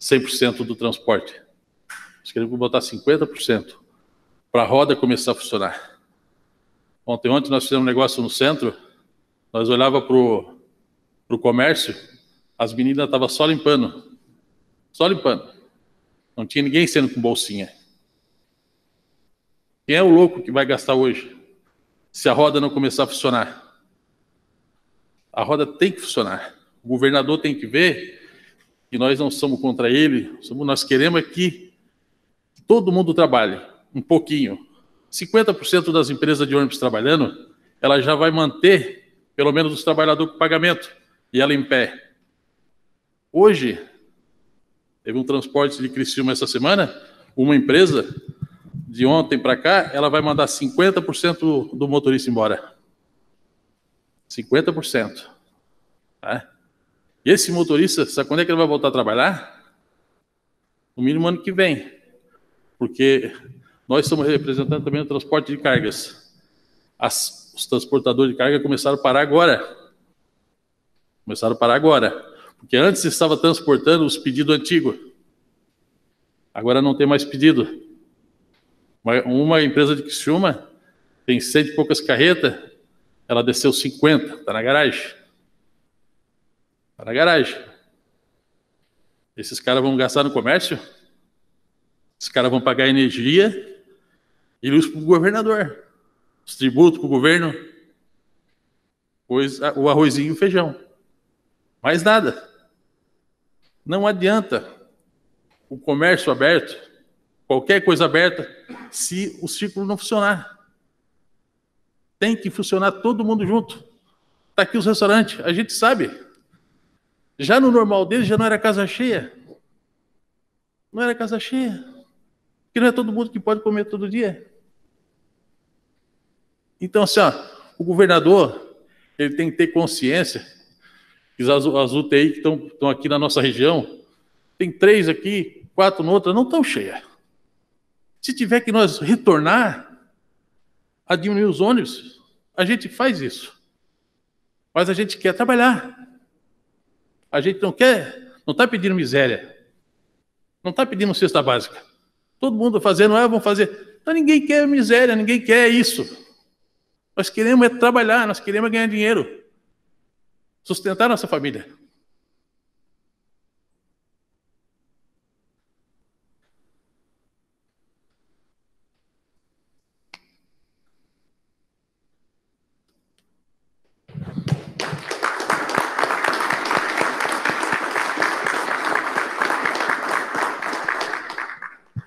100% do transporte. Nós queremos botar 50% para a roda começar a funcionar. Ontem, ontem nós fizemos um negócio no centro, nós olhava para o comércio, as meninas estavam só limpando. Só limpando. Não tinha ninguém sendo com bolsinha. Quem é o louco que vai gastar hoje? se a roda não começar a funcionar. A roda tem que funcionar. O governador tem que ver que nós não somos contra ele, somos, nós queremos é que todo mundo trabalhe um pouquinho. 50% das empresas de ônibus trabalhando, ela já vai manter pelo menos os trabalhadores com pagamento e ela em pé. Hoje, teve um transporte de Criciúma essa semana, uma empresa de ontem para cá, ela vai mandar 50% do motorista embora. 50%. Tá? E esse motorista, sabe quando é que ele vai voltar a trabalhar? No mínimo ano que vem. Porque nós estamos representando também o transporte de cargas. As, os transportadores de carga começaram a parar agora. Começaram a parar agora. Porque antes estava transportando os pedidos antigos. Agora não tem mais pedido. Uma, uma empresa de Criciúma tem cento e poucas carretas, ela desceu 50, está na garagem. Está na garagem. Esses caras vão gastar no comércio? Esses caras vão pagar energia e luz para o governador. Os tributos para o governo. Pois o arrozinho e o feijão. Mais nada. Não adianta o comércio aberto qualquer coisa aberta, se o círculo não funcionar. Tem que funcionar todo mundo junto. Está aqui os restaurantes, a gente sabe. Já no normal deles já não era casa cheia. Não era casa cheia. Porque não é todo mundo que pode comer todo dia. Então, assim, ó, o governador ele tem que ter consciência que as, as UTI que estão aqui na nossa região, tem três aqui, quatro noutra, não estão cheias. Se tiver que nós retornar a diminuir os ônibus, a gente faz isso. Mas a gente quer trabalhar. A gente não quer, não está pedindo miséria. Não está pedindo cesta básica. Todo mundo fazendo, ah, vão fazer. Então, ninguém quer miséria, ninguém quer isso. Nós queremos é trabalhar, nós queremos é ganhar dinheiro. Sustentar nossa família.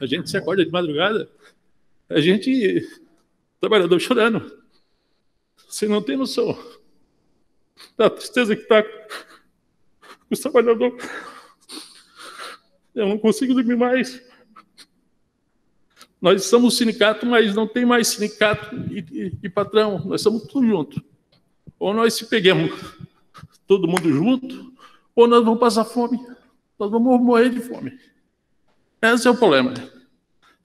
A gente se acorda de madrugada,
a gente,
trabalhador chorando. Você não tem noção da tristeza que está o trabalhador. Eu não consigo dormir mais. Nós somos sindicato, mas não tem mais sindicato e, e, e patrão. Nós somos tudo junto. Ou nós se pegamos todo mundo junto, ou nós vamos passar fome. Nós vamos morrer de fome. Esse é o problema.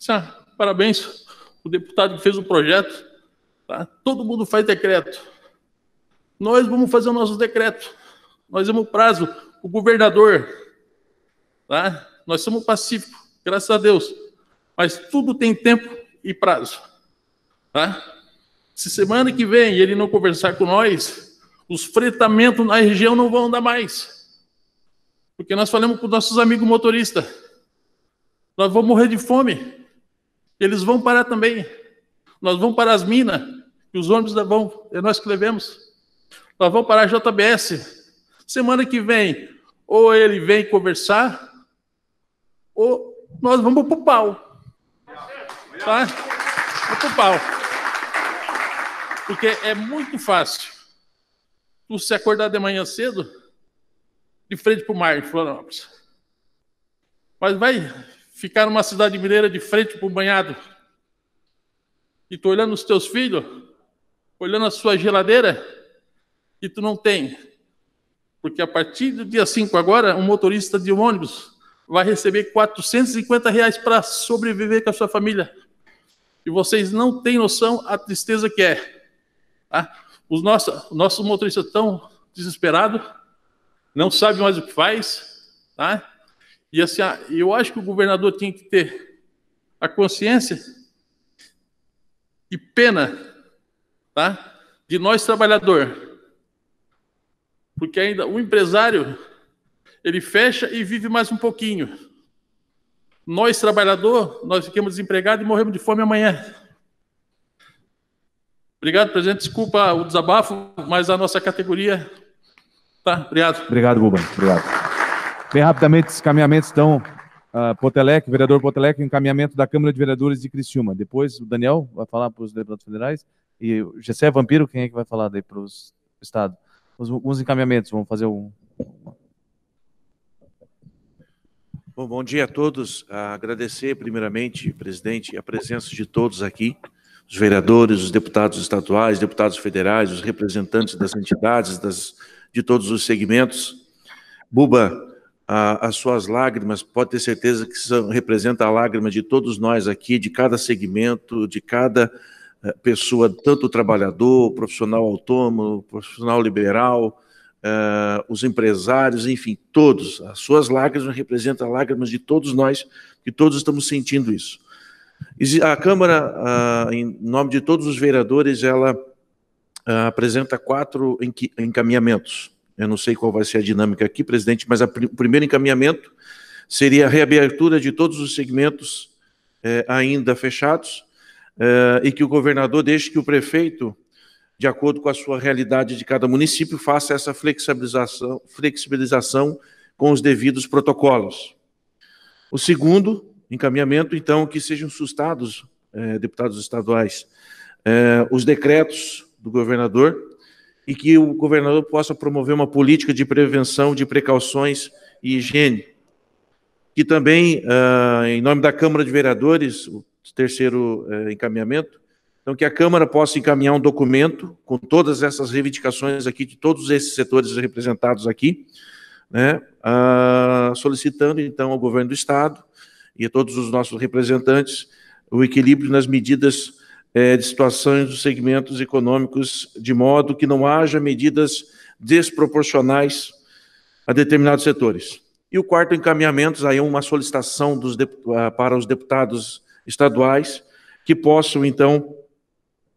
Ah, parabéns, o deputado que fez o projeto. Tá? Todo mundo faz decreto. Nós vamos fazer o nosso decreto. Nós temos prazo. O governador. Tá? Nós somos pacíficos, graças a Deus. Mas tudo tem tempo e prazo. Tá? Se semana que vem ele não conversar com nós, os fretamentos na região não vão andar mais. Porque nós falamos com nossos amigos motoristas. Nós vamos morrer de fome. Eles vão parar também. Nós vamos para as minas, e os ônibus vão, é nós que levemos. Nós vamos para a JBS. Semana que vem, ou ele vem conversar, ou nós vamos para o pau. Tá? Vamos para o pau. Porque é muito fácil tu se acordar de manhã cedo, de frente para o mar em Florianópolis. Mas vai ficar numa cidade mineira de frente para o banhado e tu olhando os teus filhos, olhando a sua geladeira e tu não tem. Porque a partir do dia 5 agora, um motorista de um ônibus vai receber 450 reais para sobreviver com a sua família. E vocês não têm noção a tristeza que é. Tá? Os nossos, nossos motoristas estão desesperados, não sabem mais o que faz, tá? E assim, ah, eu acho que o governador tinha que ter a consciência e pena, tá? De nós trabalhador. Porque ainda o empresário ele fecha e vive mais um pouquinho. Nós trabalhador, nós ficamos desempregados e morremos de fome amanhã. Obrigado, presidente. Desculpa o desabafo, mas a nossa categoria tá. Obrigado.
Obrigado, Ruben. Obrigado. Bem rapidamente, os encaminhamentos estão uh, Potelec, vereador Potelec, encaminhamento da Câmara de Vereadores de Criciúma. Depois o Daniel vai falar para os deputados federais e o Gessé Vampiro, quem é que vai falar daí para os Estado? Alguns encaminhamentos, vamos
fazer um... Bom, bom dia a todos. Ah, agradecer primeiramente, presidente, a presença de todos aqui, os vereadores, os deputados estaduais, deputados federais, os representantes das entidades, das, de todos os segmentos. Buba, a, as suas lágrimas, pode ter certeza que são, representa a lágrima de todos nós aqui, de cada segmento, de cada eh, pessoa, tanto trabalhador, profissional autônomo, profissional liberal, uh, os empresários, enfim, todos. As suas lágrimas representam lágrimas de todos nós, que todos estamos sentindo isso. A Câmara, uh, em nome de todos os vereadores, ela uh, apresenta quatro encaminhamentos. Eu não sei qual vai ser a dinâmica aqui, presidente, mas pr o primeiro encaminhamento seria a reabertura de todos os segmentos eh, ainda fechados eh, e que o governador deixe que o prefeito, de acordo com a sua realidade de cada município, faça essa flexibilização, flexibilização com os devidos protocolos. O segundo encaminhamento, então, que sejam sustados, eh, deputados estaduais, os decretos do governador e que o governador possa promover uma política de prevenção, de precauções e higiene. Que também, ah, em nome da Câmara de Vereadores, o terceiro eh, encaminhamento, então que a Câmara possa encaminhar um documento com todas essas reivindicações aqui, de todos esses setores representados aqui, né, ah, solicitando então ao governo do Estado e a todos os nossos representantes o equilíbrio nas medidas é, de situações dos segmentos econômicos, de modo que não haja medidas desproporcionais a determinados setores. E o quarto encaminhamento aí é uma solicitação dos, ah, para os deputados estaduais que possam, então,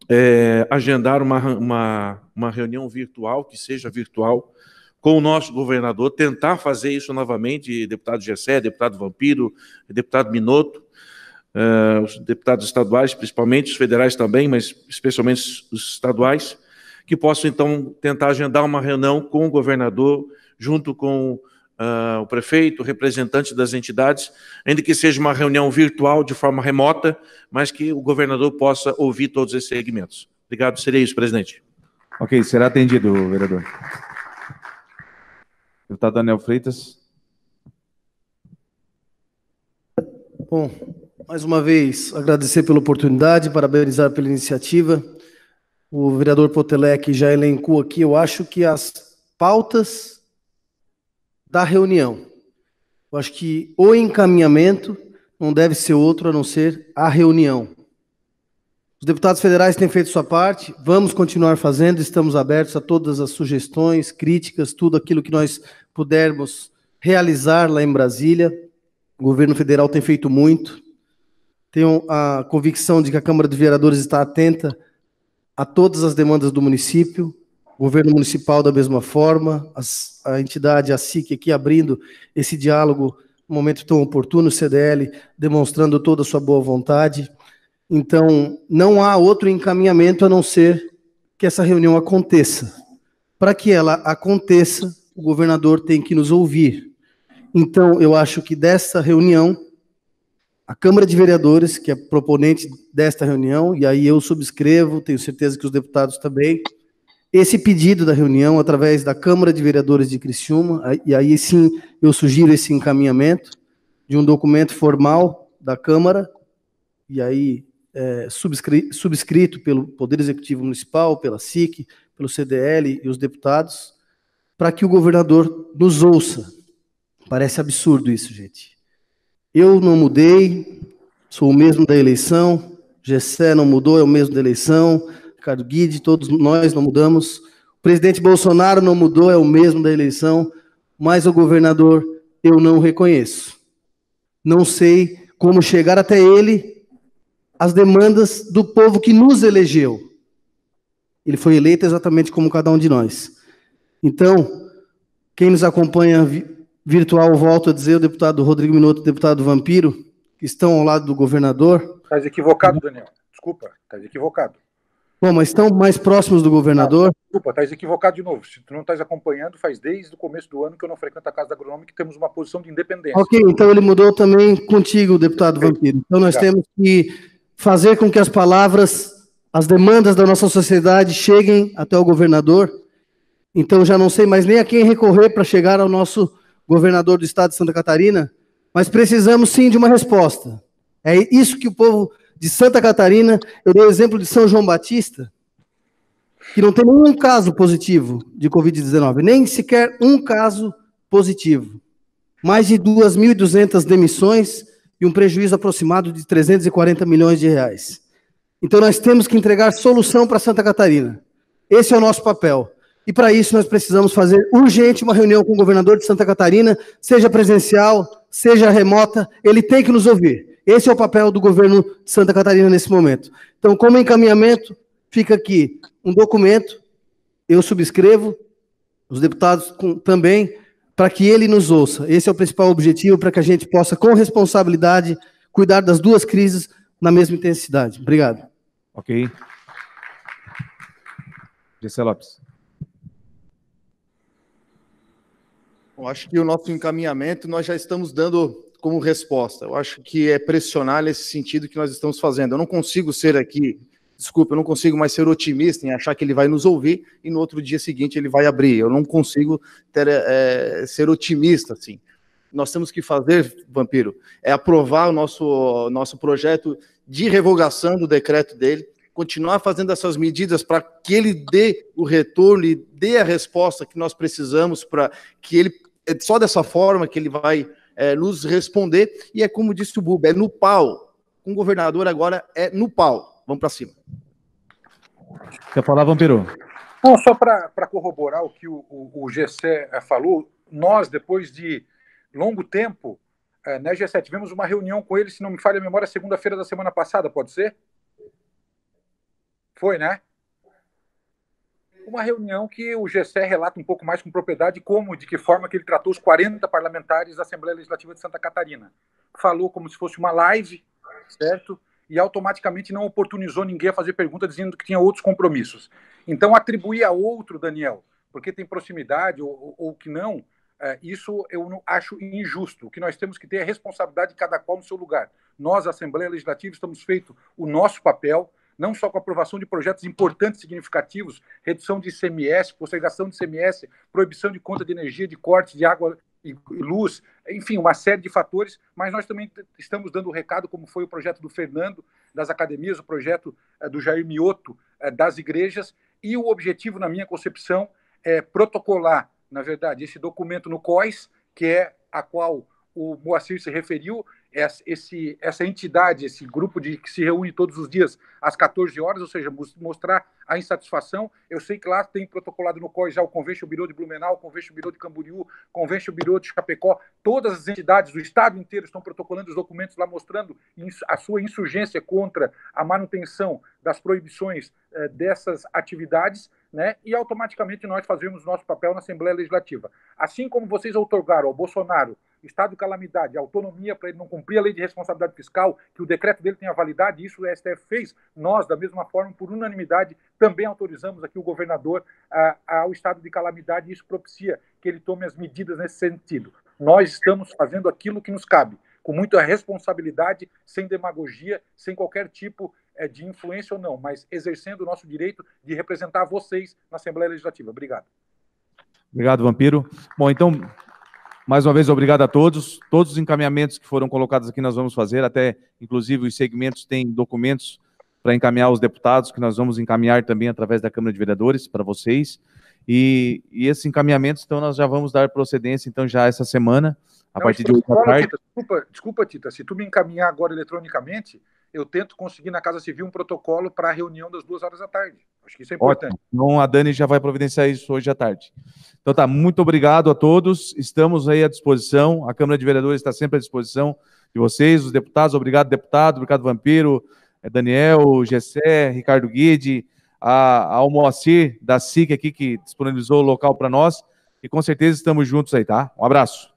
é, agendar uma, uma, uma reunião virtual, que seja virtual, com o nosso governador, tentar fazer isso novamente, deputado Gessé, deputado Vampiro, deputado Minotto, uh, os deputados estaduais, principalmente, os federais também, mas especialmente os estaduais, que possam, então, tentar agendar uma reunião com o governador, junto com uh, o prefeito, representante das entidades, ainda que seja uma reunião virtual, de forma remota, mas que o governador possa ouvir todos esses segmentos. Obrigado, seria isso, presidente.
Ok, será atendido, vereador.
Deputado Daniel Freitas.
Bom, mais uma vez agradecer pela oportunidade, parabenizar pela iniciativa. O vereador Potelec já elencou aqui, eu acho que as pautas da reunião. Eu acho que o encaminhamento não deve ser outro a não ser a reunião. Os deputados federais têm feito sua parte, vamos continuar fazendo, estamos abertos a todas as sugestões, críticas, tudo aquilo que nós pudermos realizar lá em Brasília. O governo federal tem feito muito, tenho a convicção de que a Câmara de Vereadores está atenta a todas as demandas do município, o governo municipal da mesma forma, as, a entidade, a SIC, aqui abrindo esse diálogo um momento tão oportuno, o CDL demonstrando toda a sua boa vontade. Então, não há outro encaminhamento a não ser que essa reunião aconteça. Para que ela aconteça, o governador tem que nos ouvir. Então, eu acho que dessa reunião a Câmara de Vereadores, que é proponente desta reunião, e aí eu subscrevo, tenho certeza que os deputados também, esse pedido da reunião através da Câmara de Vereadores de Criciúma, e aí sim eu sugiro esse encaminhamento de um documento formal da Câmara, e aí é, subscri subscrito pelo Poder Executivo Municipal, pela SIC, pelo CDL e os deputados, para que o governador nos ouça. Parece absurdo isso, gente. Eu não mudei, sou o mesmo da eleição. Gessé não mudou, é o mesmo da eleição. Ricardo Guide, todos nós não mudamos. O presidente Bolsonaro não mudou, é o mesmo da eleição. Mas o governador eu não reconheço. Não sei como chegar até ele as demandas do povo que nos elegeu. Ele foi eleito exatamente como cada um de nós. Então, quem nos acompanha virtual, volto a dizer, o deputado Rodrigo Minuto o deputado Vampiro, que estão ao lado do governador.
Estás equivocado, Daniel. Desculpa, estás equivocado.
Bom, mas estão mais próximos do governador. Ah,
desculpa, estás equivocado de novo. Se tu não estás acompanhando, faz desde o começo do ano que eu não frequento a Casa Agronômica e temos uma posição de independência. Ok,
então ele mudou também contigo, deputado é. Vampiro. Então nós Obrigado. temos que fazer com que as palavras, as demandas da nossa sociedade cheguem até o governador. Então já não sei mais nem a quem recorrer para chegar ao nosso governador do estado de Santa Catarina, mas precisamos sim de uma resposta. É isso que o povo de Santa Catarina, eu dei o exemplo de São João Batista, que não tem nenhum caso positivo de Covid-19, nem sequer um caso positivo. Mais de 2.200 demissões e um prejuízo aproximado de 340 milhões de reais. Então nós temos que entregar solução para Santa Catarina. Esse é o nosso papel. E para isso nós precisamos fazer urgente uma reunião com o governador de Santa Catarina, seja presencial, seja remota, ele tem que nos ouvir. Esse é o papel do governo de Santa Catarina nesse momento. Então, como encaminhamento, fica aqui um documento, eu subscrevo, os deputados com, também, para que ele nos ouça. Esse é o principal objetivo, para que a gente possa, com responsabilidade, cuidar das duas crises na mesma intensidade. Obrigado. Ok. Gessé Lopes.
Eu acho que o nosso encaminhamento nós já estamos dando como resposta. Eu acho que é pressionar nesse sentido que nós estamos fazendo. Eu não consigo ser aqui, desculpa, eu não consigo mais ser otimista em achar que ele vai nos ouvir e no outro dia seguinte ele vai abrir. Eu não consigo ter, é, ser otimista assim. Nós temos que fazer, Vampiro, é aprovar o nosso, nosso projeto de revogação do decreto dele, continuar fazendo essas medidas para que ele dê o retorno e dê a resposta que nós precisamos para que ele é só dessa forma que ele vai é, nos responder. E é como disse o Buba, é no pau. Com o governador agora é no pau. Vamos para cima.
Quer falar, Vampiro?
só para corroborar o que o, o, o Gessé
falou, nós, depois de longo tempo, é, né, Gessé, tivemos uma reunião com ele, se não me falha a memória, segunda-feira da semana passada, pode ser? Foi, né? uma reunião que o GCE relata um pouco mais com propriedade como e de que forma que ele tratou os 40 parlamentares da Assembleia Legislativa de Santa Catarina. Falou como se fosse uma live, certo? E automaticamente não oportunizou ninguém a fazer pergunta dizendo que tinha outros compromissos. Então, atribuir a outro, Daniel, porque tem proximidade ou, ou que não, é, isso eu não, acho injusto. O que nós temos que ter é a responsabilidade de cada qual no seu lugar. Nós, a Assembleia Legislativa, estamos feito o nosso papel não só com a aprovação de projetos importantes e significativos, redução de ICMS, postergação de ICMS, proibição de conta de energia, de cortes de água e luz, enfim, uma série de fatores, mas nós também estamos dando o recado, como foi o projeto do Fernando, das academias, o projeto eh, do Jair Mioto, eh, das igrejas, e o objetivo, na minha concepção, é protocolar, na verdade, esse documento no COIS, que é a qual o Moacir se referiu, essa, esse, essa entidade, esse grupo de que se reúne todos os dias às 14 horas, ou seja, mostrar a insatisfação. Eu sei que lá tem protocolado no COI já o convênio Birô de Blumenau, o Convention Birô de Camboriú, o Convention Birô de Chapecó, todas as entidades do Estado inteiro estão protocolando os documentos lá mostrando a sua insurgência contra a manutenção das proibições eh, dessas atividades, né? e automaticamente nós fazemos nosso papel na Assembleia Legislativa. Assim como vocês outorgaram ao Bolsonaro estado de calamidade, autonomia para ele não cumprir a lei de responsabilidade fiscal, que o decreto dele tenha validade, isso o STF fez. Nós, da mesma forma, por unanimidade, também autorizamos aqui o governador ah, ao estado de calamidade e isso propicia que ele tome as medidas nesse sentido. Nós estamos fazendo aquilo que nos cabe, com muita responsabilidade, sem demagogia, sem qualquer tipo eh, de influência ou não, mas exercendo o nosso direito de representar vocês na Assembleia Legislativa. Obrigado.
Obrigado, Vampiro. Bom, então, mais uma vez, obrigado a todos. Todos os encaminhamentos que foram colocados aqui nós vamos fazer, até inclusive os segmentos têm documentos para encaminhar os deputados, que nós vamos encaminhar também através da Câmara de Vereadores para vocês. E, e, esses encaminhamentos, então, nós já vamos dar procedência, então, já essa semana, a Não, partir de hoje à tarde.
desculpa, desculpa, Tita, se tu me encaminhar agora eletronicamente, eu tento conseguir na Casa Civil um protocolo para a reunião das duas horas da tarde. Acho que isso é importante. Ótimo.
Então a Dani já vai providenciar isso hoje à tarde. Então tá, muito obrigado a todos. Estamos aí à disposição. A Câmara de Vereadores está sempre à disposição de vocês, os deputados. Obrigado, deputado. Obrigado, Vampiro, eh, Daniel, Gessé, Ricardo Guide, a, ao Moacir da SIC aqui que disponibilizou o local para nós. E com certeza estamos juntos aí, tá? Um abraço.